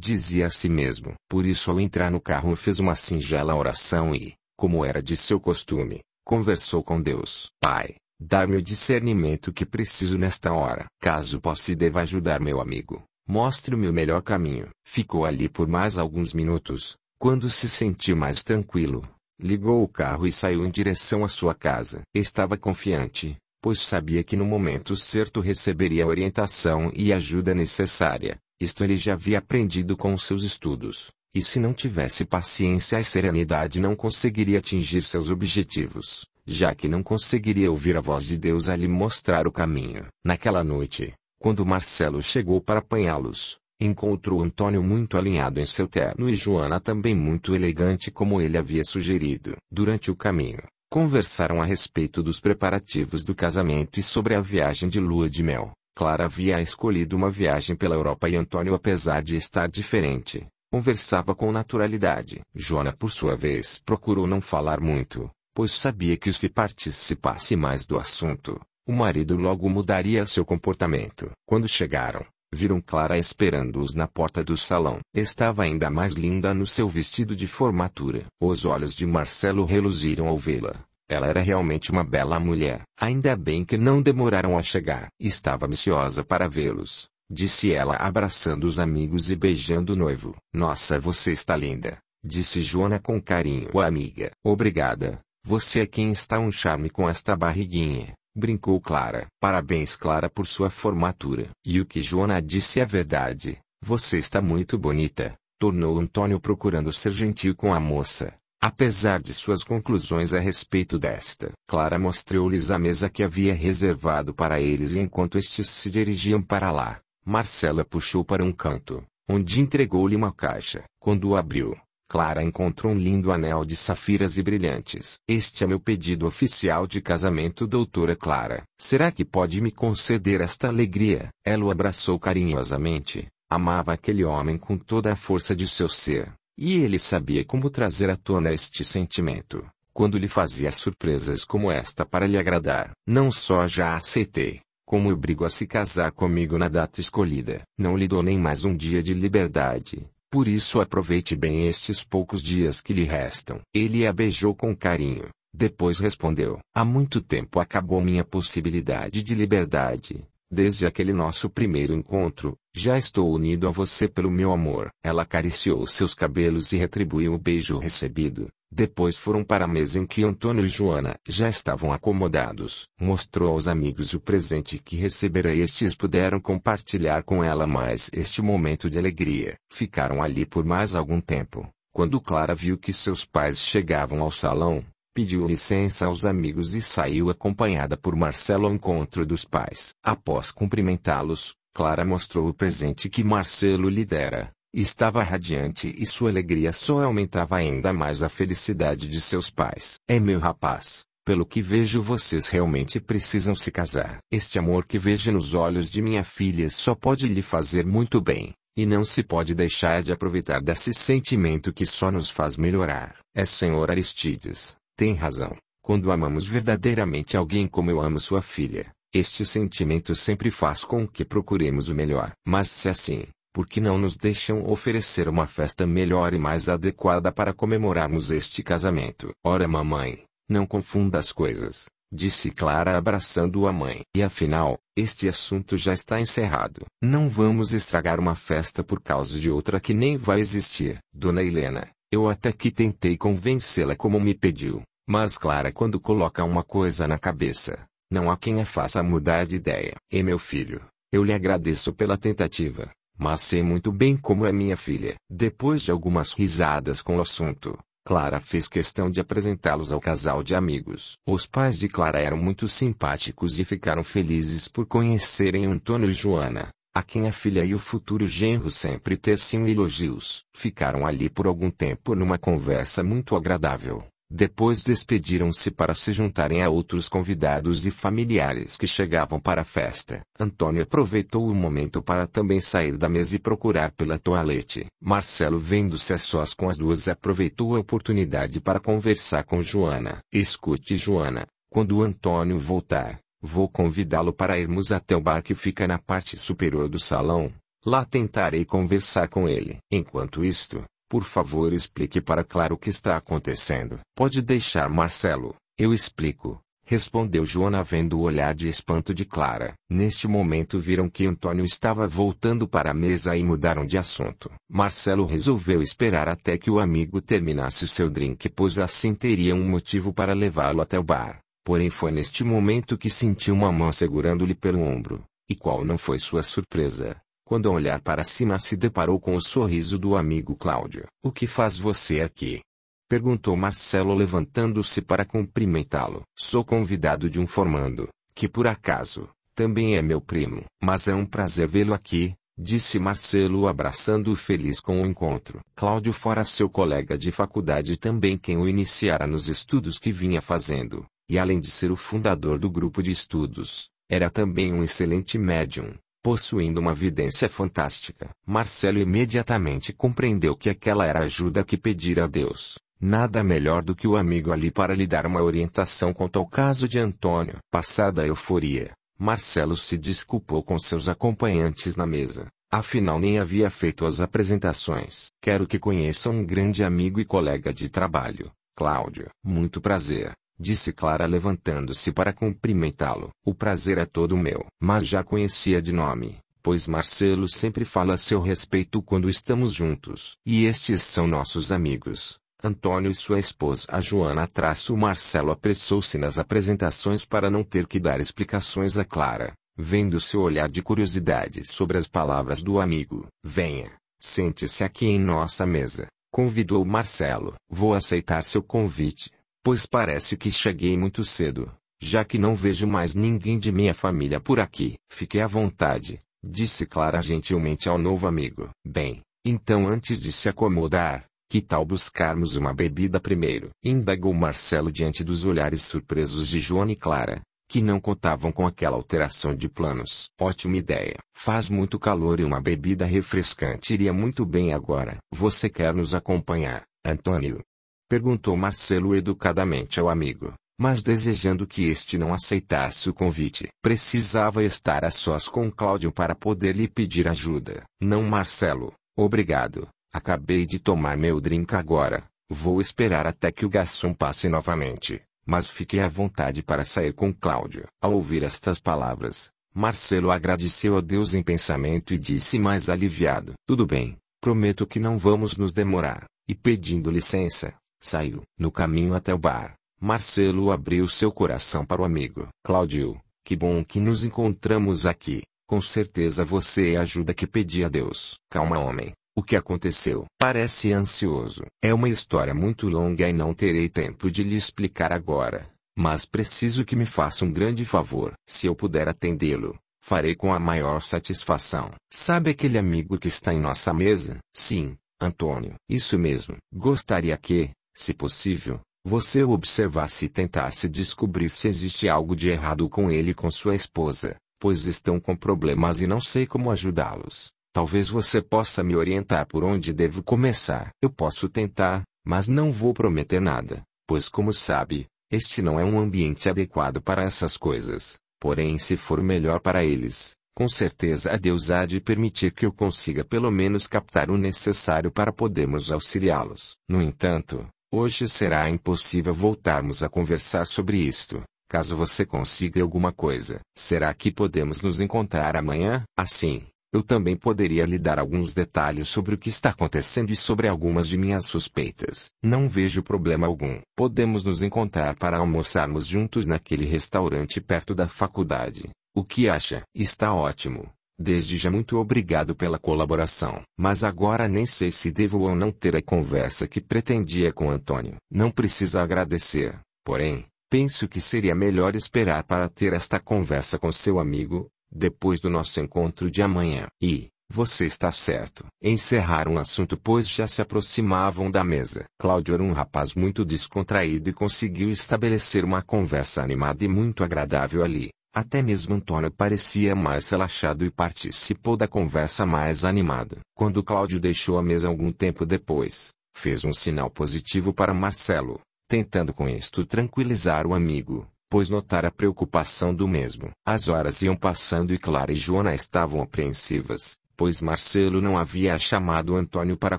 Dizia a si mesmo. Por isso, ao entrar no carro, fez uma singela oração e, como era de seu costume, conversou com Deus. Pai, dá-me o discernimento que preciso nesta hora. Caso possa e deva ajudar meu amigo, mostre-me o melhor caminho. Ficou ali por mais alguns minutos, quando se sentiu mais tranquilo, ligou o carro e saiu em direção à sua casa. Estava confiante, pois sabia que no momento certo receberia a orientação e ajuda necessária. Isto ele já havia aprendido com os seus estudos, e se não tivesse paciência e serenidade não conseguiria atingir seus objetivos, já que não conseguiria ouvir a voz de Deus a lhe mostrar o caminho. Naquela noite, quando Marcelo chegou para apanhá-los, encontrou Antônio muito alinhado em seu terno e Joana também muito elegante como ele havia sugerido. Durante o caminho, conversaram a respeito dos preparativos do casamento e sobre a viagem de lua de mel. Clara havia escolhido uma viagem pela Europa e Antônio, apesar de estar diferente, conversava com naturalidade. Joana, por sua vez, procurou não falar muito, pois sabia que se participasse mais do assunto, o marido logo mudaria seu comportamento. Quando chegaram, viram Clara esperando-os na porta do salão. Estava ainda mais linda no seu vestido de formatura. Os olhos de Marcelo reluziram ao vê-la. Ela era realmente uma bela mulher. Ainda bem que não demoraram a chegar. Estava ansiosa para vê-los, disse ela abraçando os amigos e beijando o noivo. Nossa, você está linda, disse Joana com carinho Ô amiga. Obrigada. Você é quem está um charme com esta barriguinha, brincou Clara. Parabéns, Clara, por sua formatura. E o que Joana disse é verdade. Você está muito bonita, tornou Antônio procurando ser gentil com a moça. Apesar de suas conclusões a respeito desta, Clara mostrou-lhes a mesa que havia reservado para eles e enquanto estes se dirigiam para lá, Marcela puxou para um canto, onde entregou-lhe uma caixa. Quando o abriu, Clara encontrou um lindo anel de safiras e brilhantes. Este é meu pedido oficial de casamento, doutora Clara. Será que pode me conceder esta alegria? Ela o abraçou carinhosamente. Amava aquele homem com toda a força de seu ser e ele sabia como trazer à tona este sentimento, quando lhe fazia surpresas como esta para lhe agradar. Não só já aceitei, como obrigo a se casar comigo na data escolhida. Não lhe dou nem mais um dia de liberdade. Por isso aproveite bem estes poucos dias que lhe restam. Ele a beijou com carinho. Depois respondeu: Há muito tempo acabou minha possibilidade de liberdade. Desde aquele nosso primeiro encontro, já estou unido a você pelo meu amor. Ela acariciou seus cabelos e retribuiu o beijo recebido. Depois foram para a mesa em que Antônio e Joana já estavam acomodados. Mostrou aos amigos o presente que recebera e estes puderam compartilhar com ela mais este momento de alegria. Ficaram ali por mais algum tempo. Quando Clara viu que seus pais chegavam ao salão, pediu licença aos amigos e saiu acompanhada por Marcelo ao encontro dos pais. Após cumprimentá-los, Clara mostrou o presente que Marcelo lhe dera. Estava radiante e sua alegria só aumentava ainda mais a felicidade de seus pais. É meu rapaz, pelo que vejo vocês realmente precisam se casar. Este amor que vejo nos olhos de minha filha só pode lhe fazer muito bem, e não se pode deixar de aproveitar desse sentimento que só nos faz melhorar. É senhor Aristides, tem razão. Quando amamos verdadeiramente alguém como eu amo sua filha, este sentimento sempre faz com que procuremos o melhor. Mas se assim, por que não nos deixam oferecer uma festa melhor e mais adequada para comemorarmos este casamento? Ora, mamãe, não confunda as coisas, disse Clara abraçando a mãe. E afinal, este assunto já está encerrado. Não vamos estragar uma festa por causa de outra que nem vai existir. Dona Helena, eu até que tentei convencê-la como me pediu, mas Clara, quando coloca uma coisa na cabeça, não há quem a faça mudar de ideia. E meu filho, eu lhe agradeço pela tentativa, mas sei muito bem como é minha filha. Depois de algumas risadas com o assunto, Clara fez questão de apresentá-los ao casal de amigos. Os pais de Clara eram muito simpáticos e ficaram felizes por conhecerem Antônio e Joana, a quem a filha e o futuro genro sempre teciam elogios. Ficaram ali por algum tempo numa conversa muito agradável. Depois despediram-se para se juntarem a outros convidados e familiares que chegavam para a festa. Antônio aproveitou o momento para também sair da mesa e procurar pela toalete. Marcelo, vendo-se a sós com as duas, aproveitou a oportunidade para conversar com Joana. Escute, Joana, quando Antônio voltar, vou convidá-lo para irmos até o bar que fica na parte superior do salão. Lá tentarei conversar com ele. Enquanto isto, por favor, explique para Clara o que está acontecendo. Pode deixar, Marcelo. Eu explico. Respondeu Joana vendo o olhar de espanto de Clara. Neste momento viram que Antônio estava voltando para a mesa e mudaram de assunto. Marcelo resolveu esperar até que o amigo terminasse seu drink, pois assim teria um motivo para levá-lo até o bar. Porém foi neste momento que sentiu uma mão segurando-lhe pelo ombro. E qual não foi sua surpresa, quando ao olhar para cima se deparou com o sorriso do amigo Cláudio. O que faz você aqui? Perguntou Marcelo levantando-se para cumprimentá-lo. Sou convidado de um formando, que por acaso, também é meu primo. Mas é um prazer vê-lo aqui, disse Marcelo abraçando-o feliz com o encontro. Cláudio fora seu colega de faculdade também quem o iniciara nos estudos que vinha fazendo, e além de ser o fundador do grupo de estudos, era também um excelente médium, Possuindo uma vidência fantástica, Marcelo imediatamente compreendeu que aquela era a ajuda que pedira a Deus. Nada melhor do que o amigo ali para lhe dar uma orientação quanto ao caso de Antônio. Passada a euforia, Marcelo se desculpou com seus acompanhantes na mesa. Afinal nem havia feito as apresentações. Quero que conheça um grande amigo e colega de trabalho, Cláudio. Muito prazer disse Clara levantando-se para cumprimentá-lo. O prazer é todo meu. Mas já conhecia de nome, pois Marcelo sempre fala a seu respeito quando estamos juntos. E estes são nossos amigos. Antônio e sua esposa a Joana traço Marcelo apressou-se nas apresentações para não ter que dar explicações a Clara, vendo seu olhar de curiosidade sobre as palavras do amigo. Venha, sente-se aqui em nossa mesa, convidou Marcelo. Vou aceitar seu convite pois parece que cheguei muito cedo, já que não vejo mais ninguém de minha família por aqui. Fique à vontade, disse Clara gentilmente ao novo amigo. Bem, então antes de se acomodar, que tal buscarmos uma bebida primeiro? Indagou Marcelo diante dos olhares surpresos de João e Clara, que não contavam com aquela alteração de planos. Ótima ideia. Faz muito calor e uma bebida refrescante iria muito bem agora. Você quer nos acompanhar, Antônio? Perguntou Marcelo educadamente ao amigo, mas desejando que este não aceitasse o convite. Precisava estar a sós com Cláudio para poder lhe pedir ajuda. Não, Marcelo, obrigado. Acabei de tomar meu drink agora. Vou esperar até que o garçom passe novamente. Mas fiquei à vontade para sair com Cláudio. Ao ouvir estas palavras, Marcelo agradeceu a Deus em pensamento e disse mais aliviado: Tudo bem, prometo que não vamos nos demorar. E pedindo licença, Saiu. No caminho até o bar, Marcelo abriu seu coração para o amigo. Cláudio, que bom que nos encontramos aqui. Com certeza você é a ajuda que pedi a Deus. Calma, homem. O que aconteceu? Parece ansioso. É uma história muito longa e não terei tempo de lhe explicar agora. Mas preciso que me faça um grande favor. Se eu puder atendê-lo, farei com a maior satisfação. Sabe aquele amigo que está em nossa mesa? Sim, Antônio. Isso mesmo. Gostaria que, se possível, você o observasse e tentasse descobrir se existe algo de errado com ele e com sua esposa, pois estão com problemas e não sei como ajudá-los. Talvez você possa me orientar por onde devo começar. Eu posso tentar, mas não vou prometer nada, pois, como sabe, este não é um ambiente adequado para essas coisas. Porém, se for melhor para eles, com certeza a Deus há de permitir que eu consiga pelo menos captar o necessário para podermos auxiliá-los. No entanto, Hoje será impossível voltarmos a conversar sobre isto. Caso você consiga alguma coisa, será que podemos nos encontrar amanhã? Assim, eu também poderia lhe dar alguns detalhes sobre o que está acontecendo e sobre algumas de minhas suspeitas. Não vejo problema algum. Podemos nos encontrar para almoçarmos juntos naquele restaurante perto da faculdade. O que acha? Está ótimo. Desde já muito obrigado pela colaboração, mas agora nem sei se devo ou não ter a conversa que pretendia é com Antônio. Não precisa agradecer, porém, penso que seria melhor esperar para ter esta conversa com seu amigo, depois do nosso encontro de amanhã. E, você está certo. Encerraram o assunto pois já se aproximavam da mesa. Cláudio era um rapaz muito descontraído e conseguiu estabelecer uma conversa animada e muito agradável ali. Até mesmo Antônio parecia mais relaxado e participou da conversa mais animado. Quando Cláudio deixou a mesa algum tempo depois, fez um sinal positivo para Marcelo, tentando com isto tranquilizar o amigo, pois notara a preocupação do mesmo. As horas iam passando e Clara e Joana estavam apreensivas, pois Marcelo não havia chamado Antônio para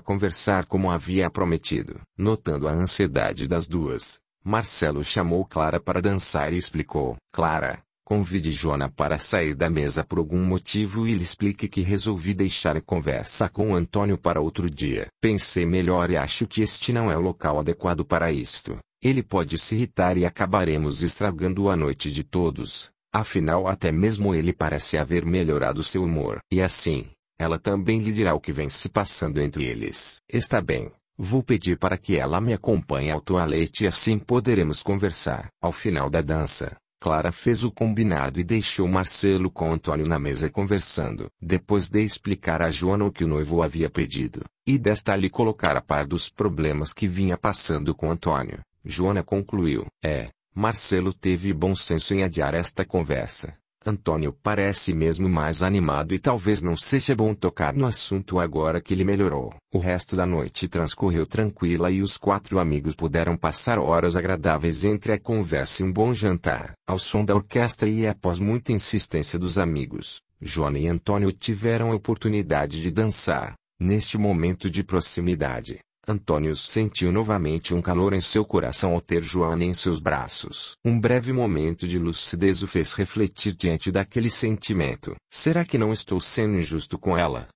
conversar como havia prometido. Notando a ansiedade das duas, Marcelo chamou Clara para dançar e explicou: Clara, Convide Jona para sair da mesa por algum motivo e lhe explique que resolvi deixar a conversa com Antônio para outro dia. Pensei melhor e acho que este não é o local adequado para isto. Ele pode se irritar e acabaremos estragando a noite de todos. Afinal, até mesmo ele parece haver melhorado seu humor. E assim, ela também lhe dirá o que vem se passando entre eles. Está bem. Vou pedir para que ela me acompanhe ao toalete e assim poderemos conversar. Ao final da dança, Clara fez o combinado e deixou Marcelo com Antônio na mesa conversando. Depois de explicar a Joana o que o noivo havia pedido, e desta lhe colocar a par dos problemas que vinha passando com Antônio, Joana concluiu: É, Marcelo teve bom senso em adiar esta conversa. Antônio parece mesmo mais animado e talvez não seja bom tocar no assunto agora que ele melhorou. O resto da noite transcorreu tranquila e os quatro amigos puderam passar horas agradáveis entre a conversa e um bom jantar. Ao som da orquestra e após muita insistência dos amigos, Joana e Antônio tiveram a oportunidade de dançar, neste momento de proximidade. Antônio sentiu novamente um calor em seu coração ao ter Joana em seus braços. Um breve momento de lucidez o fez refletir diante daquele sentimento. Será que não estou sendo injusto com ela?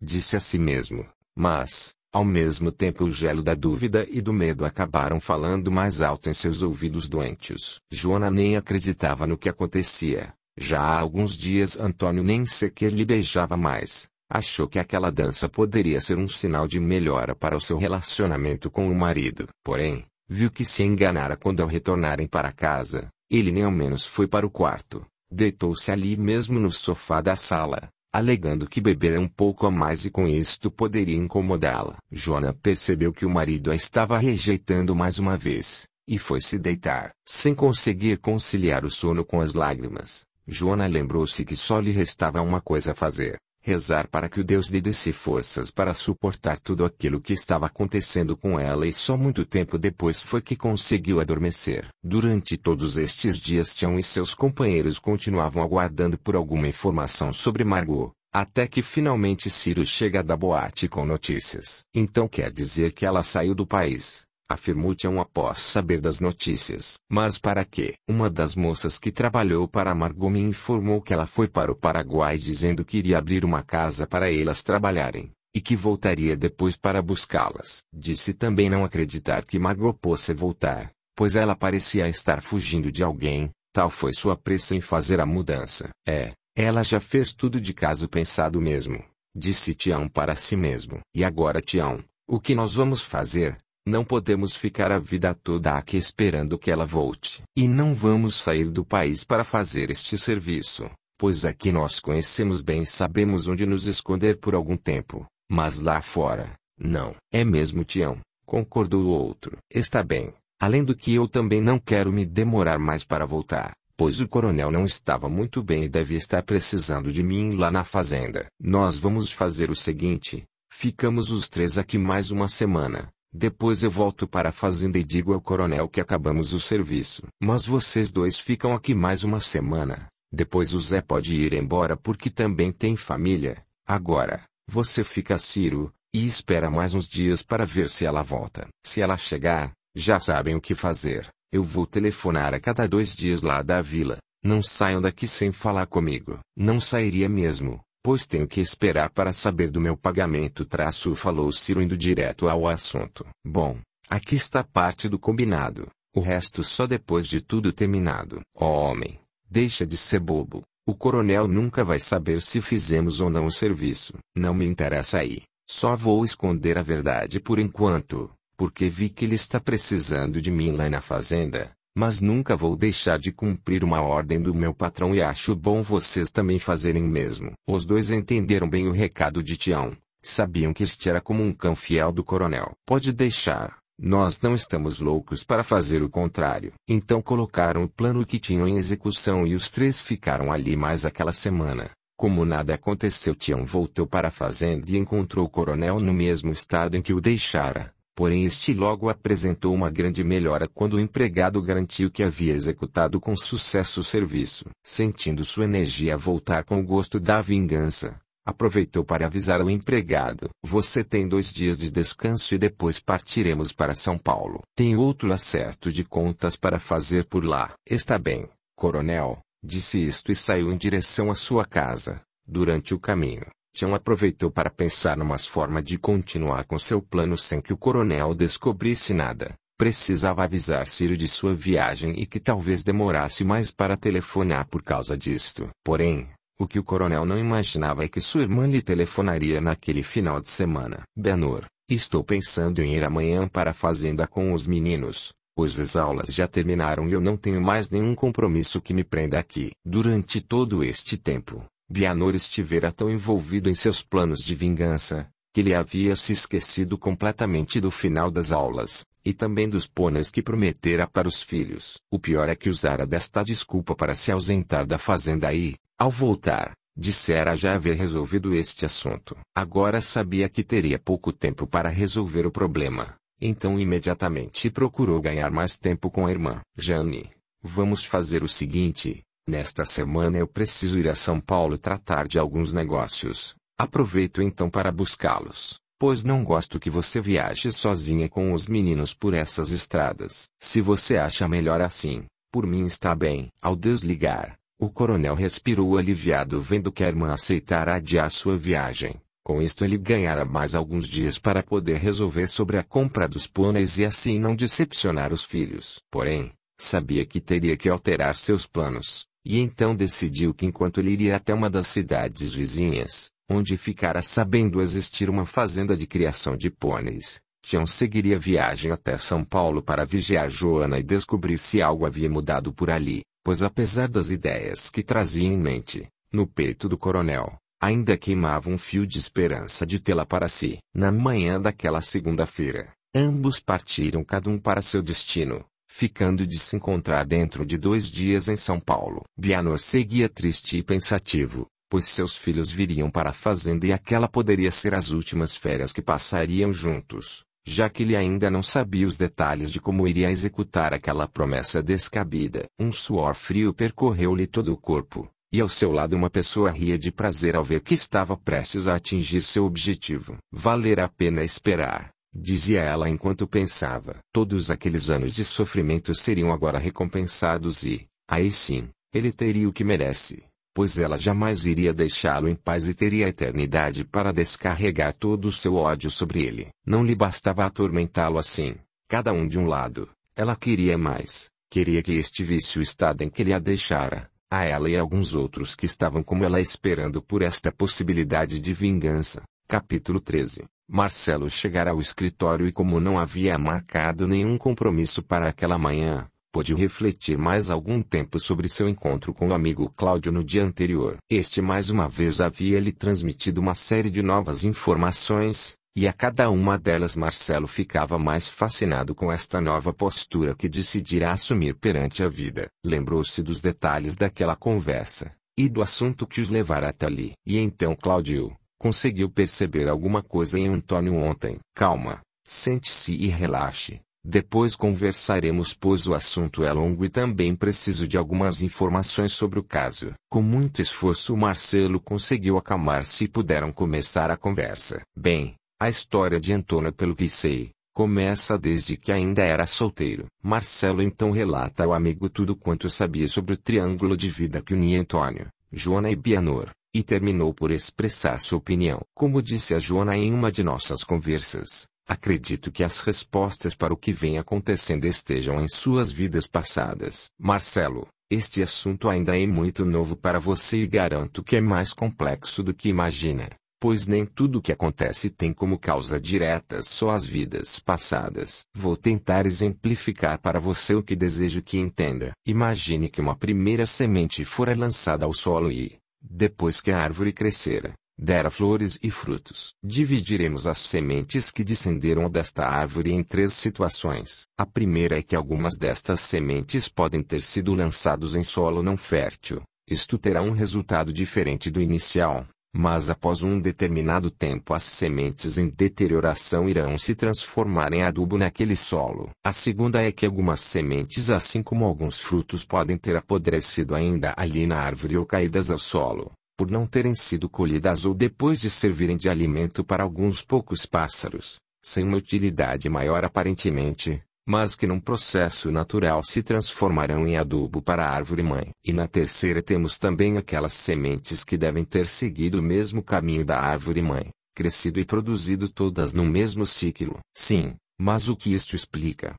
Disse a si mesmo. Mas, ao mesmo tempo, o gelo da dúvida e do medo acabaram falando mais alto em seus ouvidos doentes. Joana nem acreditava no que acontecia. Já há alguns dias Antônio nem sequer lhe beijava mais achou que aquela dança poderia ser um sinal de melhora para o seu relacionamento com o marido. Porém, viu que se enganara quando ao retornarem para casa, ele nem ao menos foi para o quarto. Deitou-se ali mesmo no sofá da sala, alegando que bebera um pouco a mais e com isto poderia incomodá-la. Jona percebeu que o marido a estava rejeitando mais uma vez, e foi se deitar, sem conseguir conciliar o sono com as lágrimas. Joana lembrou-se que só lhe restava uma coisa a fazer, rezar para que o Deus lhe desse forças para suportar tudo aquilo que estava acontecendo com ela e só muito tempo depois foi que conseguiu adormecer. Durante todos estes dias Tião e seus companheiros continuavam aguardando por alguma informação sobre Margot, até que finalmente Ciro chega da boate com notícias. Então quer dizer que ela saiu do país afirmou Tião após saber das notícias. Mas para quê? Uma das moças que trabalhou para Margot me informou que ela foi para o Paraguai dizendo que iria abrir uma casa para elas trabalharem, e que voltaria depois para buscá-las. Disse também não acreditar que Margot possa voltar, pois ela parecia estar fugindo de alguém, tal foi sua pressa em fazer a mudança. É, ela já fez tudo de caso pensado mesmo, disse Tião para si mesmo. E agora Tião, o que nós vamos fazer? Não podemos ficar a vida toda aqui esperando que ela volte. E não vamos sair do país para fazer este serviço, pois aqui nós conhecemos bem e sabemos onde nos esconder por algum tempo, mas lá fora, não. É mesmo, Tião, concordou o outro. Está bem, além do que eu também não quero me demorar mais para voltar. Pois o coronel não estava muito bem e deve estar precisando de mim lá na fazenda. Nós vamos fazer o seguinte: ficamos os três aqui mais uma semana depois eu volto para a fazenda e digo ao coronel que acabamos o serviço. Mas vocês dois ficam aqui mais uma semana. Depois o Zé pode ir embora porque também tem família. Agora, você fica Ciro, e espera mais uns dias para ver se ela volta. Se ela chegar, já sabem o que fazer. Eu vou telefonar a cada dois dias lá da vila. Não saiam daqui sem falar comigo. Não sairia mesmo pois tenho que esperar para saber do meu pagamento. Traço falou Ciro indo direto ao assunto. Bom, aqui está parte do combinado, o resto só depois de tudo terminado. Ó oh, homem, deixa de ser bobo. O coronel nunca vai saber se fizemos ou não o serviço. Não me interessa aí. Só vou esconder a verdade por enquanto, porque vi que ele está precisando de mim lá na fazenda. Mas nunca vou deixar de cumprir uma ordem do meu patrão e acho bom vocês também fazerem mesmo. Os dois entenderam bem o recado de Tião. Sabiam que este era como um cão fiel do coronel. Pode deixar. Nós não estamos loucos para fazer o contrário. Então colocaram o plano que tinham em execução e os três ficaram ali mais aquela semana. Como nada aconteceu, Tião voltou para a fazenda e encontrou o coronel no mesmo estado em que o deixara. Porém, este logo apresentou uma grande melhora quando o empregado garantiu que havia executado com sucesso o serviço. Sentindo sua energia voltar com o gosto da vingança, aproveitou para avisar o empregado: Você tem dois dias de descanso e depois partiremos para São Paulo. Tem outro acerto de contas para fazer por lá. Está bem, coronel, disse isto e saiu em direção à sua casa. Durante o caminho, Tião aproveitou para pensar numas forma de continuar com seu plano sem que o coronel descobrisse nada. Precisava avisar Ciro de sua viagem e que talvez demorasse mais para telefonar por causa disto. Porém, o que o coronel não imaginava é que sua irmã lhe telefonaria naquele final de semana. Benor, estou pensando em ir amanhã para a fazenda com os meninos. Pois as aulas já terminaram e eu não tenho mais nenhum compromisso que me prenda aqui. Durante todo este tempo, Bianor estivera tão envolvido em seus planos de vingança, que lhe havia se esquecido completamente do final das aulas, e também dos pôneis que prometera para os filhos. O pior é que usara desta desculpa para se ausentar da fazenda e, ao voltar, dissera já haver resolvido este assunto. Agora sabia que teria pouco tempo para resolver o problema, então imediatamente procurou ganhar mais tempo com a irmã. Jane, vamos fazer o seguinte, Nesta semana eu preciso ir a São Paulo tratar de alguns negócios. Aproveito então para buscá-los, pois não gosto que você viaje sozinha com os meninos por essas estradas. Se você acha melhor assim, por mim está bem. Ao desligar, o coronel respirou aliviado vendo que a irmã aceitara adiar sua viagem. Com isto ele ganhara mais alguns dias para poder resolver sobre a compra dos pôneis e assim não decepcionar os filhos. Porém, sabia que teria que alterar seus planos. E então decidiu que enquanto ele iria até uma das cidades vizinhas, onde ficara sabendo existir uma fazenda de criação de pôneis, Tião seguiria viagem até São Paulo para vigiar Joana e descobrir se algo havia mudado por ali, pois apesar das ideias que trazia em mente, no peito do coronel, ainda queimava um fio de esperança de tê-la para si. Na manhã daquela segunda-feira, ambos partiram cada um para seu destino ficando de se encontrar dentro de dois dias em São Paulo. Bianor seguia triste e pensativo, pois seus filhos viriam para a fazenda e aquela poderia ser as últimas férias que passariam juntos, já que ele ainda não sabia os detalhes de como iria executar aquela promessa descabida. Um suor frio percorreu-lhe todo o corpo, e ao seu lado uma pessoa ria de prazer ao ver que estava prestes a atingir seu objetivo. Valer a pena esperar dizia ela enquanto pensava. Todos aqueles anos de sofrimento seriam agora recompensados e, aí sim, ele teria o que merece, pois ela jamais iria deixá-lo em paz e teria a eternidade para descarregar todo o seu ódio sobre ele. Não lhe bastava atormentá-lo assim, cada um de um lado. Ela queria mais, queria que este visse o estado em que ele a deixara. A ela e alguns outros que estavam como ela esperando por esta possibilidade de vingança. Capítulo 13 Marcelo chegara ao escritório e, como não havia marcado nenhum compromisso para aquela manhã, pôde refletir mais algum tempo sobre seu encontro com o amigo Cláudio no dia anterior. Este mais uma vez havia lhe transmitido uma série de novas informações, e a cada uma delas Marcelo ficava mais fascinado com esta nova postura que decidira assumir perante a vida. Lembrou-se dos detalhes daquela conversa, e do assunto que os levara até ali. E então Cláudio, Conseguiu perceber alguma coisa em Antônio ontem. Calma, sente-se e relaxe. Depois conversaremos, pois o assunto é longo e também preciso de algumas informações sobre o caso. Com muito esforço, Marcelo conseguiu acalmar-se e puderam começar a conversa. Bem, a história de Antônio, pelo que sei, começa desde que ainda era solteiro. Marcelo então relata ao amigo tudo quanto sabia sobre o triângulo de vida que unia Antônio, Joana e Bianor. E terminou por expressar sua opinião. Como disse a Joana em uma de nossas conversas, acredito que as respostas para o que vem acontecendo estejam em suas vidas passadas. Marcelo, este assunto ainda é muito novo para você e garanto que é mais complexo do que imagina, pois nem tudo o que acontece tem como causa direta só as vidas passadas. Vou tentar exemplificar para você o que desejo que entenda. Imagine que uma primeira semente fora lançada ao solo e, depois que a árvore crescera, dera flores e frutos. Dividiremos as sementes que descenderam desta árvore em três situações. A primeira é que algumas destas sementes podem ter sido lançadas em solo não fértil. Isto terá um resultado diferente do inicial. Mas após um determinado tempo as sementes em deterioração irão se transformar em adubo naquele solo. A segunda é que algumas sementes assim como alguns frutos podem ter apodrecido ainda ali na árvore ou caídas ao solo, por não terem sido colhidas ou depois de servirem de alimento para alguns poucos pássaros, sem uma utilidade maior aparentemente, mas que num processo natural se transformarão em adubo para a árvore mãe. E na terceira temos também aquelas sementes que devem ter seguido o mesmo caminho da árvore mãe, crescido e produzido todas no mesmo ciclo. Sim, mas o que isto explica?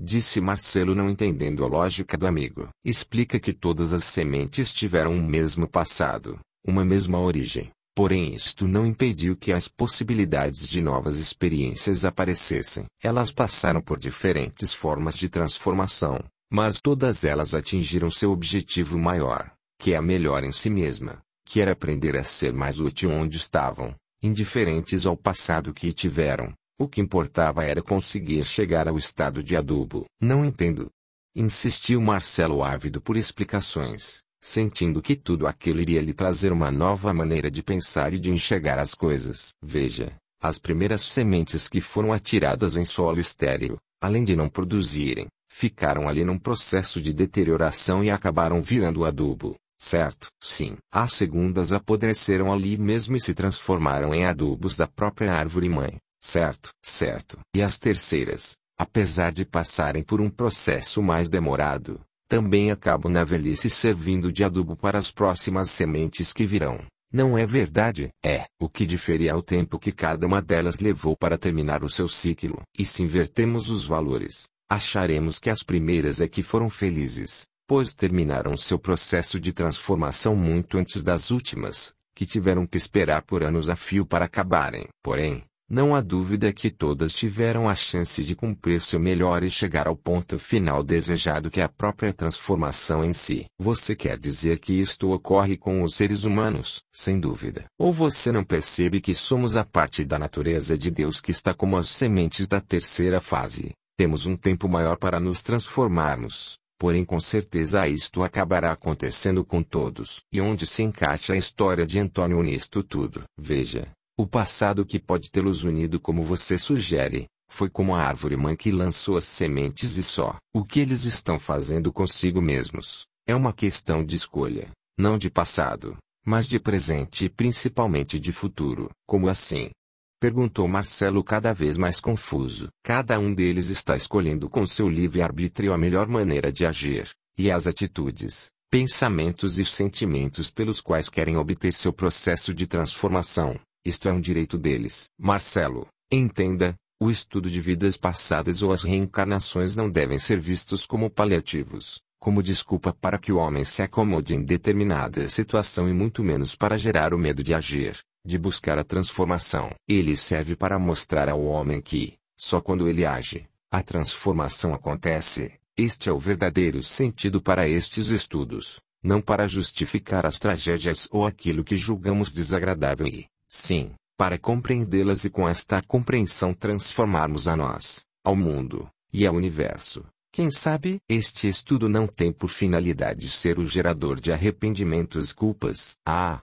Disse Marcelo não entendendo a lógica do amigo. Explica que todas as sementes tiveram um mesmo passado, uma mesma origem, Porém, isto não impediu que as possibilidades de novas experiências aparecessem. Elas passaram por diferentes formas de transformação, mas todas elas atingiram seu objetivo maior, que é a melhor em si mesma, que era aprender a ser mais útil onde estavam, indiferentes ao passado que tiveram. O que importava era conseguir chegar ao estado de adubo. Não entendo. Insistiu Marcelo ávido por explicações sentindo que tudo aquilo iria lhe trazer uma nova maneira de pensar e de enxergar as coisas. Veja, as primeiras sementes que foram atiradas em solo estéril, além de não produzirem, ficaram ali num processo de deterioração e acabaram virando adubo, certo? Sim. As segundas apodreceram ali mesmo e se transformaram em adubos da própria árvore-mãe, certo? Certo. E as terceiras, apesar de passarem por um processo mais demorado, também acabam na velhice servindo de adubo para as próximas sementes que virão. Não é verdade? É. O que diferia é o tempo que cada uma delas levou para terminar o seu ciclo. E se invertemos os valores, acharemos que as primeiras é que foram felizes, pois terminaram seu processo de transformação muito antes das últimas, que tiveram que esperar por anos a fio para acabarem. Porém, não há dúvida que todas tiveram a chance de cumprir seu melhor e chegar ao ponto final desejado que é a própria transformação em si. Você quer dizer que isto ocorre com os seres humanos? Sem dúvida. Ou você não percebe que somos a parte da natureza de Deus que está como as sementes da terceira fase? Temos um tempo maior para nos transformarmos. Porém, com certeza isto acabará acontecendo com todos. E onde se encaixa a história de Antônio nisto tudo? Veja, o passado que pode tê-los unido como você sugere, foi como a árvore mãe que lançou as sementes e só. O que eles estão fazendo consigo mesmos, é uma questão de escolha, não de passado, mas de presente e principalmente de futuro. Como assim? Perguntou Marcelo cada vez mais confuso. Cada um deles está escolhendo com seu livre-arbítrio a melhor maneira de agir, e as atitudes, pensamentos e sentimentos pelos quais querem obter seu processo de transformação. Isto é um direito deles. Marcelo, entenda, o estudo de vidas passadas ou as reencarnações não devem ser vistos como paliativos, como desculpa para que o homem se acomode em determinada situação e muito menos para gerar o medo de agir, de buscar a transformação. Ele serve para mostrar ao homem que, só quando ele age, a transformação acontece. Este é o verdadeiro sentido para estes estudos, não para justificar as tragédias ou aquilo que julgamos desagradável e, Sim, para compreendê-las e com esta compreensão transformarmos a nós, ao mundo e ao universo. Quem sabe, este estudo não tem por finalidade ser o gerador de arrependimentos e culpas. Ah!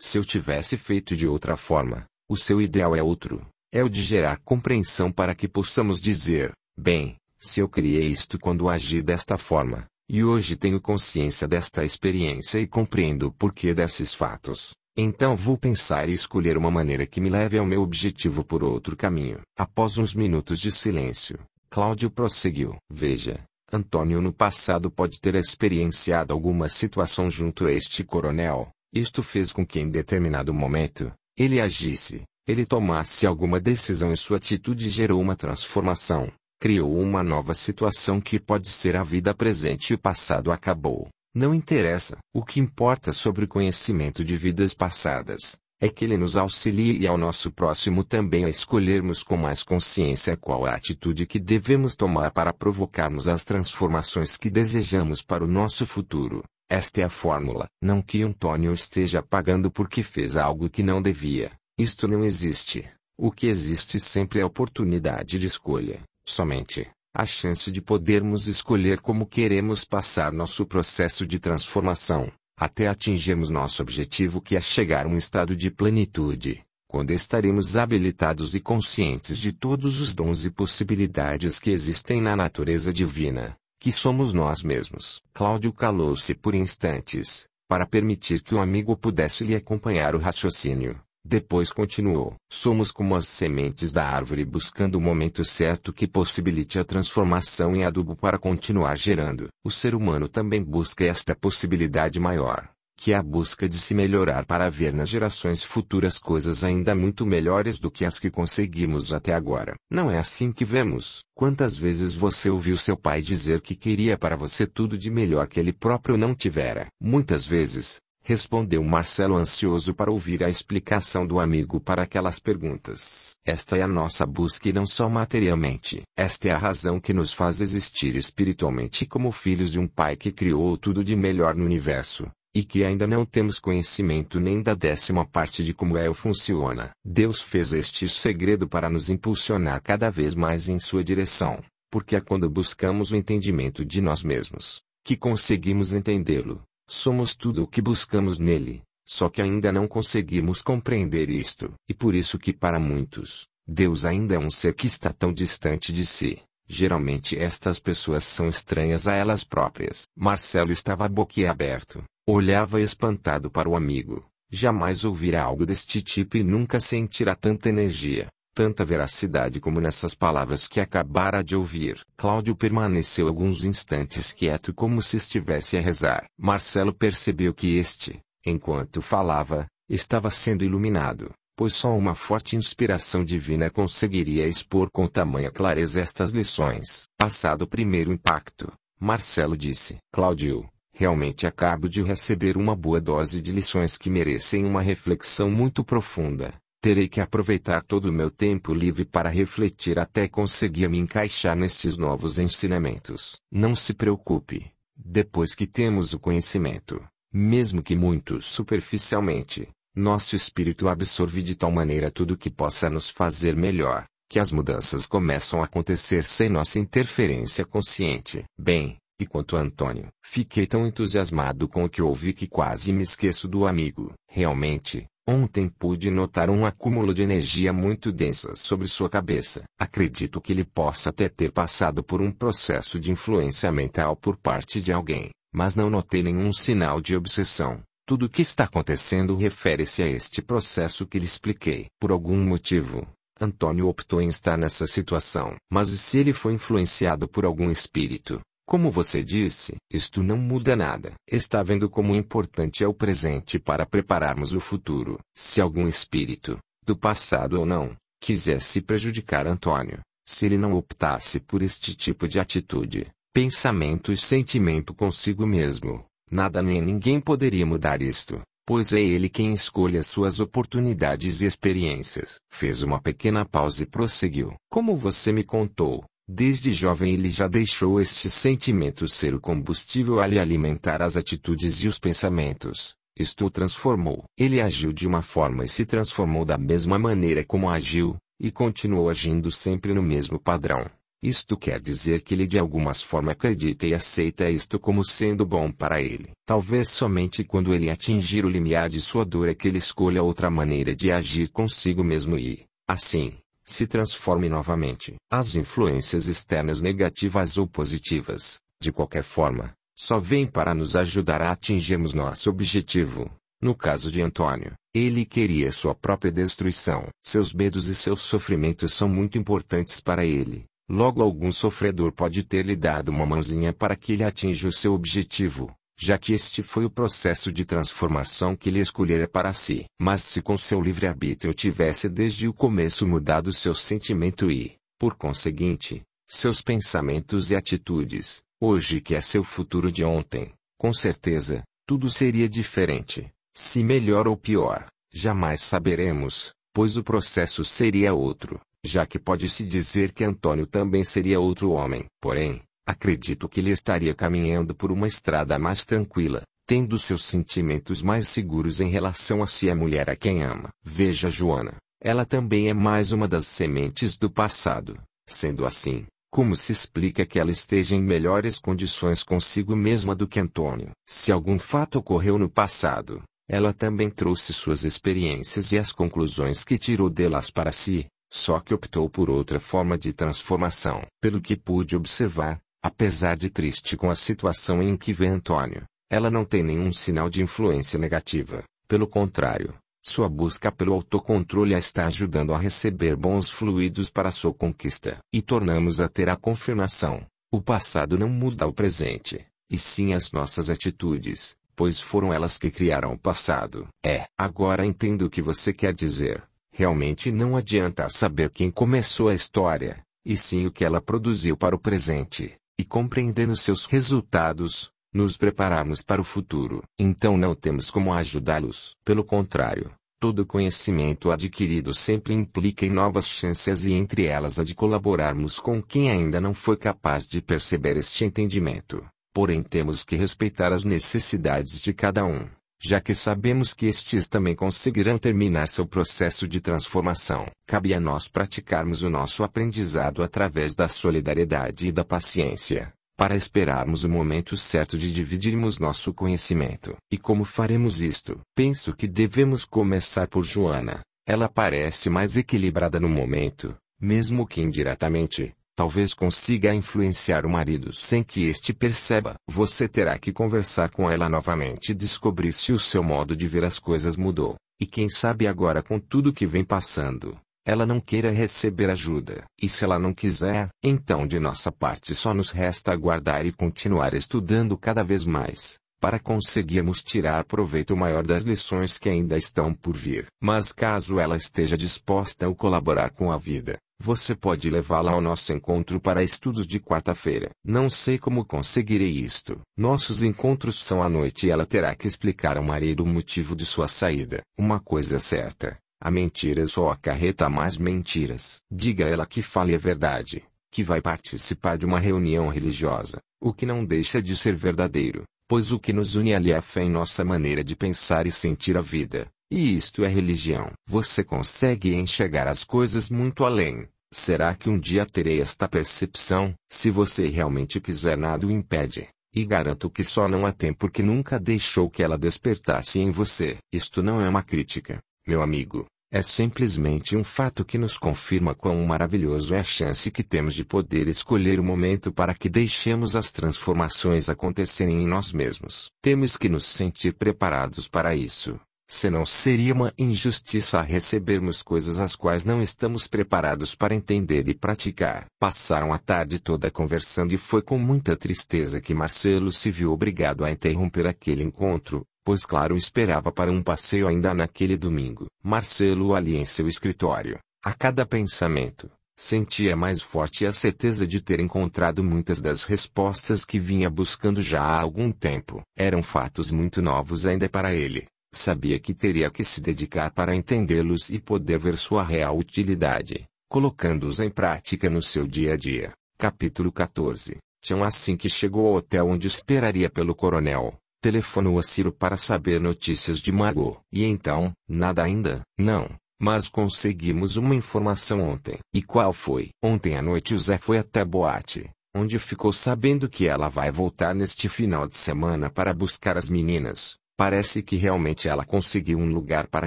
Se eu tivesse feito de outra forma, o seu ideal é outro, é o de gerar compreensão para que possamos dizer, bem, se eu criei isto quando agi desta forma, e hoje tenho consciência desta experiência e compreendo o porquê desses fatos, então vou pensar e escolher uma maneira que me leve ao meu objetivo por outro caminho. Após uns minutos de silêncio, Cláudio prosseguiu. Veja, Antônio no passado pode ter experienciado alguma situação junto a este coronel. Isto fez com que em determinado momento, ele agisse, ele tomasse alguma decisão e sua atitude gerou uma transformação, criou uma nova situação que pode ser a vida presente e o passado acabou. Não interessa. O que importa sobre o conhecimento de vidas passadas é que ele nos auxilie e ao nosso próximo também a escolhermos com mais consciência qual a atitude que devemos tomar para provocarmos as transformações que desejamos para o nosso futuro. Esta é a fórmula. Não que Antônio esteja pagando porque fez algo que não devia. Isto não existe. O que existe sempre é oportunidade de escolha. Somente a chance de podermos escolher como queremos passar nosso processo de transformação, até atingirmos nosso objetivo que é chegar a um estado de plenitude, quando estaremos habilitados e conscientes de todos os dons e possibilidades que existem na natureza divina, que somos nós mesmos. Cláudio calou-se por instantes, para permitir que o amigo pudesse lhe acompanhar o raciocínio. Depois continuou: Somos como as sementes da árvore buscando o momento certo que possibilite a transformação em adubo para continuar gerando. O ser humano também busca esta possibilidade maior, que é a busca de se melhorar para ver nas gerações futuras coisas ainda muito melhores do que as que conseguimos até agora. Não é assim que vemos. Quantas vezes você ouviu seu pai dizer que queria para você tudo de melhor que ele próprio não tivera? Muitas vezes, respondeu Marcelo ansioso para ouvir a explicação do amigo para aquelas perguntas. Esta é a nossa busca e não só materialmente. Esta é a razão que nos faz existir espiritualmente como filhos de um Pai que criou tudo de melhor no universo, e que ainda não temos conhecimento nem da décima parte de como é o funciona. Deus fez este segredo para nos impulsionar cada vez mais em sua direção, porque é quando buscamos o entendimento de nós mesmos, que conseguimos entendê-lo Somos tudo o que buscamos nele, só que ainda não conseguimos compreender isto. E por isso que para muitos, Deus ainda é um ser que está tão distante de si. Geralmente estas pessoas são estranhas a elas próprias. Marcelo estava boquiaberto, olhava espantado para o amigo. Jamais ouvira algo deste tipo e nunca sentirá tanta energia tanta veracidade como nessas palavras que acabara de ouvir. Cláudio permaneceu alguns instantes quieto como se estivesse a rezar. Marcelo percebeu que este, enquanto falava, estava sendo iluminado, pois só uma forte inspiração divina conseguiria expor com tamanha clareza estas lições. Passado o primeiro impacto, Marcelo disse: Cláudio, realmente acabo de receber uma boa dose de lições que merecem uma reflexão muito profunda. Terei que aproveitar todo o meu tempo livre para refletir até conseguir me encaixar nestes novos ensinamentos. Não se preocupe. Depois que temos o conhecimento, mesmo que muito superficialmente, nosso espírito absorve de tal maneira tudo que possa nos fazer melhor, que as mudanças começam a acontecer sem nossa interferência consciente. Bem, e quanto a Antônio, fiquei tão entusiasmado com o que ouvi que quase me esqueço do amigo. Realmente, Ontem pude notar um acúmulo de energia muito densa sobre sua cabeça. Acredito que ele possa até ter passado por um processo de influência mental por parte de alguém, mas não notei nenhum sinal de obsessão. Tudo o que está acontecendo refere-se a este processo que lhe expliquei. Por algum motivo, Antônio optou em estar nessa situação. Mas e se ele foi influenciado por algum espírito, como você disse, isto não muda nada. Está vendo como importante é o presente para prepararmos o futuro. Se algum espírito, do passado ou não, quisesse prejudicar Antônio, se ele não optasse por este tipo de atitude, pensamento e sentimento consigo mesmo, nada nem ninguém poderia mudar isto, pois é ele quem escolhe as suas oportunidades e experiências. Fez uma pequena pausa e prosseguiu. Como você me contou, Desde jovem ele já deixou este sentimento ser o combustível a lhe alimentar as atitudes e os pensamentos. Isto o transformou. Ele agiu de uma forma e se transformou da mesma maneira como agiu, e continuou agindo sempre no mesmo padrão. Isto quer dizer que ele de algumas forma acredita e aceita isto como sendo bom para ele. Talvez somente quando ele atingir o limiar de sua dor é que ele escolha outra maneira de agir consigo mesmo e, assim, se transforme novamente. As influências externas negativas ou positivas, de qualquer forma, só vêm para nos ajudar a atingirmos nosso objetivo. No caso de Antônio, ele queria sua própria destruição. Seus medos e seus sofrimentos são muito importantes para ele. Logo, algum sofredor pode ter lhe dado uma mãozinha para que ele atinja o seu objetivo já que este foi o processo de transformação que ele escolhera para si. Mas se com seu livre-arbítrio tivesse desde o começo mudado seu sentimento e, por conseguinte, seus pensamentos e atitudes, hoje que é seu futuro de ontem, com certeza, tudo seria diferente, se melhor ou pior, jamais saberemos, pois o processo seria outro, já que pode-se dizer que Antônio também seria outro homem. Porém, Acredito que ele estaria caminhando por uma estrada mais tranquila, tendo seus sentimentos mais seguros em relação a si a é mulher a quem ama. Veja Joana, ela também é mais uma das sementes do passado. Sendo assim, como se explica que ela esteja em melhores condições consigo mesma do que Antônio? Se algum fato ocorreu no passado, ela também trouxe suas experiências e as conclusões que tirou delas para si, só que optou por outra forma de transformação. Pelo que pude observar, Apesar de triste com a situação em que vê Antônio, ela não tem nenhum sinal de influência negativa. Pelo contrário, sua busca pelo autocontrole a está ajudando a receber bons fluidos para sua conquista. E tornamos a ter a confirmação: o passado não muda o presente, e sim as nossas atitudes, pois foram elas que criaram o passado. É, agora entendo o que você quer dizer. Realmente não adianta saber quem começou a história, e sim o que ela produziu para o presente e compreendendo seus resultados, nos prepararmos para o futuro. Então não temos como ajudá-los. Pelo contrário, todo conhecimento adquirido sempre implica em novas chances e entre elas a de colaborarmos com quem ainda não foi capaz de perceber este entendimento. Porém temos que respeitar as necessidades de cada um já que sabemos que estes também conseguirão terminar seu processo de transformação. Cabe a nós praticarmos o nosso aprendizado através da solidariedade e da paciência, para esperarmos o momento certo de dividirmos nosso conhecimento. E como faremos isto? Penso que devemos começar por Joana. Ela parece mais equilibrada no momento, mesmo que indiretamente, Talvez consiga influenciar o marido sem que este perceba. Você terá que conversar com ela novamente e descobrir se o seu modo de ver as coisas mudou. E quem sabe agora com tudo que vem passando, ela não queira receber ajuda. E se ela não quiser, então de nossa parte só nos resta aguardar e continuar estudando cada vez mais, para conseguirmos tirar proveito maior das lições que ainda estão por vir. Mas caso ela esteja disposta a colaborar com a vida, você pode levá-la ao nosso encontro para estudos de quarta-feira. Não sei como conseguirei isto. Nossos encontros são à noite e ela terá que explicar ao marido o motivo de sua saída. Uma coisa é certa: a mentira só acarreta mais mentiras. Diga a ela que fale a verdade, que vai participar de uma reunião religiosa, o que não deixa de ser verdadeiro, pois o que nos une ali é a fé em nossa maneira de pensar e sentir a vida. E isto é religião. Você consegue enxergar as coisas muito além. Será que um dia terei esta percepção? Se você realmente quiser, nada o impede. E garanto que só não a tem porque nunca deixou que ela despertasse em você. Isto não é uma crítica, meu amigo. É simplesmente um fato que nos confirma quão maravilhoso é a chance que temos de poder escolher o momento para que deixemos as transformações acontecerem em nós mesmos. Temos que nos sentir preparados para isso senão seria uma injustiça recebermos coisas as quais não estamos preparados para entender e praticar. Passaram a tarde toda conversando e foi com muita tristeza que Marcelo se viu obrigado a interromper aquele encontro, pois Claro esperava para um passeio ainda naquele domingo. Marcelo ali em seu escritório, a cada pensamento, sentia mais forte a certeza de ter encontrado muitas das respostas que vinha buscando já há algum tempo. Eram fatos muito novos ainda para ele Sabia que teria que se dedicar para entendê-los e poder ver sua real utilidade, colocando-os em prática no seu dia a dia. Capítulo 14 Chão assim que chegou ao hotel onde esperaria pelo coronel, telefonou a Ciro para saber notícias de Margot. E então, nada ainda? Não, mas conseguimos uma informação ontem. E qual foi? Ontem à noite o Zé foi até Boate, onde ficou sabendo que ela vai voltar neste final de semana para buscar as meninas. Parece que realmente ela conseguiu um lugar para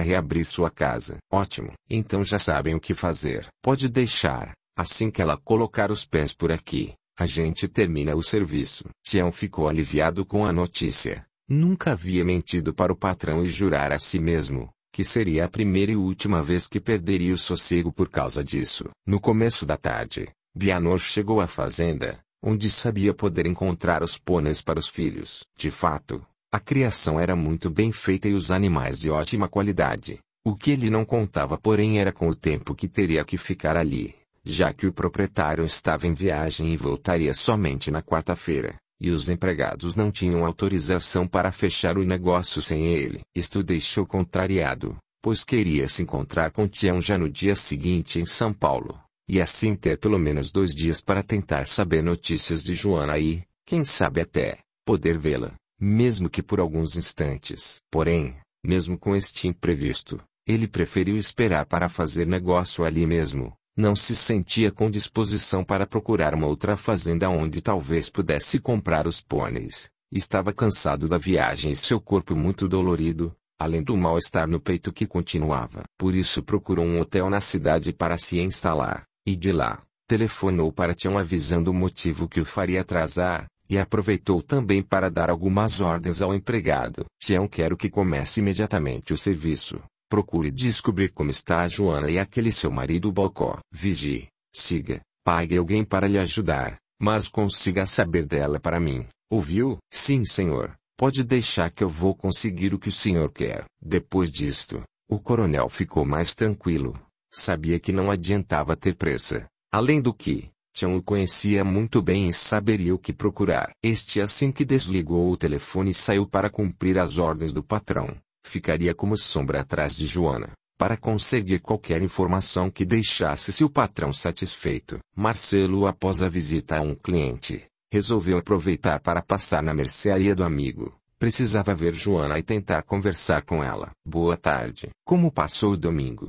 reabrir sua casa. Ótimo. Então já sabem o que fazer. Pode deixar. Assim que ela colocar os pés por aqui, a gente termina o serviço. Tião ficou aliviado com a notícia. Nunca havia mentido para o patrão e jurar a si mesmo que seria a primeira e última vez que perderia o sossego por causa disso. No começo da tarde, Bianor chegou à fazenda, onde sabia poder encontrar os pôneis para os filhos. De fato, a criação era muito bem feita e os animais de ótima qualidade. O que ele não contava, porém, era com o tempo que teria que ficar ali, já que o proprietário estava em viagem e voltaria somente na quarta-feira, e os empregados não tinham autorização para fechar o negócio sem ele. Isto o deixou contrariado, pois queria se encontrar com Tião já no dia seguinte em São Paulo, e assim ter pelo menos dois dias para tentar saber notícias de Joana e, quem sabe até, poder vê-la mesmo que por alguns instantes. Porém, mesmo com este imprevisto, ele preferiu esperar para fazer negócio ali mesmo. Não se sentia com disposição para procurar uma outra fazenda onde talvez pudesse comprar os pôneis. Estava cansado da viagem e seu corpo muito dolorido, além do mal-estar no peito que continuava. Por isso procurou um hotel na cidade para se instalar, e de lá, telefonou para Tião avisando o motivo que o faria atrasar e aproveitou também para dar algumas ordens ao empregado. Tião quero que comece imediatamente o serviço. Procure descobrir como está a Joana e aquele seu marido Bocó. Vigie, siga, pague alguém para lhe ajudar, mas consiga saber dela para mim. Ouviu? Sim, senhor. Pode deixar que eu vou conseguir o que o senhor quer. Depois disto, o coronel ficou mais tranquilo. Sabia que não adiantava ter pressa. Além do que, Tião o conhecia muito bem e saberia o que procurar. Este assim que desligou o telefone e saiu para cumprir as ordens do patrão, ficaria como sombra atrás de Joana para conseguir qualquer informação que deixasse seu patrão satisfeito. Marcelo, após a visita a um cliente, resolveu aproveitar para passar na mercearia do amigo. Precisava ver Joana e tentar conversar com ela. Boa tarde. Como passou o domingo?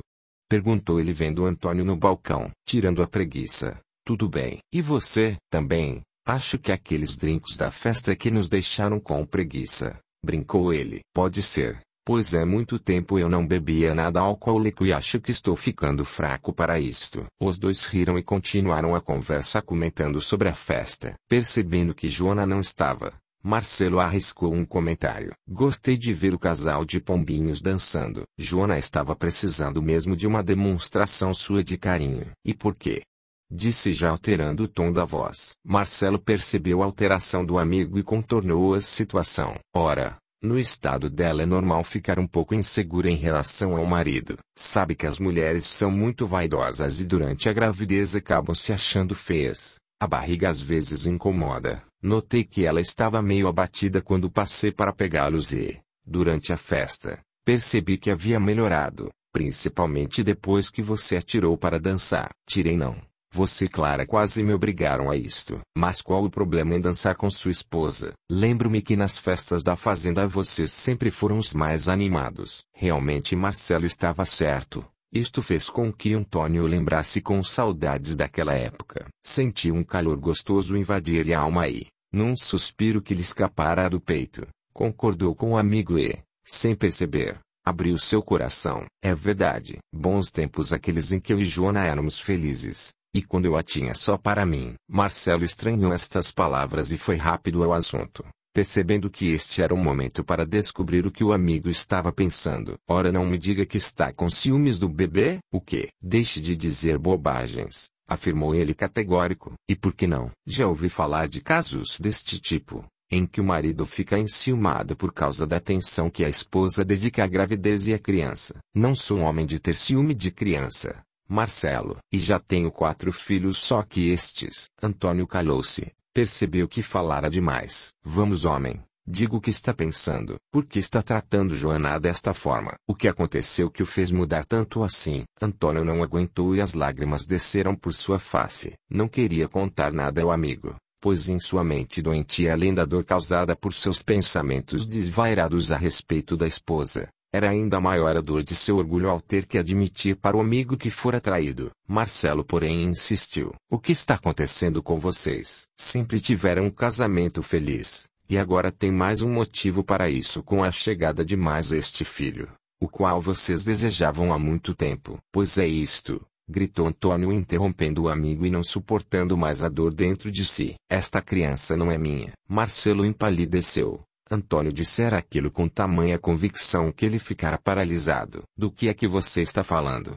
Perguntou ele vendo Antônio no balcão. Tirando a preguiça, tudo bem. E você, também, acho que aqueles drinks da festa que nos deixaram com preguiça, brincou ele. Pode ser, pois é muito tempo eu não bebia nada alcoólico e acho que estou ficando fraco para isto. Os dois riram e continuaram a conversa comentando sobre a festa. Percebendo que Joana não estava, Marcelo arriscou um comentário. Gostei de ver o casal de pombinhos dançando. Joana estava precisando mesmo de uma demonstração sua de carinho. E por quê? disse já alterando o tom da voz. Marcelo percebeu a alteração do amigo e contornou a situação. Ora, no estado dela é normal ficar um pouco insegura em relação ao marido. Sabe que as mulheres são muito vaidosas e durante a gravidez acabam se achando feias. A barriga às vezes incomoda. Notei que ela estava meio abatida quando passei para pegá-los e, durante a festa, percebi que havia melhorado, principalmente depois que você atirou para dançar. Tirei não, você e Clara quase me obrigaram a isto. Mas qual o problema em dançar com sua esposa? Lembro-me que nas festas da fazenda vocês sempre foram os mais animados. Realmente Marcelo estava certo. Isto fez com que Antônio lembrasse com saudades daquela época. Senti um calor gostoso invadir-lhe a alma e, num suspiro que lhe escapara do peito, concordou com o amigo e, sem perceber, abriu seu coração. É verdade. Bons tempos aqueles em que eu e Joana éramos felizes, e quando eu a tinha só para mim, Marcelo estranhou estas palavras e foi rápido ao assunto, percebendo que este era o momento para descobrir o que o amigo estava pensando. Ora, não me diga que está com ciúmes do bebê? O que? Deixe de dizer bobagens, afirmou ele categórico. E por que não? Já ouvi falar de casos deste tipo em que o marido fica enciumado por causa da atenção que a esposa dedica à gravidez e à criança. Não sou um homem de ter ciúme de criança, Marcelo, e já tenho quatro filhos só que estes. Antônio calou-se, percebeu que falara demais. Vamos homem, digo o que está pensando. Por que está tratando Joana desta forma? O que aconteceu que o fez mudar tanto assim? Antônio não aguentou e as lágrimas desceram por sua face. Não queria contar nada ao amigo pois em sua mente doentia além da dor causada por seus pensamentos desvairados a respeito da esposa, era ainda maior a dor de seu orgulho ao ter que admitir para o amigo que fora traído. Marcelo, porém, insistiu: O que está acontecendo com vocês? Sempre tiveram um casamento feliz, e agora tem mais um motivo para isso com a chegada de mais este filho, o qual vocês desejavam há muito tempo. Pois é isto, gritou Antônio interrompendo o amigo e não suportando mais a dor dentro de si. Esta criança não é minha. Marcelo empalideceu, Antônio dissera aquilo com tamanha convicção que ele ficara paralisado. Do que é que você está falando?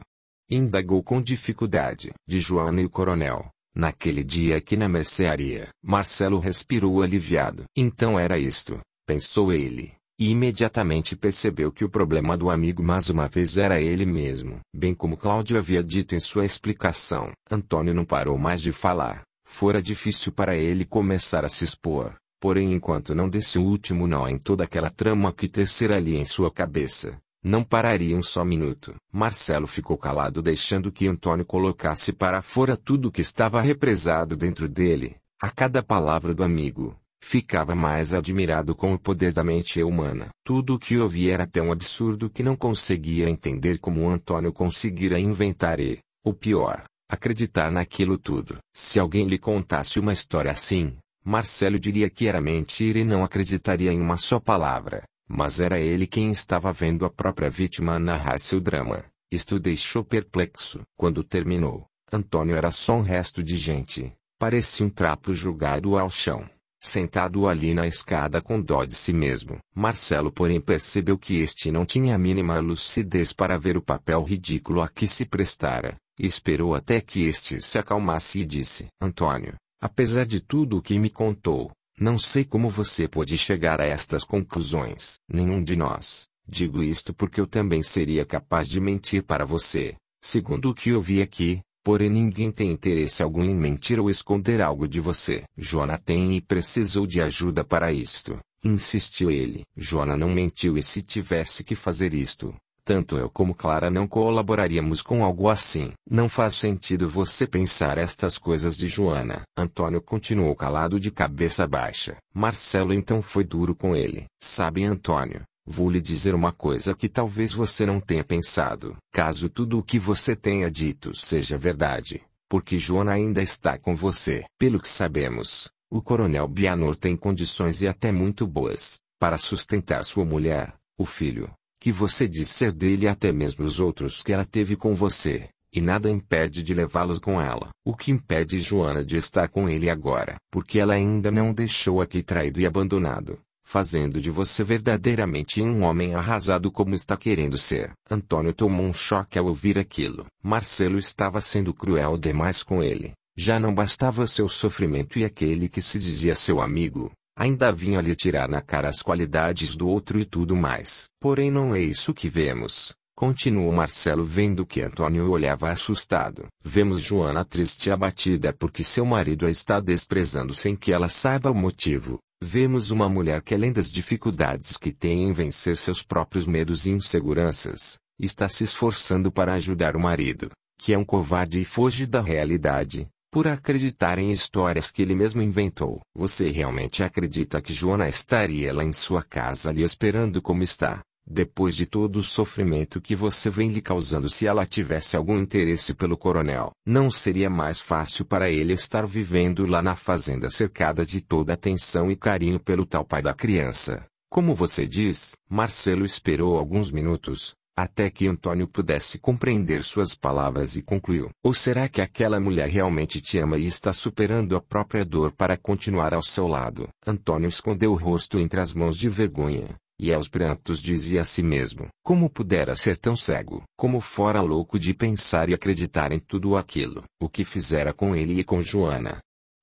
Indagou com dificuldade de Joana e o coronel. Naquele dia aqui na mercearia, Marcelo respirou aliviado. Então era isto, pensou ele, e imediatamente percebeu que o problema do amigo mais uma vez era ele mesmo. Bem como Cláudio havia dito em sua explicação, Antônio não parou mais de falar. Fora difícil para ele começar a se expor, Porém, enquanto não desse o último nó em toda aquela trama que terceira ali em sua cabeça, não pararia um só minuto. Marcelo ficou calado, deixando que Antônio colocasse para fora tudo o que estava represado dentro dele. A cada palavra do amigo, ficava mais admirado com o poder da mente humana. Tudo o que ouvia era tão absurdo que não conseguia entender como Antônio conseguira inventar e, o pior, acreditar naquilo tudo. Se alguém lhe contasse uma história assim, Marcelo diria que era mentira e não acreditaria em uma só palavra, mas era ele quem estava vendo a própria vítima narrar seu drama. Isto deixou perplexo. Quando terminou, Antônio era só um resto de gente, parecia um trapo jogado ao chão, sentado ali na escada com dó de si mesmo. Marcelo, porém, percebeu que este não tinha a mínima lucidez para ver o papel ridículo a que se prestara, esperou até que este se acalmasse e disse: Antônio, Apesar de tudo o que me contou, não sei como você pôde chegar a estas conclusões. Nenhum de nós. Digo isto porque eu também seria capaz de mentir para você. Segundo o que eu vi aqui, porém ninguém tem interesse algum em mentir ou esconder algo de você. Jona tem e precisou de ajuda para isto, insistiu ele. Jona não mentiu e se tivesse que fazer isto, tanto eu como Clara não colaboraríamos com algo assim. Não faz sentido você pensar estas coisas de Joana. Antônio continuou calado de cabeça baixa. Marcelo então foi duro com ele. Sabe, Antônio, Vou lhe dizer uma coisa que talvez você não tenha pensado. Caso tudo o que você tenha dito seja verdade, porque Joana ainda está com você. Pelo que sabemos, o coronel Bianor tem condições e até muito boas para sustentar sua mulher, o filho que você diz ser dele até mesmo os outros que ela teve com você, e nada impede de levá-los com ela. O que impede Joana de estar com ele agora? Porque ela ainda não deixou aqui traído e abandonado, fazendo de você verdadeiramente um homem arrasado como está querendo ser. Antônio tomou um choque ao ouvir aquilo. Marcelo estava sendo cruel demais com ele. Já não bastava seu sofrimento e aquele que se dizia seu amigo, ainda vinha lhe tirar na cara as qualidades do outro e tudo mais. Porém não é isso que vemos, continuou Marcelo vendo que Antônio olhava assustado. Vemos Joana triste e abatida porque seu marido a está desprezando sem que ela saiba o motivo. Vemos uma mulher que além das dificuldades que tem em vencer seus próprios medos e inseguranças, está se esforçando para ajudar o marido, que é um covarde e foge da realidade, por acreditar em histórias que ele mesmo inventou. Você realmente acredita que Joana estaria lá em sua casa lhe esperando como está, depois de todo o sofrimento que você vem lhe causando se ela tivesse algum interesse pelo coronel? Não seria mais fácil para ele estar vivendo lá na fazenda cercada de toda atenção e carinho pelo tal pai da criança? Como você diz, Marcelo esperou alguns minutos, até que Antônio pudesse compreender suas palavras e concluiu: Ou será que aquela mulher realmente te ama e está superando a própria dor para continuar ao seu lado? Antônio escondeu o rosto entre as mãos de vergonha, e aos prantos dizia a si mesmo: Como pudera ser tão cego? Como fora louco de pensar e acreditar em tudo aquilo? O que fizera com ele e com Joana?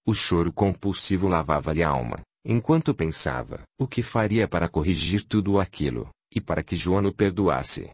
O choro compulsivo lavava-lhe a alma, enquanto pensava: O que faria para corrigir tudo aquilo? E para que Joana o perdoasse?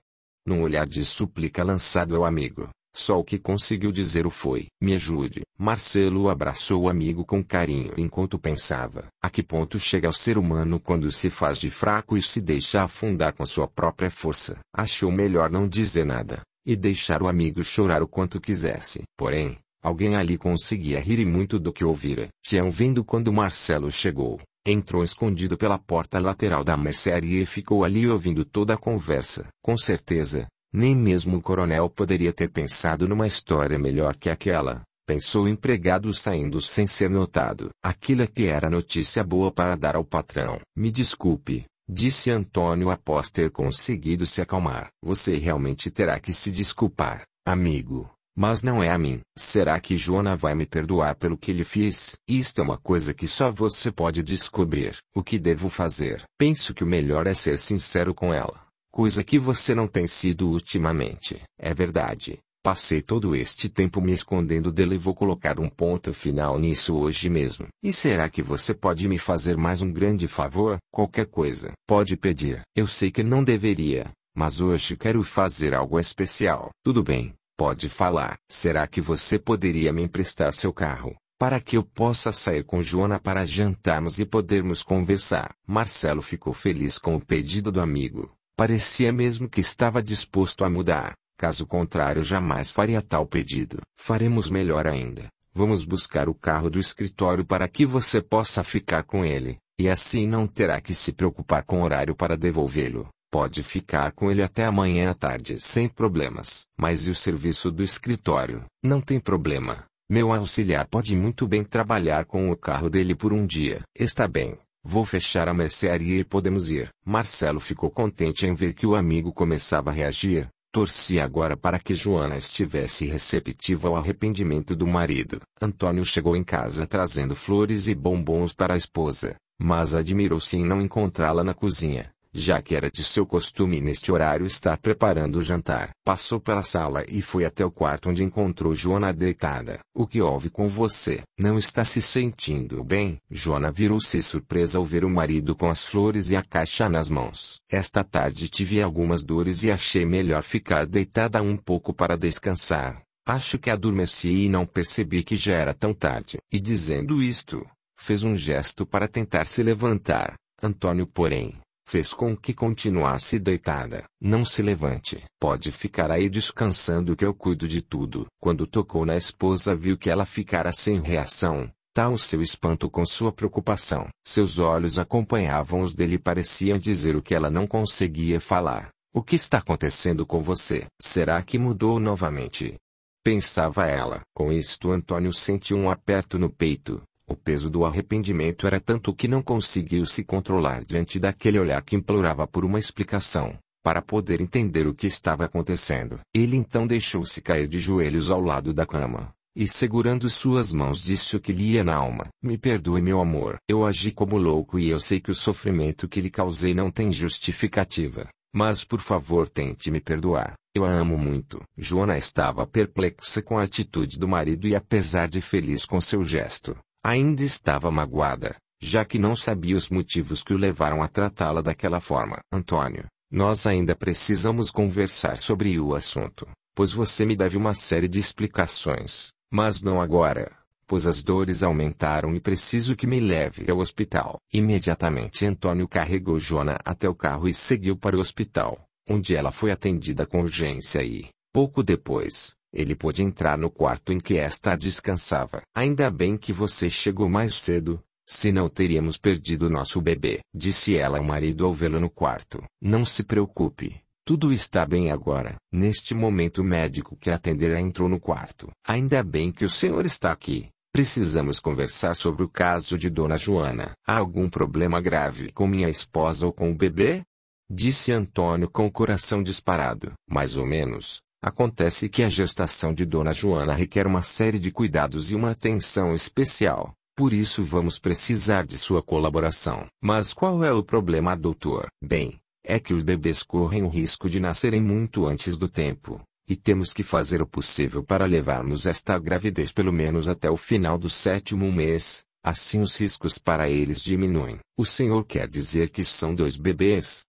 Num olhar de súplica lançado ao amigo, só o que conseguiu dizer o foi: Me ajude. Marcelo abraçou o amigo com carinho enquanto pensava: A que ponto chega o ser humano quando se faz de fraco e se deixa afundar com sua própria força? Achou melhor não dizer nada, e deixar o amigo chorar o quanto quisesse. Porém, Alguém ali conseguia rir e muito do que ouvira. Tião vendo quando Marcelo chegou, Entrou escondido pela porta lateral da mercearia e ficou ali ouvindo toda a conversa. Com certeza, nem mesmo o coronel poderia ter pensado numa história melhor que aquela, pensou o empregado saindo sem ser notado. Aquilo é que era notícia boa para dar ao patrão. Me desculpe, disse Antônio após ter conseguido se acalmar. Você realmente terá que se desculpar, amigo. Mas não é a mim. Será que Jonah vai me perdoar pelo que lhe fiz? Isto é uma coisa que só você pode descobrir. O que devo fazer? Penso que o melhor é ser sincero com ela. Coisa que você não tem sido ultimamente. É verdade. Passei todo este tempo me escondendo dele e vou colocar um ponto final nisso hoje mesmo. E será que você pode me fazer mais um grande favor? Qualquer coisa. Pode pedir. Eu sei que não deveria, mas hoje quero fazer algo especial. Tudo bem. Pode falar. Será que você poderia me emprestar seu carro, para que eu possa sair com Joana para jantarmos e podermos conversar? Marcelo ficou feliz com o pedido do amigo. Parecia mesmo que estava disposto a mudar. Caso contrário, jamais faria tal pedido. Faremos melhor ainda. Vamos buscar o carro do escritório para que você possa ficar com ele, e assim não terá que se preocupar com horário para devolvê-lo. Pode ficar com ele até amanhã à tarde sem problemas. Mas e o serviço do escritório? Não tem problema. Meu auxiliar pode muito bem trabalhar com o carro dele por um dia. Está bem. Vou fechar a mercearia e podemos ir. Marcelo ficou contente em ver que o amigo começava a reagir. Torcia agora para que Joana estivesse receptiva ao arrependimento do marido. Antônio chegou em casa trazendo flores e bombons para a esposa, mas admirou-se em não encontrá-la na cozinha já que era de seu costume neste horário estar preparando o jantar. Passou pela sala e foi até o quarto onde encontrou Joana deitada. O que houve com você? Não está se sentindo bem? Joana virou-se surpresa ao ver o marido com as flores e a caixa nas mãos. Esta tarde tive algumas dores e achei melhor ficar deitada um pouco para descansar. Acho que adormeci e não percebi que já era tão tarde. E dizendo isto, fez um gesto para tentar se levantar. Antônio, porém, fez com que continuasse deitada. Não se levante. Pode ficar aí descansando que eu cuido de tudo. Quando tocou na esposa viu que ela ficara sem reação. Tal tá seu espanto com sua preocupação. Seus olhos acompanhavam os dele e pareciam dizer o que ela não conseguia falar. O que está acontecendo com você? Será que mudou novamente? Pensava ela. Com isto Antônio sentiu um aperto no peito. O peso do arrependimento era tanto que não conseguiu se controlar diante daquele olhar que implorava por uma explicação, para poder entender o que estava acontecendo. Ele então deixou-se cair de joelhos ao lado da cama, e segurando suas mãos disse o que lhe ia na alma. Me perdoe meu amor. Eu agi como louco e eu sei que o sofrimento que lhe causei não tem justificativa. Mas por favor tente me perdoar. Eu a amo muito. Joana estava perplexa com a atitude do marido e apesar de feliz com seu gesto, Ainda estava magoada, já que não sabia os motivos que o levaram a tratá-la daquela forma. Antônio, nós ainda precisamos conversar sobre o assunto, pois você me deve uma série de explicações, mas não agora, pois as dores aumentaram e preciso que me leve ao hospital. Imediatamente Antônio carregou Jona até o carro e seguiu para o hospital, onde ela foi atendida com urgência e, pouco depois, ele pôde entrar no quarto em que esta descansava. Ainda bem que você chegou mais cedo, senão teríamos perdido nosso bebê, disse ela ao marido ao vê-lo no quarto. Não se preocupe. Tudo está bem agora. Neste momento o médico que atenderá entrou no quarto. Ainda bem que o senhor está aqui. Precisamos conversar sobre o caso de Dona Joana. Há algum problema grave com minha esposa ou com o bebê? Disse Antônio com o coração disparado. Mais ou menos, Acontece que a gestação de Dona Joana requer uma série de cuidados e uma atenção especial, por isso vamos precisar de sua colaboração. Mas qual é o problema, doutor? Bem, é que os bebês correm o risco de nascerem muito antes do tempo, e temos que fazer o possível para levarmos esta gravidez pelo menos até o final do sétimo mês, assim os riscos para eles diminuem. O senhor quer dizer que são dois bebês?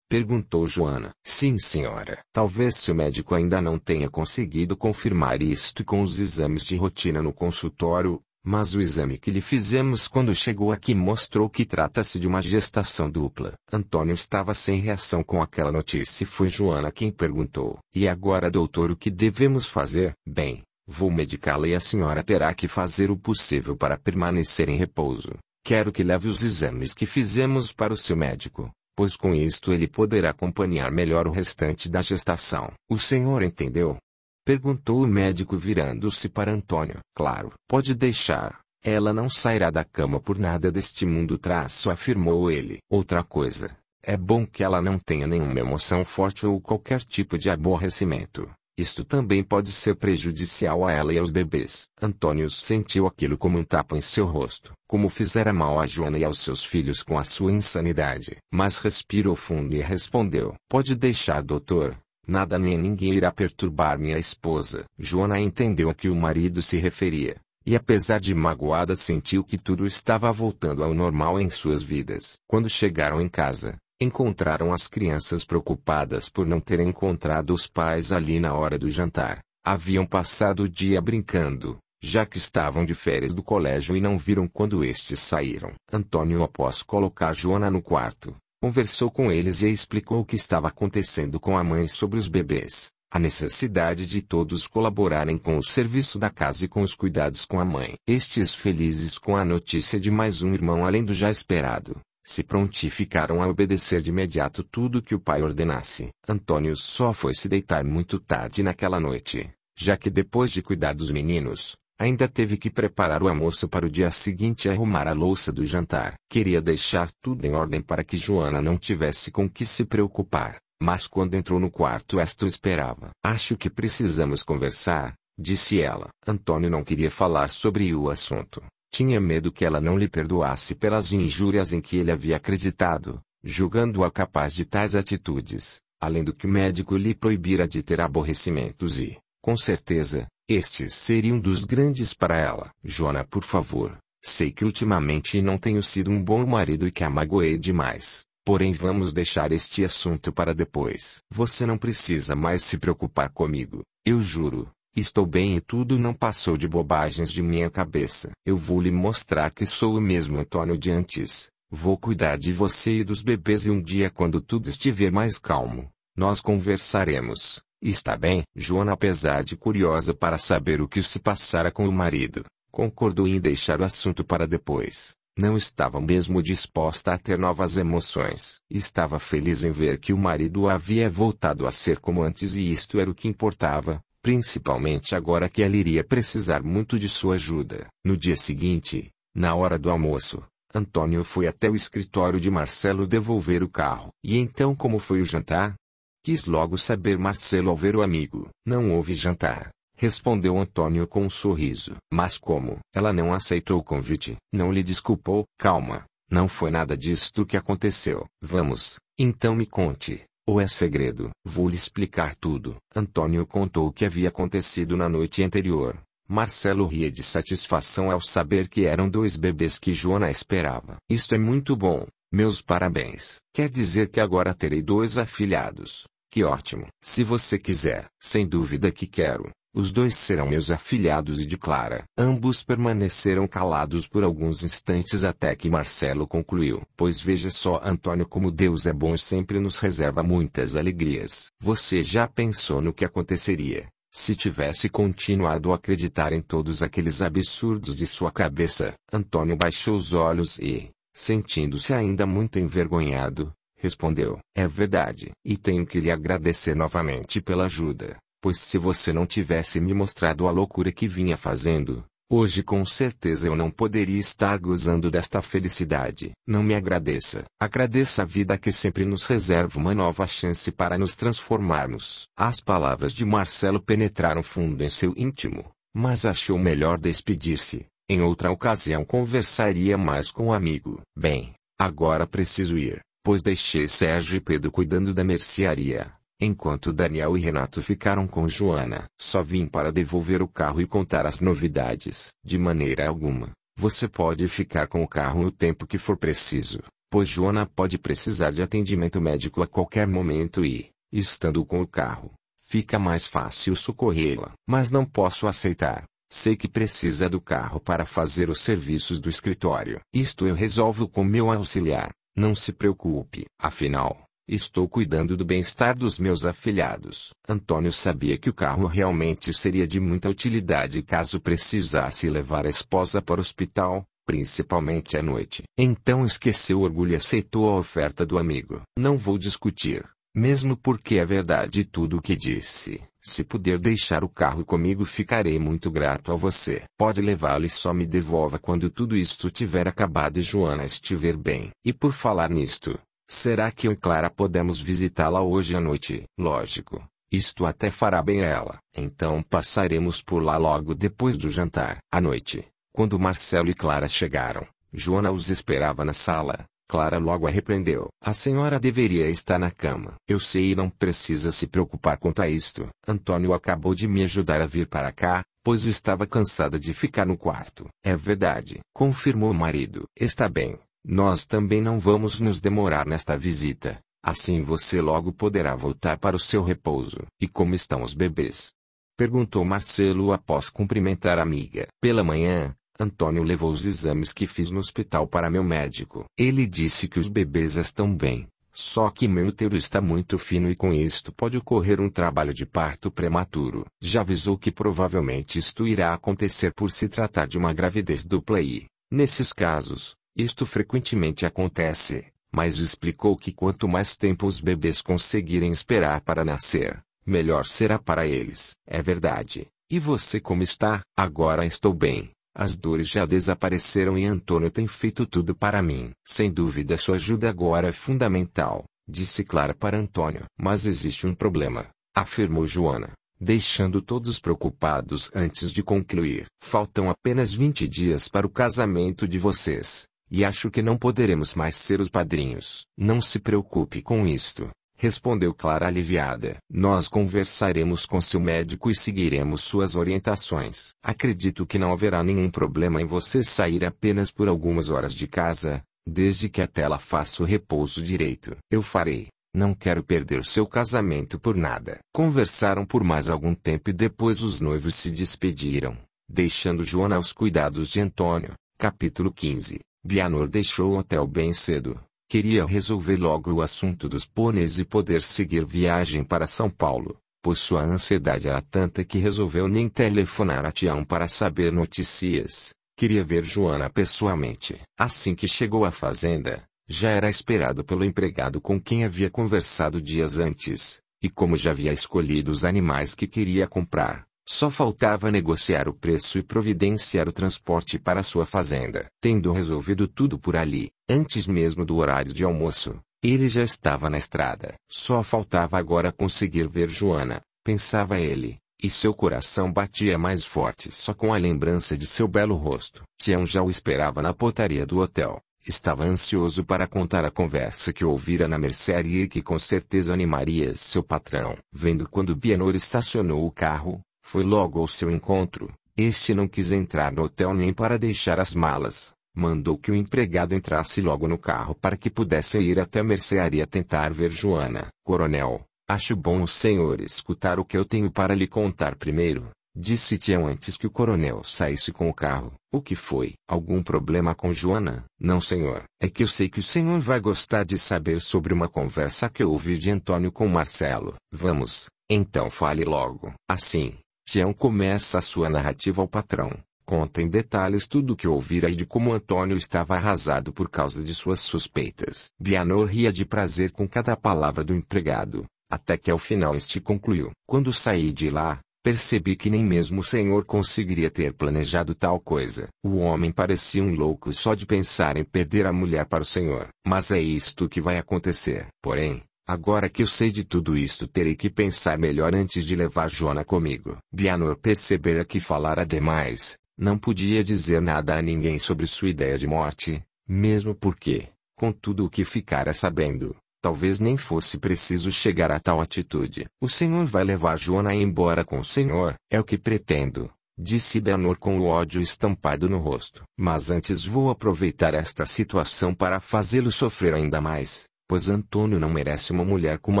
Perguntou Joana. Sim, senhora. Talvez se o médico ainda não tenha conseguido confirmar isto com os exames de rotina no consultório, mas o exame que lhe fizemos quando chegou aqui mostrou que trata-se de uma gestação dupla. Antônio estava sem reação com aquela notícia e foi Joana quem perguntou. E agora, doutor, o que devemos fazer? Bem, vou medicá-la e a senhora terá que fazer o possível para permanecer em repouso. Quero que leve os exames que fizemos para o seu médico pois com isto ele poderá acompanhar melhor o restante da gestação. O senhor entendeu? Perguntou o médico virando-se para Antônio. Claro, pode deixar. Ela não sairá da cama por nada deste mundo traço afirmou ele. Outra coisa, é bom que ela não tenha nenhuma emoção forte ou qualquer tipo de aborrecimento. Isto também pode ser prejudicial a ela e aos bebês. Antônio sentiu aquilo como um tapa em seu rosto, como fizera mal a Joana e aos seus filhos com a sua insanidade. Mas respirou fundo e respondeu: Pode deixar, doutor. Nada nem ninguém irá perturbar minha esposa. Joana entendeu a que o marido se referia, e apesar de magoada sentiu que tudo estava voltando ao normal em suas vidas. Quando chegaram em casa, Encontraram as crianças preocupadas por não terem encontrado os pais ali na hora do jantar. Haviam passado o dia brincando, já que estavam de férias do colégio e não viram quando estes saíram. Antônio, após colocar Joana no quarto, conversou com eles e explicou o que estava acontecendo com a mãe sobre os bebês, a necessidade de todos colaborarem com o serviço da casa e com os cuidados com a mãe. Estes felizes com a notícia de mais um irmão além do já esperado, se prontificaram a obedecer de imediato tudo que o pai ordenasse. Antônio só foi se deitar muito tarde naquela noite, já que depois de cuidar dos meninos, ainda teve que preparar o almoço para o dia seguinte e arrumar a louça do jantar. Queria deixar tudo em ordem para que Joana não tivesse com que se preocupar, mas quando entrou no quarto esta o esperava. Acho que precisamos conversar, disse ela. Antônio não queria falar sobre o assunto, tinha medo que ela não lhe perdoasse pelas injúrias em que ele havia acreditado, julgando-a capaz de tais atitudes, além do que o médico lhe proibira de ter aborrecimentos e, com certeza, estes seriam dos grandes para ela. Jona, por favor, sei que ultimamente não tenho sido um bom marido e que a magoei demais. Porém, vamos deixar este assunto para depois. Você não precisa mais se preocupar comigo, eu juro. Estou bem e tudo não passou de bobagens de minha cabeça. Eu vou lhe mostrar que sou o mesmo Antônio de antes. Vou cuidar de você e dos bebês e um dia quando tudo estiver mais calmo, nós conversaremos. Está bem? Joana, apesar de curiosa para saber o que se passara com o marido, concordou em deixar o assunto para depois. Não estava mesmo disposta a ter novas emoções. Estava feliz em ver que o marido havia voltado a ser como antes e isto era o que importava principalmente agora que ela iria precisar muito de sua ajuda. No dia seguinte, na hora do almoço, Antônio foi até o escritório de Marcelo devolver o carro. E então como foi o jantar? Quis logo saber Marcelo ao ver o amigo. Não houve jantar, respondeu Antônio com um sorriso. Mas como? Ela não aceitou o convite. Não lhe desculpou. Calma, não foi nada disto que aconteceu. Vamos, então me conte. Ou é segredo? Vou lhe explicar tudo. Antônio contou o que havia acontecido na noite anterior. Marcelo ria de satisfação ao saber que eram dois bebês que Joana esperava. Isto é muito bom. Meus parabéns. Quer dizer que agora terei dois afilhados. Que ótimo. Se você quiser, sem dúvida que quero. Os dois serão meus afilhados e de Clara. Ambos permaneceram calados por alguns instantes até que Marcelo concluiu. Pois veja só, Antônio, como Deus é bom e sempre nos reserva muitas alegrias. Você já pensou no que aconteceria? Se tivesse continuado a acreditar em todos aqueles absurdos de sua cabeça, Antônio baixou os olhos e, sentindo-se ainda muito envergonhado, respondeu: É verdade, e tenho que lhe agradecer novamente pela ajuda. Pois se você não tivesse me mostrado a loucura que vinha fazendo, hoje com certeza eu não poderia estar gozando desta felicidade. Não me agradeça. Agradeça a vida que sempre nos reserva uma nova chance para nos transformarmos. As palavras de Marcelo penetraram fundo em seu íntimo, mas achou melhor despedir-se. Em outra ocasião conversaria mais com o um amigo. Bem, agora preciso ir, pois deixei Sérgio e Pedro cuidando da mercearia. Enquanto Daniel e Renato ficaram com Joana, só vim para devolver o carro e contar as novidades. De maneira alguma, você pode ficar com o carro o tempo que for preciso, pois Joana pode precisar de atendimento médico a qualquer momento e, estando com o carro, fica mais fácil socorrê-la. Mas não posso aceitar. Sei que precisa do carro para fazer os serviços do escritório. Isto eu resolvo com meu auxiliar. Não se preocupe. Afinal, Estou cuidando do bem-estar dos meus afilhados. Antônio sabia que o carro realmente seria de muita utilidade caso precisasse levar a esposa para o hospital, principalmente à noite. Então esqueceu o orgulho e aceitou a oferta do amigo. Não vou discutir, mesmo porque é verdade tudo o que disse. Se puder deixar o carro comigo, ficarei muito grato a você. Pode levá-lo e só me devolva quando tudo isto tiver acabado e Joana estiver bem. E por falar nisto, Será que eu e Clara podemos visitá-la hoje à noite? Lógico, isto até fará bem a ela. Então passaremos por lá logo depois do jantar. À noite, quando Marcelo e Clara chegaram, Joana os esperava na sala. Clara logo a repreendeu. A senhora deveria estar na cama. Eu sei e não precisa se preocupar quanto a isto. Antônio acabou de me ajudar a vir para cá, pois estava cansada de ficar no quarto. É verdade, confirmou o marido. Está bem, nós também não vamos nos demorar nesta visita, assim você logo poderá voltar para o seu repouso. E como estão os bebês? Perguntou Marcelo após cumprimentar a amiga. Pela manhã, Antônio levou os exames que fiz no hospital para meu médico. Ele disse que os bebês estão bem, só que meu útero está muito fino e com isto pode ocorrer um trabalho de parto prematuro. Já avisou que provavelmente isto irá acontecer por se tratar de uma gravidez dupla e, nesses casos, isto frequentemente acontece, mas explicou que quanto mais tempo os bebês conseguirem esperar para nascer, melhor será para eles. É verdade. E você como está? Agora estou bem. As dores já desapareceram e Antônio tem feito tudo para mim. Sem dúvida sua ajuda agora é fundamental, disse Clara para Antônio. Mas existe um problema, afirmou Joana, deixando todos preocupados antes de concluir. Faltam apenas 20 dias para o casamento de vocês. E acho que não poderemos mais ser os padrinhos. Não se preocupe com isto, respondeu Clara aliviada. Nós conversaremos com seu médico e seguiremos suas orientações. Acredito que não haverá nenhum problema em você sair apenas por algumas horas de casa, desde que até ela faça o repouso direito. Eu farei. Não quero perder seu casamento por nada. Conversaram por mais algum tempo e depois os noivos se despediram, deixando Joana aos cuidados de Antônio. Capítulo 15 Bianor deixou o hotel bem cedo. Queria resolver logo o assunto dos pôneis e poder seguir viagem para São Paulo, pois sua ansiedade era tanta que resolveu nem telefonar a Tião para saber notícias. Queria ver Joana pessoalmente. Assim que chegou à fazenda, já era esperado pelo empregado com quem havia conversado dias antes, e como já havia escolhido os animais que queria comprar, só faltava negociar o preço e providenciar o transporte para sua fazenda. Tendo resolvido tudo por ali, antes mesmo do horário de almoço, ele já estava na estrada. Só faltava agora conseguir ver Joana, pensava ele, e seu coração batia mais forte só com a lembrança de seu belo rosto. Tião já o esperava na portaria do hotel. Estava ansioso para contar a conversa que ouvira na mercearia e que com certeza animaria seu patrão. Vendo quando Bienor estacionou o carro, foi logo ao seu encontro. Este não quis entrar no hotel nem para deixar as malas. Mandou que o empregado entrasse logo no carro para que pudesse ir até a mercearia tentar ver Joana. Coronel, acho bom o senhor escutar o que eu tenho para lhe contar primeiro. Disse Tião é antes que o coronel saísse com o carro. O que foi? Algum problema com Joana? Não, senhor. É que eu sei que o senhor vai gostar de saber sobre uma conversa que eu ouvi de Antônio com Marcelo. Vamos, então fale logo. Assim, Tião começa a sua narrativa ao patrão. Conta em detalhes tudo o que ouvira e de como Antônio estava arrasado por causa de suas suspeitas. Bianor ria de prazer com cada palavra do empregado, até que ao final este concluiu. Quando saí de lá, percebi que nem mesmo o senhor conseguiria ter planejado tal coisa. O homem parecia um louco só de pensar em perder a mulher para o senhor. Mas é isto que vai acontecer. Porém, Agora que eu sei de tudo isto, terei que pensar melhor antes de levar Jona comigo. Bianor percebera que falara demais, não podia dizer nada a ninguém sobre sua ideia de morte, mesmo porque, com tudo o que ficara sabendo, talvez nem fosse preciso chegar a tal atitude. O senhor vai levar Jona embora com o senhor, é o que pretendo, disse Bianor com o ódio estampado no rosto. Mas antes vou aproveitar esta situação para fazê-lo sofrer ainda mais pois Antônio não merece uma mulher como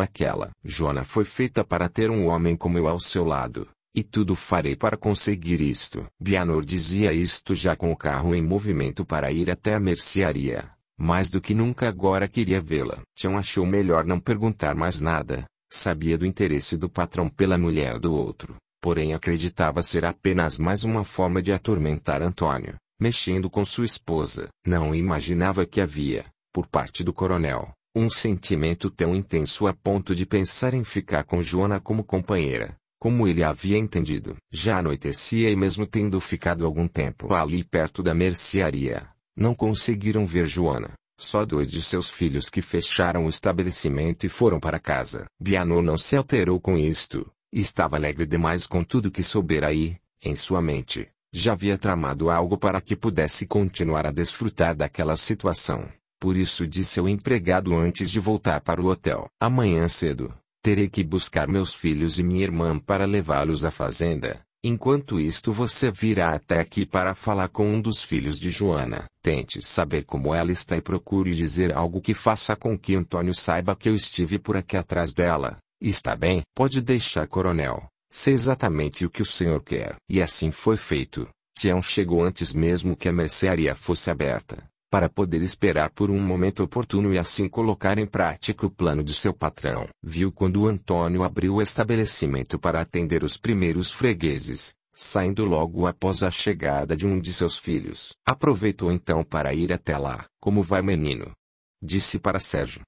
aquela. Jona foi feita para ter um homem como eu ao seu lado, e tudo farei para conseguir isto. Bianor dizia isto já com o carro em movimento para ir até a mercearia. Mais do que nunca agora queria vê-la. Tião achou melhor não perguntar mais nada. Sabia do interesse do patrão pela mulher do outro, porém acreditava ser apenas mais uma forma de atormentar Antônio, mexendo com sua esposa. Não imaginava que havia, por parte do coronel, um sentimento tão intenso a ponto de pensar em ficar com Joana como companheira, como ele havia entendido. Já anoitecia e mesmo tendo ficado algum tempo ali perto da mercearia, não conseguiram ver Joana. Só dois de seus filhos que fecharam o estabelecimento e foram para casa. Biano não se alterou com isto. Estava alegre demais com tudo que soubera e, em sua mente, já havia tramado algo para que pudesse continuar a desfrutar daquela situação. Por isso disse ao empregado antes de voltar para o hotel: Amanhã cedo, terei que buscar meus filhos e minha irmã para levá-los à fazenda. Enquanto isto, você virá até aqui para falar com um dos filhos de Joana. Tente saber como ela está e procure dizer algo que faça com que Antônio saiba que eu estive por aqui atrás dela. Está bem? Pode deixar, coronel. Sei exatamente o que o senhor quer. E assim foi feito. Tião chegou antes mesmo que a mercearia fosse aberta para poder esperar por um momento oportuno e assim colocar em prática o plano de seu patrão. Viu quando Antônio abriu o estabelecimento para atender os primeiros fregueses, saindo logo após a chegada de um de seus filhos. Aproveitou então para ir até lá. Como vai, menino? Disse para Sérgio.